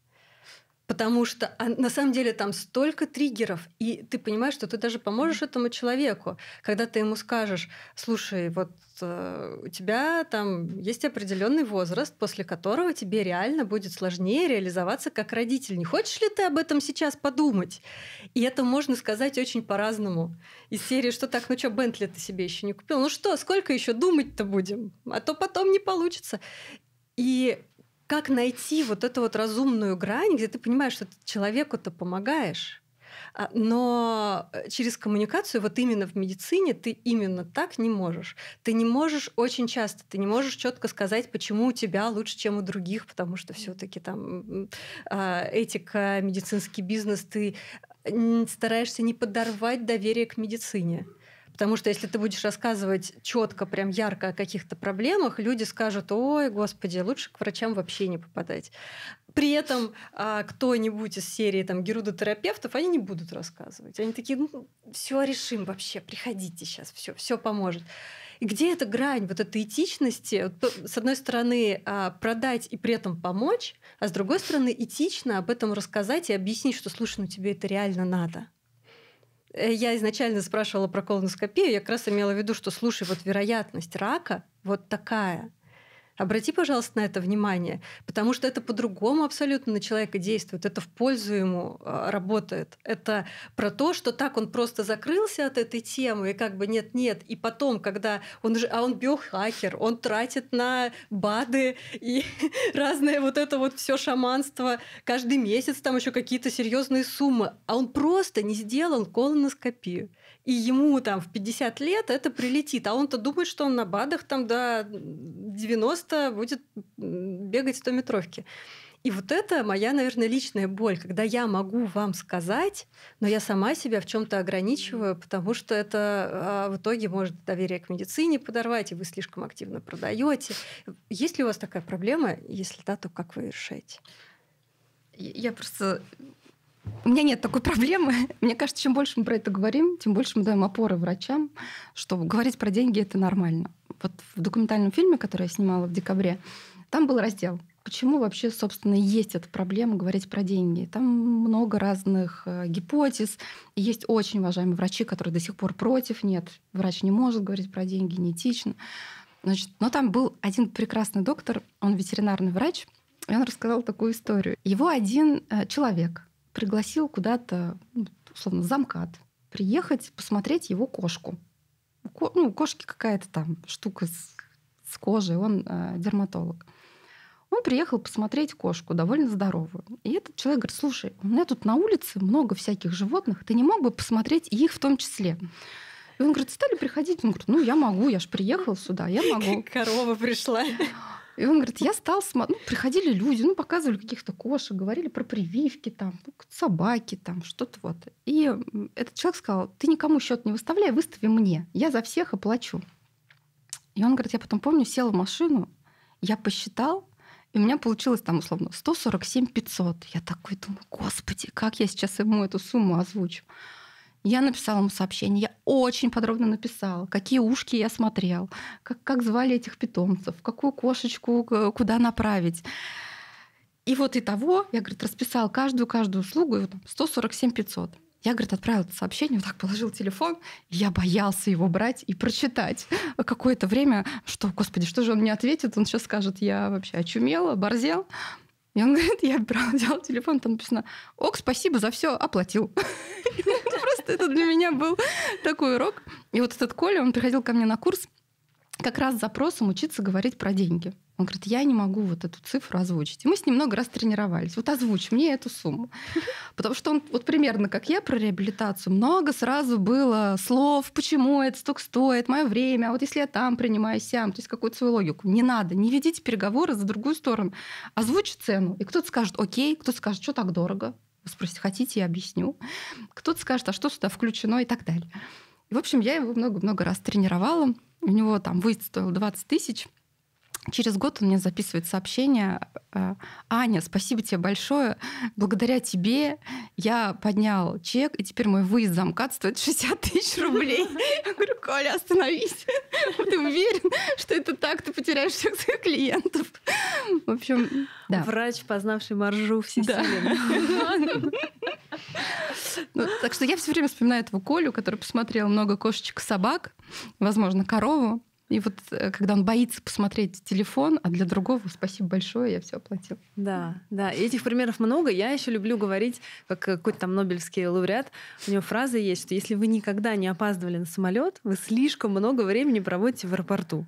Потому что а, на самом деле там столько триггеров, и ты понимаешь, что ты даже поможешь этому человеку, когда ты ему скажешь, слушай, вот э, у тебя там есть определенный возраст, после которого тебе реально будет сложнее реализоваться как родитель. Не хочешь ли ты об этом сейчас подумать? И это можно сказать очень по-разному. Из серии, что так, ну что, Бентли ты себе еще не купил? Ну что, сколько еще думать-то будем? А то потом не получится. И как найти вот эту вот разумную грань, где ты понимаешь, что ты человеку-то помогаешь, а, но э, через коммуникацию, вот именно в медицине, ты именно так не можешь. Ты не можешь очень часто, ты не можешь четко сказать, почему у тебя лучше, чем у других, потому что все-таки там а, этика, медицинский бизнес, ты э, стараешься не подорвать доверие к медицине. Потому что если ты будешь рассказывать четко, прям ярко о каких-то проблемах, люди скажут, ой, господи, лучше к врачам вообще не попадать. При этом а, кто-нибудь из серии там герудотерапевтов, они не будут рассказывать. Они такие, ну, все решим вообще, приходите сейчас, все, все поможет. И где эта грань вот этой этичности? С одной стороны, а, продать и при этом помочь, а с другой стороны, этично об этом рассказать и объяснить, что, слушай, ну тебе это реально надо. Э, я изначально спрашивала про колоноскопию, я как раз имела в виду, что слушай, вот вероятность рака вот такая. Обрати, пожалуйста, на это внимание, потому что это по-другому абсолютно на человека действует, это в пользу ему а, работает. Это про то, что так он просто закрылся от этой темы, и как бы нет-нет. И потом, когда он же, а он биохакер, он тратит на БАДы и разное вот это вот все шаманство. Каждый месяц там еще какие-то серьезные суммы. А он просто не сделал колоноскопию и ему там в 50 лет это прилетит. А он-то думает, что он на БАДах там до 90 будет бегать 100 метровки. И вот это моя, наверное, личная боль, когда я могу вам сказать, но я сама себя в чем-то ограничиваю, потому что это а, в итоге может доверие к медицине подорвать, и вы слишком активно продаете. Есть ли у вас такая проблема? Если да, то как вы ее решаете? Я просто у меня нет такой проблемы. Мне кажется, чем больше мы про это говорим, тем больше мы даем опоры врачам, что говорить про деньги это нормально. Вот в документальном фильме, который я снимала в декабре, там был раздел почему вообще, собственно, есть эта проблема говорить про деньги. Там много разных э, гипотез. Есть очень уважаемые врачи, которые до сих пор против. Нет, врач не может говорить про деньги, неэтично. Значит, но там был один прекрасный доктор, он ветеринарный врач, и он рассказал такую историю. Его один э, человек пригласил куда-то, ну, условно, замкат, приехать, посмотреть его кошку. Ко, ну, кошки какая-то там штука с, с кожей, он э, дерматолог. Он приехал посмотреть кошку, довольно здоровую. И этот человек говорит, слушай, у меня тут на улице много всяких животных, ты не мог бы посмотреть их в том числе? И он говорит, стали приходить? Он говорит, ну я могу, я же приехал сюда, я могу. Корова пришла. И он говорит, я стал смотреть. Ну, приходили люди, ну, показывали каких-то кошек, говорили про прививки, там, собаки, там, что-то вот. И этот человек сказал, ты никому счет не выставляй, выстави мне. Я за всех оплачу. И он говорит, я потом помню, сел в машину, я посчитал, и у меня получилось там условно 147 500. Я такой думаю, господи, как я сейчас ему эту сумму озвучу. Я написала ему сообщение, я очень подробно написала, какие ушки я смотрел, как, как звали этих питомцев, какую кошечку э, куда направить. И вот и того, я, говорит, расписал каждую-каждую услугу, и вот 147 500. Я, говорит, отправила это сообщение, вот так положил телефон, и я боялся его брать и прочитать. А какое-то время, что, господи, что же он мне ответит? Он сейчас скажет, я вообще очумела, борзел. И он говорит, я брал, взял телефон, там написано, ок, спасибо за все, оплатил. Просто это для меня был такой урок. И вот этот Коля, он приходил ко мне на курс, как раз запросом учиться говорить про деньги. Он говорит, я не могу вот эту цифру озвучить. И мы с ним много раз тренировались. Вот озвучь мне эту сумму. Потому что он вот примерно как я про реабилитацию. Много сразу было слов, почему это столько стоит, мое время, а вот если я там принимаю сям, то есть какую-то свою логику. Не надо, не ведите переговоры за другую сторону. Озвучь цену. И кто-то скажет, окей, кто-то скажет, что так дорого. Вы спросите, хотите, я объясню. Кто-то скажет, а что сюда включено и так далее. И, в общем, я его много-много раз тренировала у него там выезд стоил 20 тысяч, Через год он мне записывает сообщение. Э, Аня, спасибо тебе большое. Благодаря тебе я поднял чек, и теперь мой выезд за МКАД стоит 60 тысяч рублей. Я говорю, Коля, остановись. А ты уверен, что это так? Ты потеряешь всех своих клиентов. В общем, да. Врач, познавший маржу все да. Ну, так что я все время вспоминаю этого Колю, который посмотрел много кошечек и собак, возможно, корову, и вот э, когда он боится посмотреть телефон, а для другого спасибо большое, я все оплатил. Да, да. И этих примеров много. Я еще люблю говорить, как э, какой-то там Нобелевский лауреат, у него фраза есть, что если вы никогда не опаздывали на самолет, вы слишком много времени проводите в аэропорту.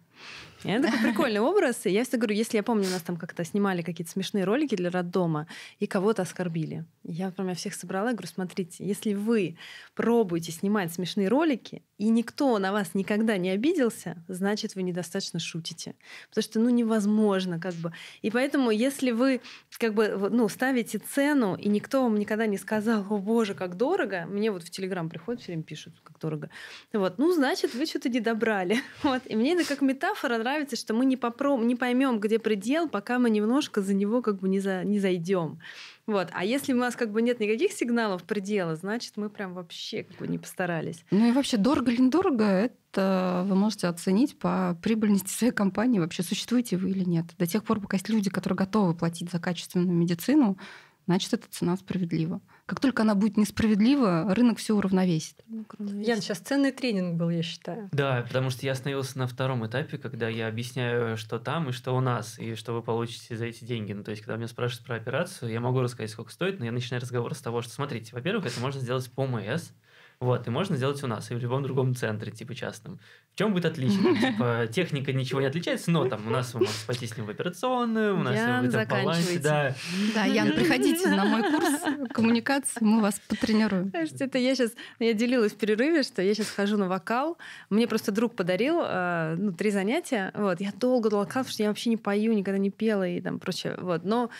Это такой прикольный образ. И я всегда говорю, если я помню, у нас там как-то снимали какие-то смешные ролики для роддома, и кого-то оскорбили. Я прям всех собрала и говорю, смотрите, если вы пробуете снимать смешные ролики, и никто на вас никогда не обиделся, значит, вы недостаточно шутите. Потому что, ну, невозможно как бы. И поэтому, если вы как бы, ну, ставите цену, и никто вам никогда не сказал, о боже, как дорого, мне вот в Телеграм приходят, все время пишут, как дорого. Вот, ну, значит, вы что-то не добрали. Вот. И мне это как метафора нравится нравится, что мы не, попроб... не поймем, где предел, пока мы немножко за него как бы не, за... не зайдем. Вот. А если у нас как бы нет никаких сигналов предела, значит, мы прям вообще как бы не постарались. Ну и вообще дорого ли дорого, это вы можете оценить по прибыльности своей компании, вообще существуете вы или нет. До тех пор, пока есть люди, которые готовы платить за качественную медицину, значит, эта цена справедлива. Как только она будет несправедлива, рынок все ну, уравновесит. Ян, сейчас ценный тренинг был, я считаю. Да, потому что я остановился на втором этапе, когда я объясняю, что там и что у нас, и что вы получите за эти деньги. Ну, то есть, когда меня спрашивают про операцию, я могу рассказать, сколько стоит, но я начинаю разговор с того, что, смотрите, во-первых, это можно сделать по МС, вот, и можно сделать у нас и в любом другом центре, типа частном. В чем будет отличие? Типа, техника ничего не отличается, но там у нас вы можете пойти с ним в операционную, у нас Ян, вы там балансе, да. Да, Ян, приходите на мой курс коммуникации, мы вас потренируем. Знаешь, это я сейчас, я делилась в перерыве, что я сейчас хожу на вокал, мне просто друг подарил а, ну, три занятия, вот, я долго долго, потому что я вообще не пою, никогда не пела и там прочее, вот, но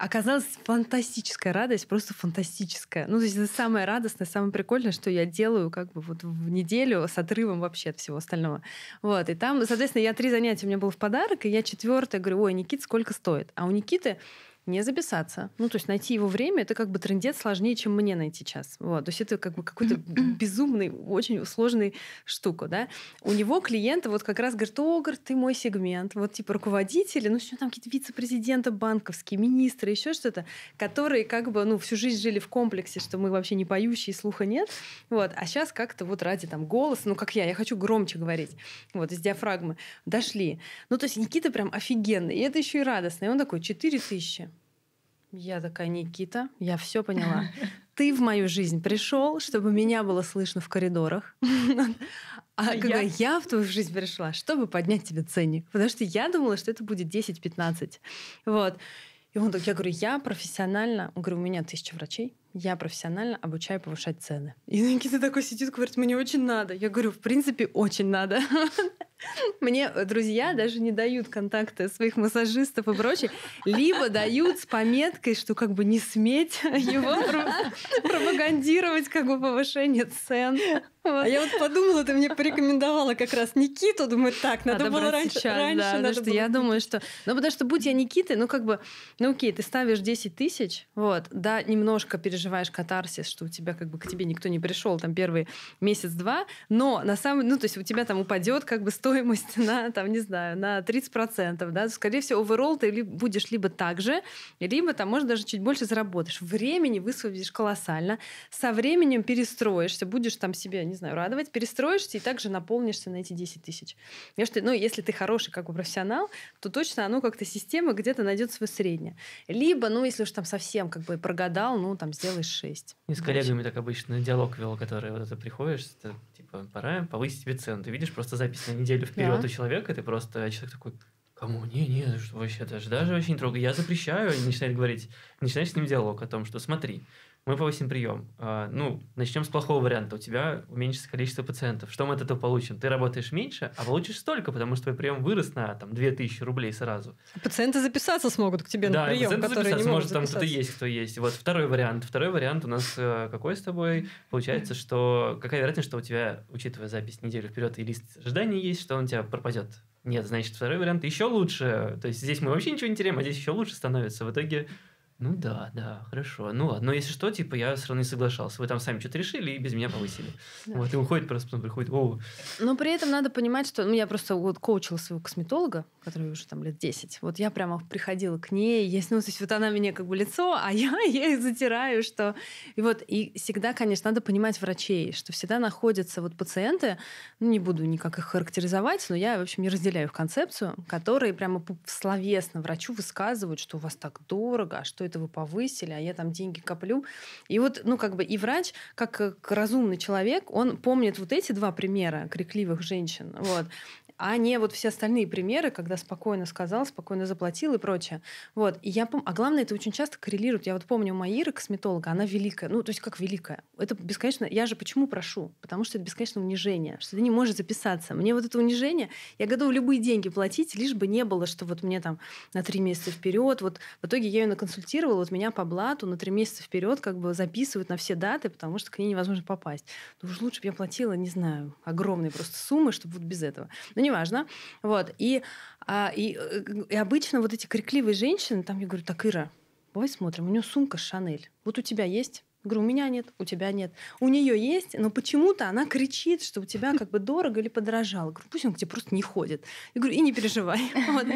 оказалась фантастическая радость, просто фантастическая. Ну, то есть это самое радостное, самое прикольное, что я делаю как бы вот в неделю с отрывом вообще от всего остального. Вот, и там, соответственно, я три занятия у меня было в подарок, и я четвертое говорю, ой, Никит, сколько стоит? А у Никиты не записаться. Ну, то есть найти его время, это как бы трендец сложнее, чем мне найти час. Вот. То есть это как бы какой-то безумный, очень сложный штуку, да. У него клиенты вот как раз говорят, о, ты мой сегмент. Вот типа руководители, ну, что там какие-то вице-президенты банковские, министры, еще что-то, которые как бы, ну, всю жизнь жили в комплексе, что мы вообще не поющие, слуха нет. Вот. А сейчас как-то вот ради там голоса, ну, как я, я хочу громче говорить. Вот, из диафрагмы. Дошли. Ну, то есть Никита прям офигенный. И это еще и радостно. И он такой, 4 тысячи. Я такая, Никита, я все поняла. Ты в мою жизнь пришел, чтобы меня было слышно в коридорах. А когда я... я в твою жизнь пришла, чтобы поднять тебе ценник. Потому что я думала, что это будет 10-15. Вот. И он так, я говорю, я профессионально, он говорит, у меня тысяча врачей, я профессионально обучаю повышать цены. И Никита такой сидит, говорит, мне очень надо. Я говорю, в принципе, очень надо. Мне друзья даже не дают контакты своих массажистов и прочее, либо дают с пометкой, что как бы не сметь его пропагандировать, как бы повышение цен. А я вот подумала, ты мне порекомендовала как раз Никиту, думаю, так, надо, надо было раньше. Сейчас, раньше да, надо потому было... что я думаю, что... Ну, потому что будь я Никитой, ну, как бы, ну, окей, ты ставишь 10 тысяч, вот, да, немножко переживаешь катарсис, что у тебя как бы к тебе никто не пришел там первый месяц-два, но на самом... Ну, то есть у тебя там упадет как бы 100 стоимость на, там, не знаю, на 30%, да, скорее всего, overall ты ли, будешь либо так же, либо там, может, даже чуть больше заработаешь. Времени высвободишь колоссально, со временем перестроишься, будешь там себе, не знаю, радовать, перестроишься и также наполнишься на эти 10 тысяч. Что, ну, если ты хороший как бы профессионал, то точно оно как-то система где-то найдет свое среднее. Либо, ну, если уж там совсем как бы прогадал, ну, там сделаешь 6. И с коллегами так обычно диалог вел, который вот это приходишь, ты типа, пора повысить себе цену. Ты видишь просто запись на неделю вперед да. у человека, ты просто а человек такой, кому? Не, не, что вообще даже, даже вообще не трогай, я запрещаю. Они начинают говорить, начинаешь с ним диалог о том, что смотри, мы повысим прием. А, ну, начнем с плохого варианта. У тебя уменьшится количество пациентов. Что мы от этого получим? Ты работаешь меньше, а получишь столько, потому что твой прием вырос на там, 2000 рублей сразу. А пациенты записаться смогут к тебе да, на прием, пациенты который записаться, не может, записаться. там кто-то есть, кто есть. Вот второй вариант. Второй вариант у нас э, какой с тобой? Получается, что какая вероятность, что у тебя, учитывая запись неделю вперед и лист ожидания есть, что он у тебя пропадет? Нет, значит, второй вариант еще лучше. То есть здесь мы вообще ничего не теряем, а здесь еще лучше становится. В итоге ну да, да, хорошо. Ну ладно, но если что, типа, я все равно не соглашался. Вы там сами что-то решили и без меня повысили. Да. Вот, и уходит просто, потом приходит, о. Но при этом надо понимать, что... Ну, я просто вот коучила своего косметолога, который уже там лет 10. Вот я прямо приходила к ней, есть, ну, то есть вот она мне как бы лицо, а я ей затираю, что... И вот, и всегда, конечно, надо понимать врачей, что всегда находятся вот пациенты, ну, не буду никак их характеризовать, но я, в общем, не разделяю их концепцию, которые прямо словесно врачу высказывают, что у вас так дорого, а что это повысили, а я там деньги коплю. И вот, ну, как бы и врач, как э, разумный человек, он помнит вот эти два примера крикливых женщин, вот, а не вот все остальные примеры, когда спокойно сказал, спокойно заплатил и прочее. Вот. И я пом... А главное, это очень часто коррелирует. Я вот помню, у косметолога, она великая. Ну, то есть как великая. Это бесконечно... Я же почему прошу? Потому что это бесконечно унижение, что ты не можешь записаться. Мне вот это унижение, я готова любые деньги платить, лишь бы не было, что вот мне там на три месяца вперед. Вот в итоге я ее наконсультировала, вот меня по блату на три месяца вперед как бы записывают на все даты, потому что к ней невозможно попасть. Ну уж лучше бы я платила, не знаю, огромные просто суммы, чтобы вот без этого. Но не неважно. Вот. И, а, и, э, и обычно вот эти крикливые женщины, там я говорю, так, Ира, давай смотрим, у нее сумка Шанель. Вот у тебя есть? Говорю, у меня нет, у тебя нет. У нее есть, но почему-то она кричит, что у тебя как бы дорого или подорожало. Говорю, пусть он к тебе просто не ходит. И говорю, и не переживай. Вот.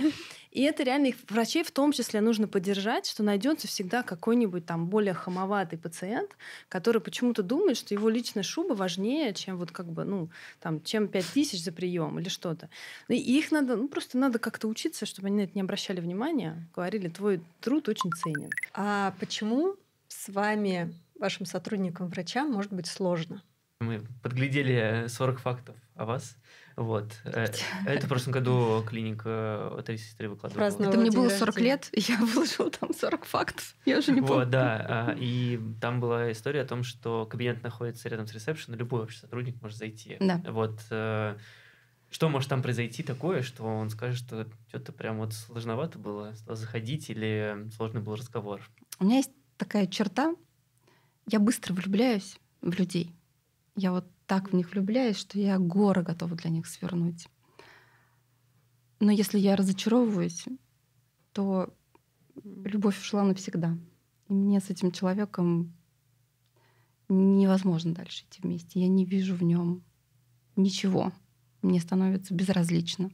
И это реально их врачей в том числе нужно поддержать, что найдется всегда какой-нибудь там более хамоватый пациент, который почему-то думает, что его личная шуба важнее, чем вот как бы, ну, там, чем 5 тысяч за прием или что-то. И их надо, ну, просто надо как-то учиться, чтобы они на это не обращали внимания, говорили, твой труд очень ценен. А почему с вами вашим сотрудникам, врачам, может быть сложно? Мы подглядели 40 э, фактов о вас. Вот. Э, это в прошлом году клиника этой сестры выкладывала. Это мне было 40 лет, и я выложила там 40 фактов. Я уже не помню. да. А, и там была история о том, что кабинет находится рядом с ресепшеном, любой вообще сотрудник может зайти. Да. Вот. Э, что может там произойти такое, что он скажет, что что-то прям вот сложновато было заходить или сложный был разговор? У меня есть такая черта, я быстро влюбляюсь в людей. Я вот так в них влюбляюсь, что я горы готова для них свернуть. Но если я разочаровываюсь, то любовь ушла навсегда. И мне с этим человеком невозможно дальше идти вместе. Я не вижу в нем ничего. Мне становится безразлично.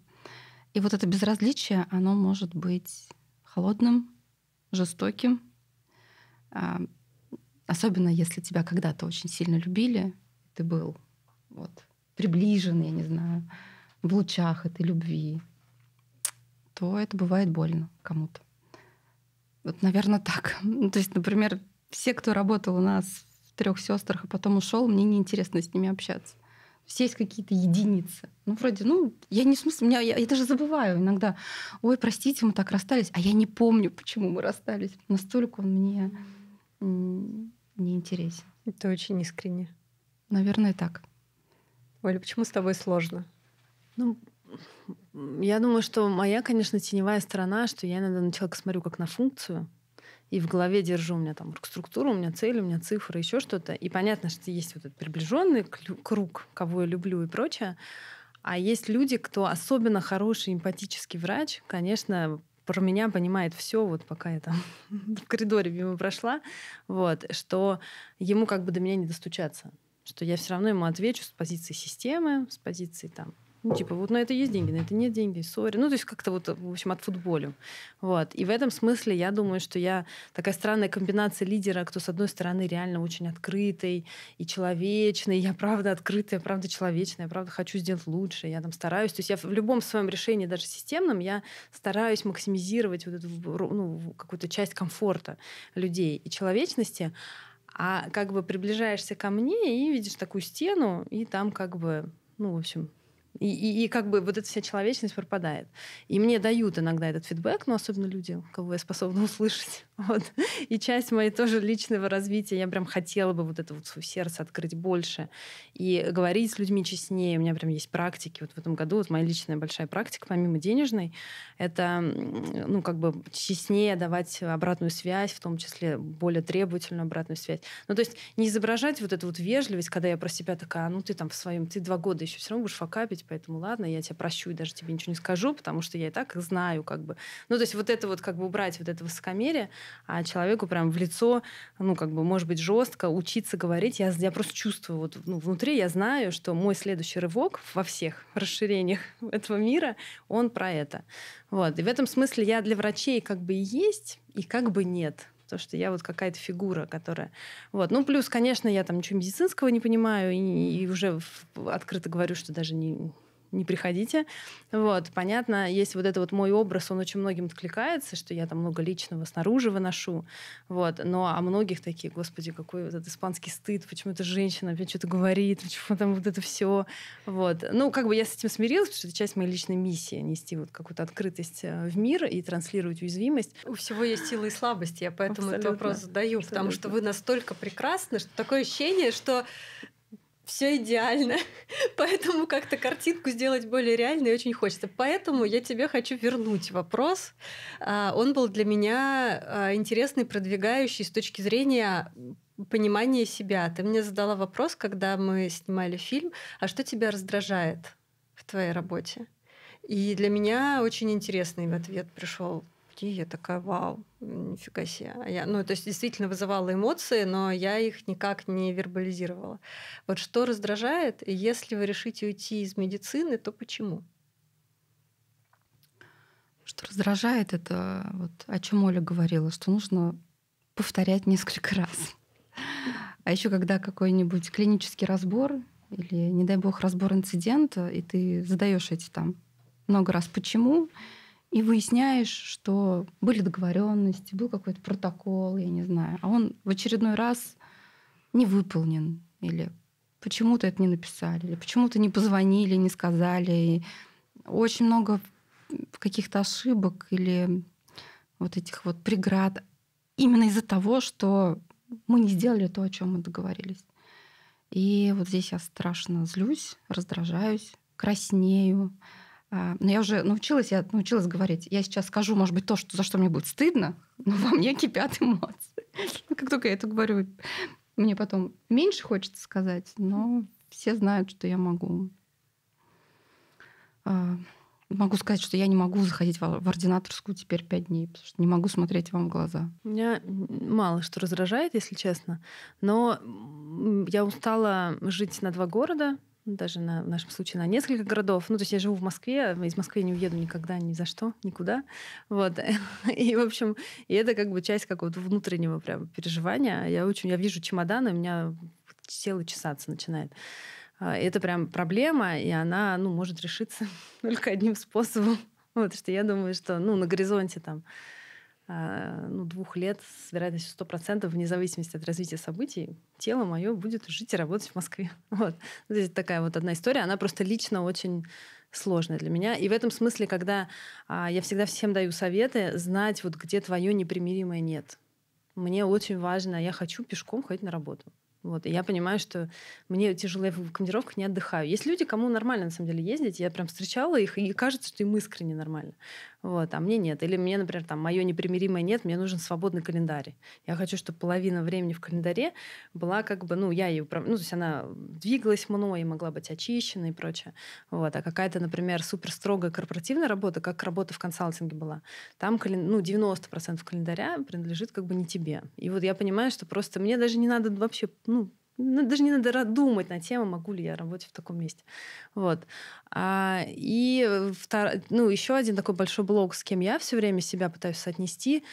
И вот это безразличие, оно может быть холодным, жестоким, а, Особенно если тебя когда-то очень сильно любили, ты был вот, приближен, я не знаю, в лучах этой любви, то это бывает больно кому-то. Вот, наверное, так. Ну, то есть, например, все, кто работал у нас в трех сестрах, а потом ушел, мне неинтересно с ними общаться. Все есть какие-то единицы. Ну, вроде, ну, я не смысл, меня, я, я даже забываю иногда. Ой, простите, мы так расстались. А я не помню, почему мы расстались. Настолько он мне не интересен. Это очень искренне. Наверное, так. Оля, почему с тобой сложно? Ну, я думаю, что моя, конечно, теневая сторона, что я иногда на человека смотрю как на функцию, и в голове держу, у меня там структуру, у меня цель, у меня цифры, еще что-то. И понятно, что есть вот этот приближенный круг, кого я люблю и прочее. А есть люди, кто особенно хороший эмпатический врач, конечно, про меня понимает все, вот пока я там в коридоре мимо прошла, вот, что ему как бы до меня не достучаться, что я все равно ему отвечу с позиции системы, с позиции там ну, типа, вот на ну, это есть деньги, на это нет деньги, сори. Ну, то есть как-то вот, в общем, от футболю. Вот. И в этом смысле я думаю, что я такая странная комбинация лидера, кто, с одной стороны, реально очень открытый и человечный. Я, правда, открытая, правда, человечная. Я, правда, хочу сделать лучше. Я там стараюсь. То есть я в любом своем решении, даже системном, я стараюсь максимизировать вот эту ну, какую-то часть комфорта людей и человечности. А как бы приближаешься ко мне и видишь такую стену, и там как бы, ну, в общем, и, и, и как бы вот эта вся человечность пропадает. И мне дают иногда этот фидбэк, но ну, особенно люди, кого я способна услышать. Вот. И часть моей тоже личного развития, я прям хотела бы вот это вот свое сердце открыть больше и говорить с людьми честнее. У меня прям есть практики. Вот в этом году вот моя личная большая практика, помимо денежной, это ну как бы честнее давать обратную связь, в том числе более требовательную обратную связь. Ну то есть не изображать вот эту вот вежливость, когда я про себя такая, «А, ну ты там в своем, ты два года еще все равно будешь факапить, работать, поэтому ладно, я тебя прощу и даже тебе ничего не скажу, потому что я и так знаю, как бы. Ну, то есть вот это вот как бы убрать вот это высокомерие, а человеку прям в лицо, ну, как бы, может быть, жестко учиться говорить. Я, я просто чувствую вот ну, внутри, я знаю, что мой следующий рывок во всех расширениях этого мира, он про это. Вот. И в этом смысле я для врачей как бы и есть, и как бы нет то, что я вот какая-то фигура, которая... Вот. Ну, плюс, конечно, я там ничего медицинского не понимаю, и, и уже открыто говорю, что даже не, не приходите. Вот, понятно, есть вот это вот мой образ, он очень многим откликается, что я там много личного снаружи выношу, вот, но а многих такие, господи, какой вот этот испанский стыд, почему эта женщина опять что-то говорит, почему там вот это все, вот. Ну, как бы я с этим смирилась, потому что это часть моей личной миссии, нести вот какую-то открытость э, в мир и транслировать уязвимость. У всего есть силы и слабости, я поэтому Абсолютно. этот вопрос задаю, Абсолютно. потому что вы настолько прекрасны, что такое ощущение, что все идеально. Поэтому как-то картинку сделать более реальной очень хочется. Поэтому я тебе хочу вернуть вопрос. А, он был для меня а, интересный, продвигающий с точки зрения понимания себя. Ты мне задала вопрос, когда мы снимали фильм, а что тебя раздражает в твоей работе? И для меня очень интересный в ответ пришел очки, я такая, вау, нифига себе. А я, ну, то есть действительно вызывала эмоции, но я их никак не вербализировала. Вот что раздражает, если вы решите уйти из медицины, то почему? Что раздражает, это вот о чем Оля говорила, что нужно повторять несколько раз. А еще когда какой-нибудь клинический разбор или, не дай бог, разбор инцидента, и ты задаешь эти там много раз почему, и выясняешь, что были договоренности, был какой-то протокол, я не знаю, а он в очередной раз не выполнен, или почему-то это не написали, или почему-то не позвонили, не сказали. И очень много каких-то ошибок или вот этих вот преград именно из-за того, что мы не сделали то, о чем мы договорились. И вот здесь я страшно злюсь, раздражаюсь, краснею. А, но я уже научилась, я научилась говорить. Я сейчас скажу, может быть, то, что, за что мне будет стыдно, но во мне кипят эмоции. Ну, как только я это говорю, мне потом меньше хочется сказать, но все знают, что я могу. А, могу сказать, что я не могу заходить в ординаторскую теперь пять дней, потому что не могу смотреть вам в глаза. Меня мало что раздражает, если честно. Но я устала жить на два города, даже на, в нашем случае на несколько городов. Ну, то есть я живу в Москве, из Москвы не уеду никогда ни за что, никуда. Вот. И, в общем, и это как бы часть какого-то внутреннего прям переживания. Я очень, я вижу чемоданы, у меня тело чесаться начинает. А, это прям проблема, и она, ну, может решиться только одним способом. Вот, что я думаю, что, ну, на горизонте там а, ну, двух лет с вероятностью процентов вне зависимости от развития событий, тело мое будет жить и работать в Москве. Вот. Здесь ну, такая вот одна история. Она просто лично очень сложная для меня. И в этом смысле, когда а, я всегда всем даю советы, знать вот где твое непримиримое нет. Мне очень важно, я хочу пешком ходить на работу. Вот, и я понимаю, что мне тяжело, я в командировках не отдыхаю. Есть люди, кому нормально, на самом деле, ездить. Я прям встречала их, и кажется, что им искренне нормально. Вот, а мне нет. Или мне, например, там, мое непримиримое нет, мне нужен свободный календарь. Я хочу, чтобы половина времени в календаре была как бы, ну, я ее ну, то есть она двигалась мной, могла быть очищена и прочее. Вот, а какая-то, например, супер строгая корпоративная работа, как работа в консалтинге была, там, ну, 90% календаря принадлежит как бы не тебе. И вот я понимаю, что просто мне даже не надо вообще, ну, ну, даже не надо думать на тему, могу ли я работать в таком месте. Вот. А, и э, втор... ну, еще один такой большой блок, с кем я все время себя пытаюсь соотнести.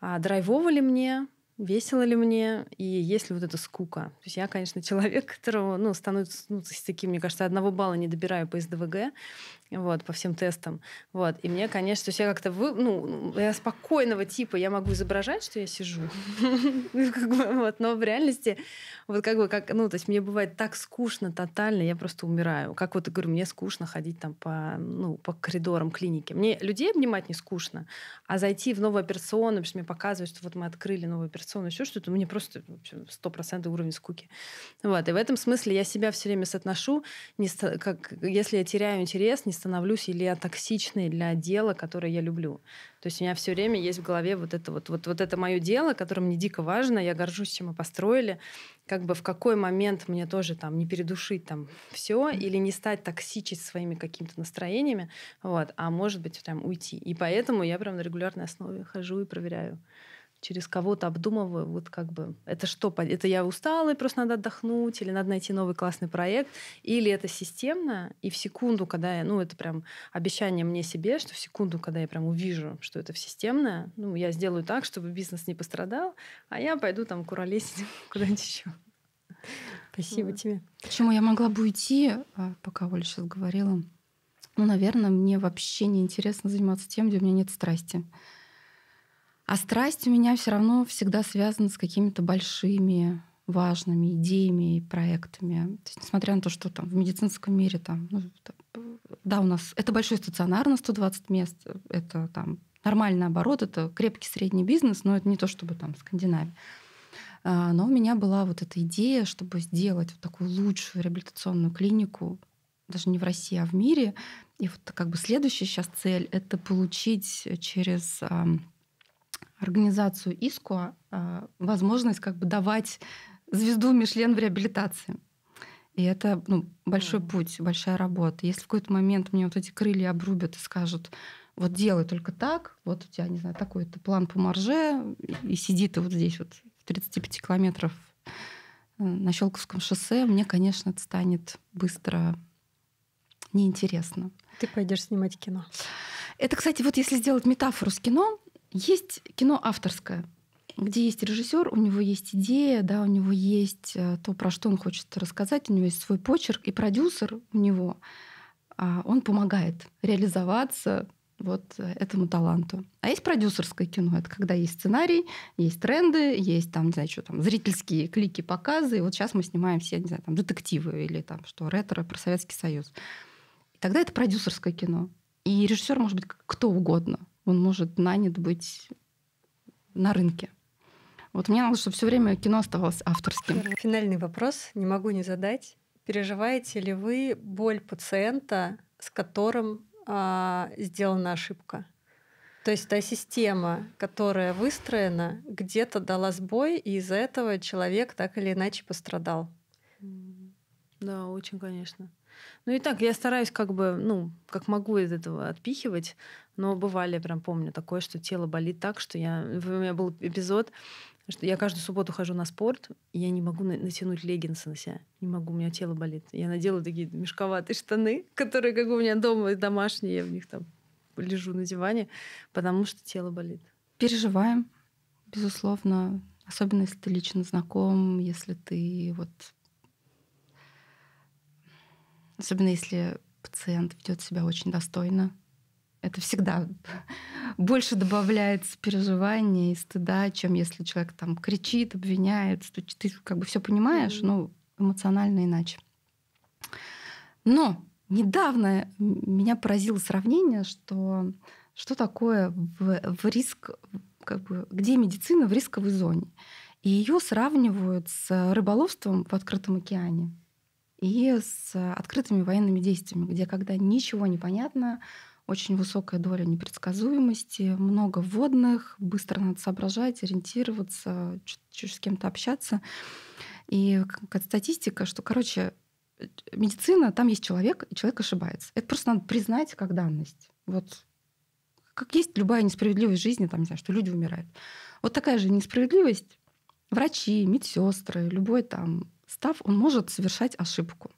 А, драйвово ли мне, весело ли мне, и есть ли вот эта скука. То есть я, конечно, человек, которого, ну, становится, ну, с таким, мне кажется, одного балла не добираю по СДВГ, вот, по всем тестам. Вот. И мне, конечно, то есть я как-то вы, ну, я спокойного типа, я могу изображать, что я сижу. Ну, вот, но в реальности, вот как бы, как, ну, то есть мне бывает так скучно тотально, я просто умираю. Как вот, говорю, мне скучно ходить там по, ну, по коридорам клиники. Мне людей обнимать не скучно, а зайти в новую операционную, потому что мне показывают, что вот мы открыли новую операционную, еще что-то, ну, мне просто процентов уровень скуки. Вот. И в этом смысле я себя все время соотношу, не, как, если я теряю интерес, не становлюсь или я токсичной для дела, которое я люблю. То есть у меня все время есть в голове вот это вот, вот, вот это мое дело, которое мне дико важно, я горжусь, чем мы построили. Как бы в какой момент мне тоже там не передушить там все или не стать токсичить своими какими-то настроениями, вот, а может быть прям уйти. И поэтому я прям на регулярной основе хожу и проверяю через кого-то обдумываю, вот как бы, это что, это я устала и просто надо отдохнуть, или надо найти новый классный проект, или это системно, и в секунду, когда я, ну, это прям обещание мне себе, что в секунду, когда я прям увижу, что это в системное, ну, я сделаю так, чтобы бизнес не пострадал, а я пойду там куролесить куда-нибудь еще. Спасибо да. тебе. Почему я могла бы уйти, а, пока Оля сейчас говорила? Ну, наверное, мне вообще не интересно заниматься тем, где у меня нет страсти. А страсть у меня все равно всегда связана с какими-то большими важными идеями и проектами. То есть, несмотря на то, что там в медицинском мире там, ну, э, да, у нас это большой стационар на 120 мест, э, это там нормальный оборот, это крепкий средний бизнес, но это не то, чтобы там Скандинавия. А, но у меня была вот эта идея, чтобы сделать вот такую лучшую реабилитационную клинику, даже не в России, а в мире. И вот как бы следующая сейчас цель — это получить через организацию ИСКО а, возможность как бы давать звезду Мишлен в реабилитации. И это ну, большой путь, большая работа. Если в какой-то момент мне вот эти крылья обрубят и скажут, вот делай только так, вот у тебя, не знаю, такой-то план по марже, и сиди ты вот здесь вот в 35 километров э, на Щелковском шоссе, мне, конечно, это станет быстро неинтересно. Ты пойдешь снимать кино. Это, кстати, вот если сделать метафору с кино, есть кино авторское, где есть режиссер, у него есть идея, да, у него есть э, то, про что он хочет рассказать, у него есть свой почерк, и продюсер у него, а, он помогает реализоваться вот этому таланту. А есть продюсерское кино, это когда есть сценарий, есть тренды, есть там, не знаю, что там, зрительские клики, показы, и вот сейчас мы снимаем все, не знаю, там, детективы или там что, ретро про Советский Союз. И тогда это продюсерское кино. И режиссер может быть кто угодно он может нанят быть на рынке. Вот мне надо, чтобы все время кино оставалось авторским. Финальный вопрос не могу не задать. Переживаете ли вы боль пациента, с которым а, сделана ошибка? То есть та система, которая выстроена, где-то дала сбой, и из-за этого человек так или иначе пострадал. Да, очень, конечно. Ну и так, я стараюсь как бы, ну, как могу из этого отпихивать, но бывали, прям помню, такое, что тело болит так, что я... У меня был эпизод, что я каждую субботу хожу на спорт, и я не могу натянуть леггинсы на себя. Не могу, у меня тело болит. Я надела такие мешковатые штаны, которые как у меня дома домашние, я в них там лежу на диване, потому что тело болит. Переживаем, безусловно, особенно если ты лично знаком, если ты вот Особенно если пациент ведет себя очень достойно. Это всегда больше добавляется переживания и стыда, чем если человек там кричит, обвиняет, что ты как бы все понимаешь, но ну, эмоционально иначе. Но недавно меня поразило сравнение, что что такое в, в риск, как бы, где медицина в рисковой зоне. И ее сравнивают с рыболовством в открытом океане и с э, открытыми военными действиями, где когда ничего не понятно, очень высокая доля непредсказуемости, много вводных, быстро надо соображать, ориентироваться, чуть, чуть с кем-то общаться. И статистика, что, короче, э, медицина, там есть человек, и человек ошибается. Это просто надо признать как данность. Вот как есть любая несправедливость в жизни, там, не знаю, что люди умирают. Вот такая же несправедливость врачи, медсестры, любой там став, он может совершать ошибку.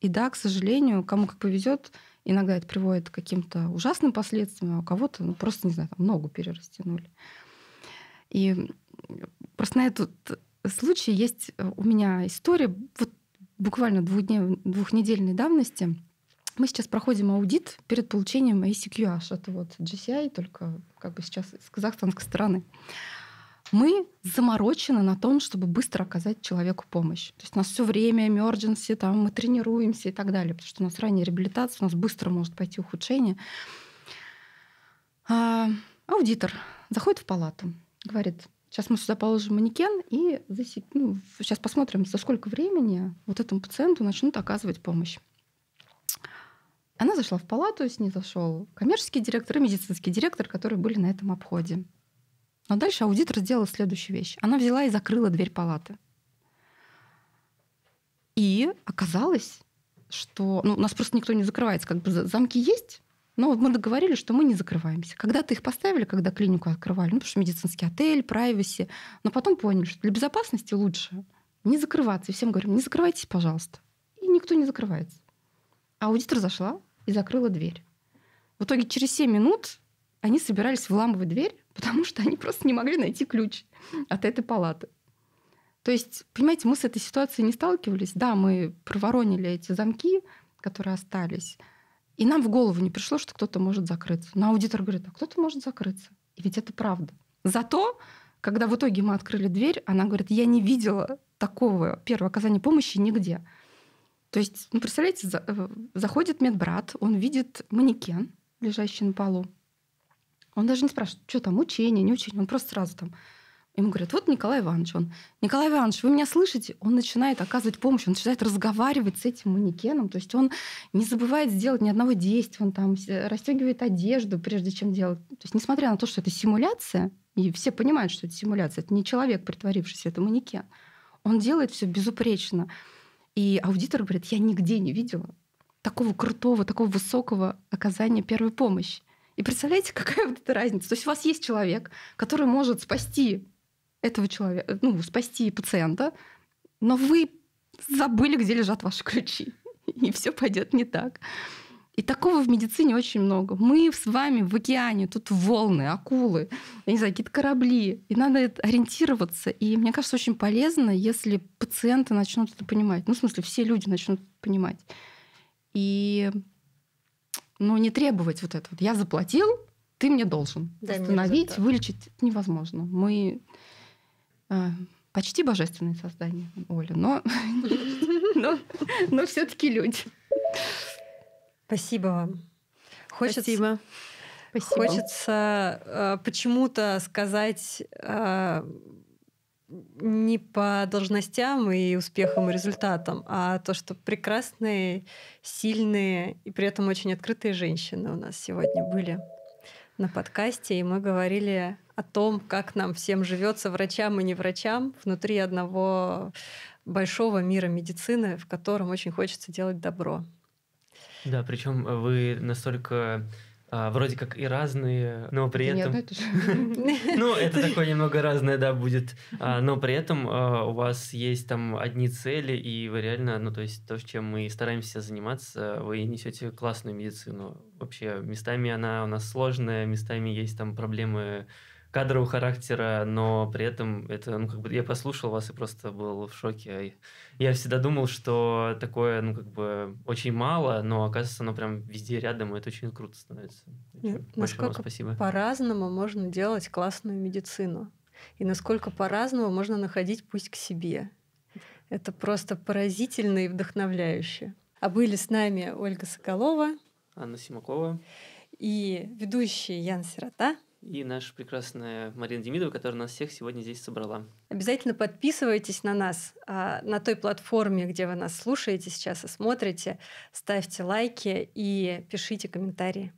И да, к сожалению, кому как повезет, иногда это приводит к каким-то ужасным последствиям, а у кого-то ну, просто, не знаю, там ногу перерастянули. И просто на этот случай есть э, у меня история вот буквально двухднев, двухнедельной давности. Мы сейчас проходим аудит перед получением ACQH. Это вот GCI, только как бы сейчас с казахстанской стороны мы заморочены на том, чтобы быстро оказать человеку помощь. То есть у нас все время emergency, там, мы тренируемся и так далее, потому что у нас ранняя реабилитация, у нас быстро может пойти ухудшение. А, аудитор заходит в палату, говорит, сейчас мы сюда положим манекен и засек... ну, сейчас посмотрим, за сколько времени вот этому пациенту начнут оказывать помощь. Она зашла в палату, с ней зашел коммерческий директор и медицинский директор, которые были на этом обходе. Но дальше аудитор сделала следующую вещь. Она взяла и закрыла дверь палаты. И оказалось, что ну, у нас просто никто не закрывается. Как бы замки есть, но мы договорились, что мы не закрываемся. Когда-то их поставили, когда клинику открывали, ну, потому что медицинский отель, прайвеси, но потом поняли, что для безопасности лучше не закрываться. И всем говорим, не закрывайтесь, пожалуйста. И никто не закрывается. А аудитор зашла и закрыла дверь. В итоге через 7 минут они собирались вламывать дверь, потому что они просто не могли найти ключ от этой палаты. То есть, понимаете, мы с этой ситуацией не сталкивались. Да, мы проворонили эти замки, которые остались. И нам в голову не пришло, что кто-то может закрыться. Но аудитор говорит, а кто-то может закрыться. И ведь это правда. Зато, когда в итоге мы открыли дверь, она говорит, я не видела такого первого оказания помощи нигде. То есть, ну, представляете, э, заходит медбрат, он видит манекен, лежащий на полу, он даже не спрашивает, что там, учение, не учение. Он просто сразу там... Ему говорят, вот Николай Иванович. Он, Николай Иванович, вы меня слышите? Он начинает оказывать помощь, он начинает разговаривать с этим манекеном. То есть он не забывает сделать ни одного действия. Он там э, расстегивает одежду, прежде чем делать. То есть несмотря на то, что это симуляция, и все понимают, что это симуляция, это не человек, притворившийся, это манекен. Он делает все безупречно. И аудитор говорит, я нигде не видела такого крутого, такого высокого оказания первой помощи. И представляете, какая вот эта разница? То есть у вас есть человек, который может спасти этого человека, э, ну, спасти пациента, но вы забыли, где лежат ваши ключи, и все пойдет не так. И такого в медицине очень много. Мы с вами в океане, тут волны, акулы, я не знаю, какие-то корабли. И надо ориентироваться. И мне кажется, очень полезно, если пациенты начнут это понимать. Ну, в смысле, все люди начнут это понимать. И но ну, не требовать вот это. Я заплатил, ты мне должен. Дай Остановить, мне вылечить невозможно. Мы э, почти божественные создания, Оля, но, но, но все-таки люди. Спасибо вам. Хочется, Спасибо. Хочется э, почему-то сказать э, не по должностям и успехам и результатам, а то, что прекрасные, сильные и при этом очень открытые женщины у нас сегодня были на подкасте, и мы говорили о том, как нам всем живется врачам и не врачам внутри одного большого мира медицины, в котором очень хочется делать добро. Да, причем вы настолько а, вроде как и разные, но при этом... Ну, это такое немного разное, да, будет. А, но при этом а, у вас есть там одни цели, и вы реально, ну, то есть то, чем мы стараемся заниматься, вы несете классную медицину. Вообще, местами она у нас сложная, местами есть там проблемы кадрового характера, но при этом это, ну, как бы я послушал вас и просто был в шоке. Я всегда думал, что такое, ну, как бы очень мало, но оказывается, оно прям везде рядом, и это очень круто становится. Насколько вам спасибо. по-разному можно делать классную медицину. И насколько по-разному можно находить путь к себе. Это просто поразительно и вдохновляюще. А были с нами Ольга Соколова, Анна Симакова и ведущий Ян Сирота и наша прекрасная Марина Демидова, которая нас всех сегодня здесь собрала. Обязательно подписывайтесь на нас а, на той платформе, где вы нас слушаете сейчас и смотрите. Ставьте лайки и пишите комментарии.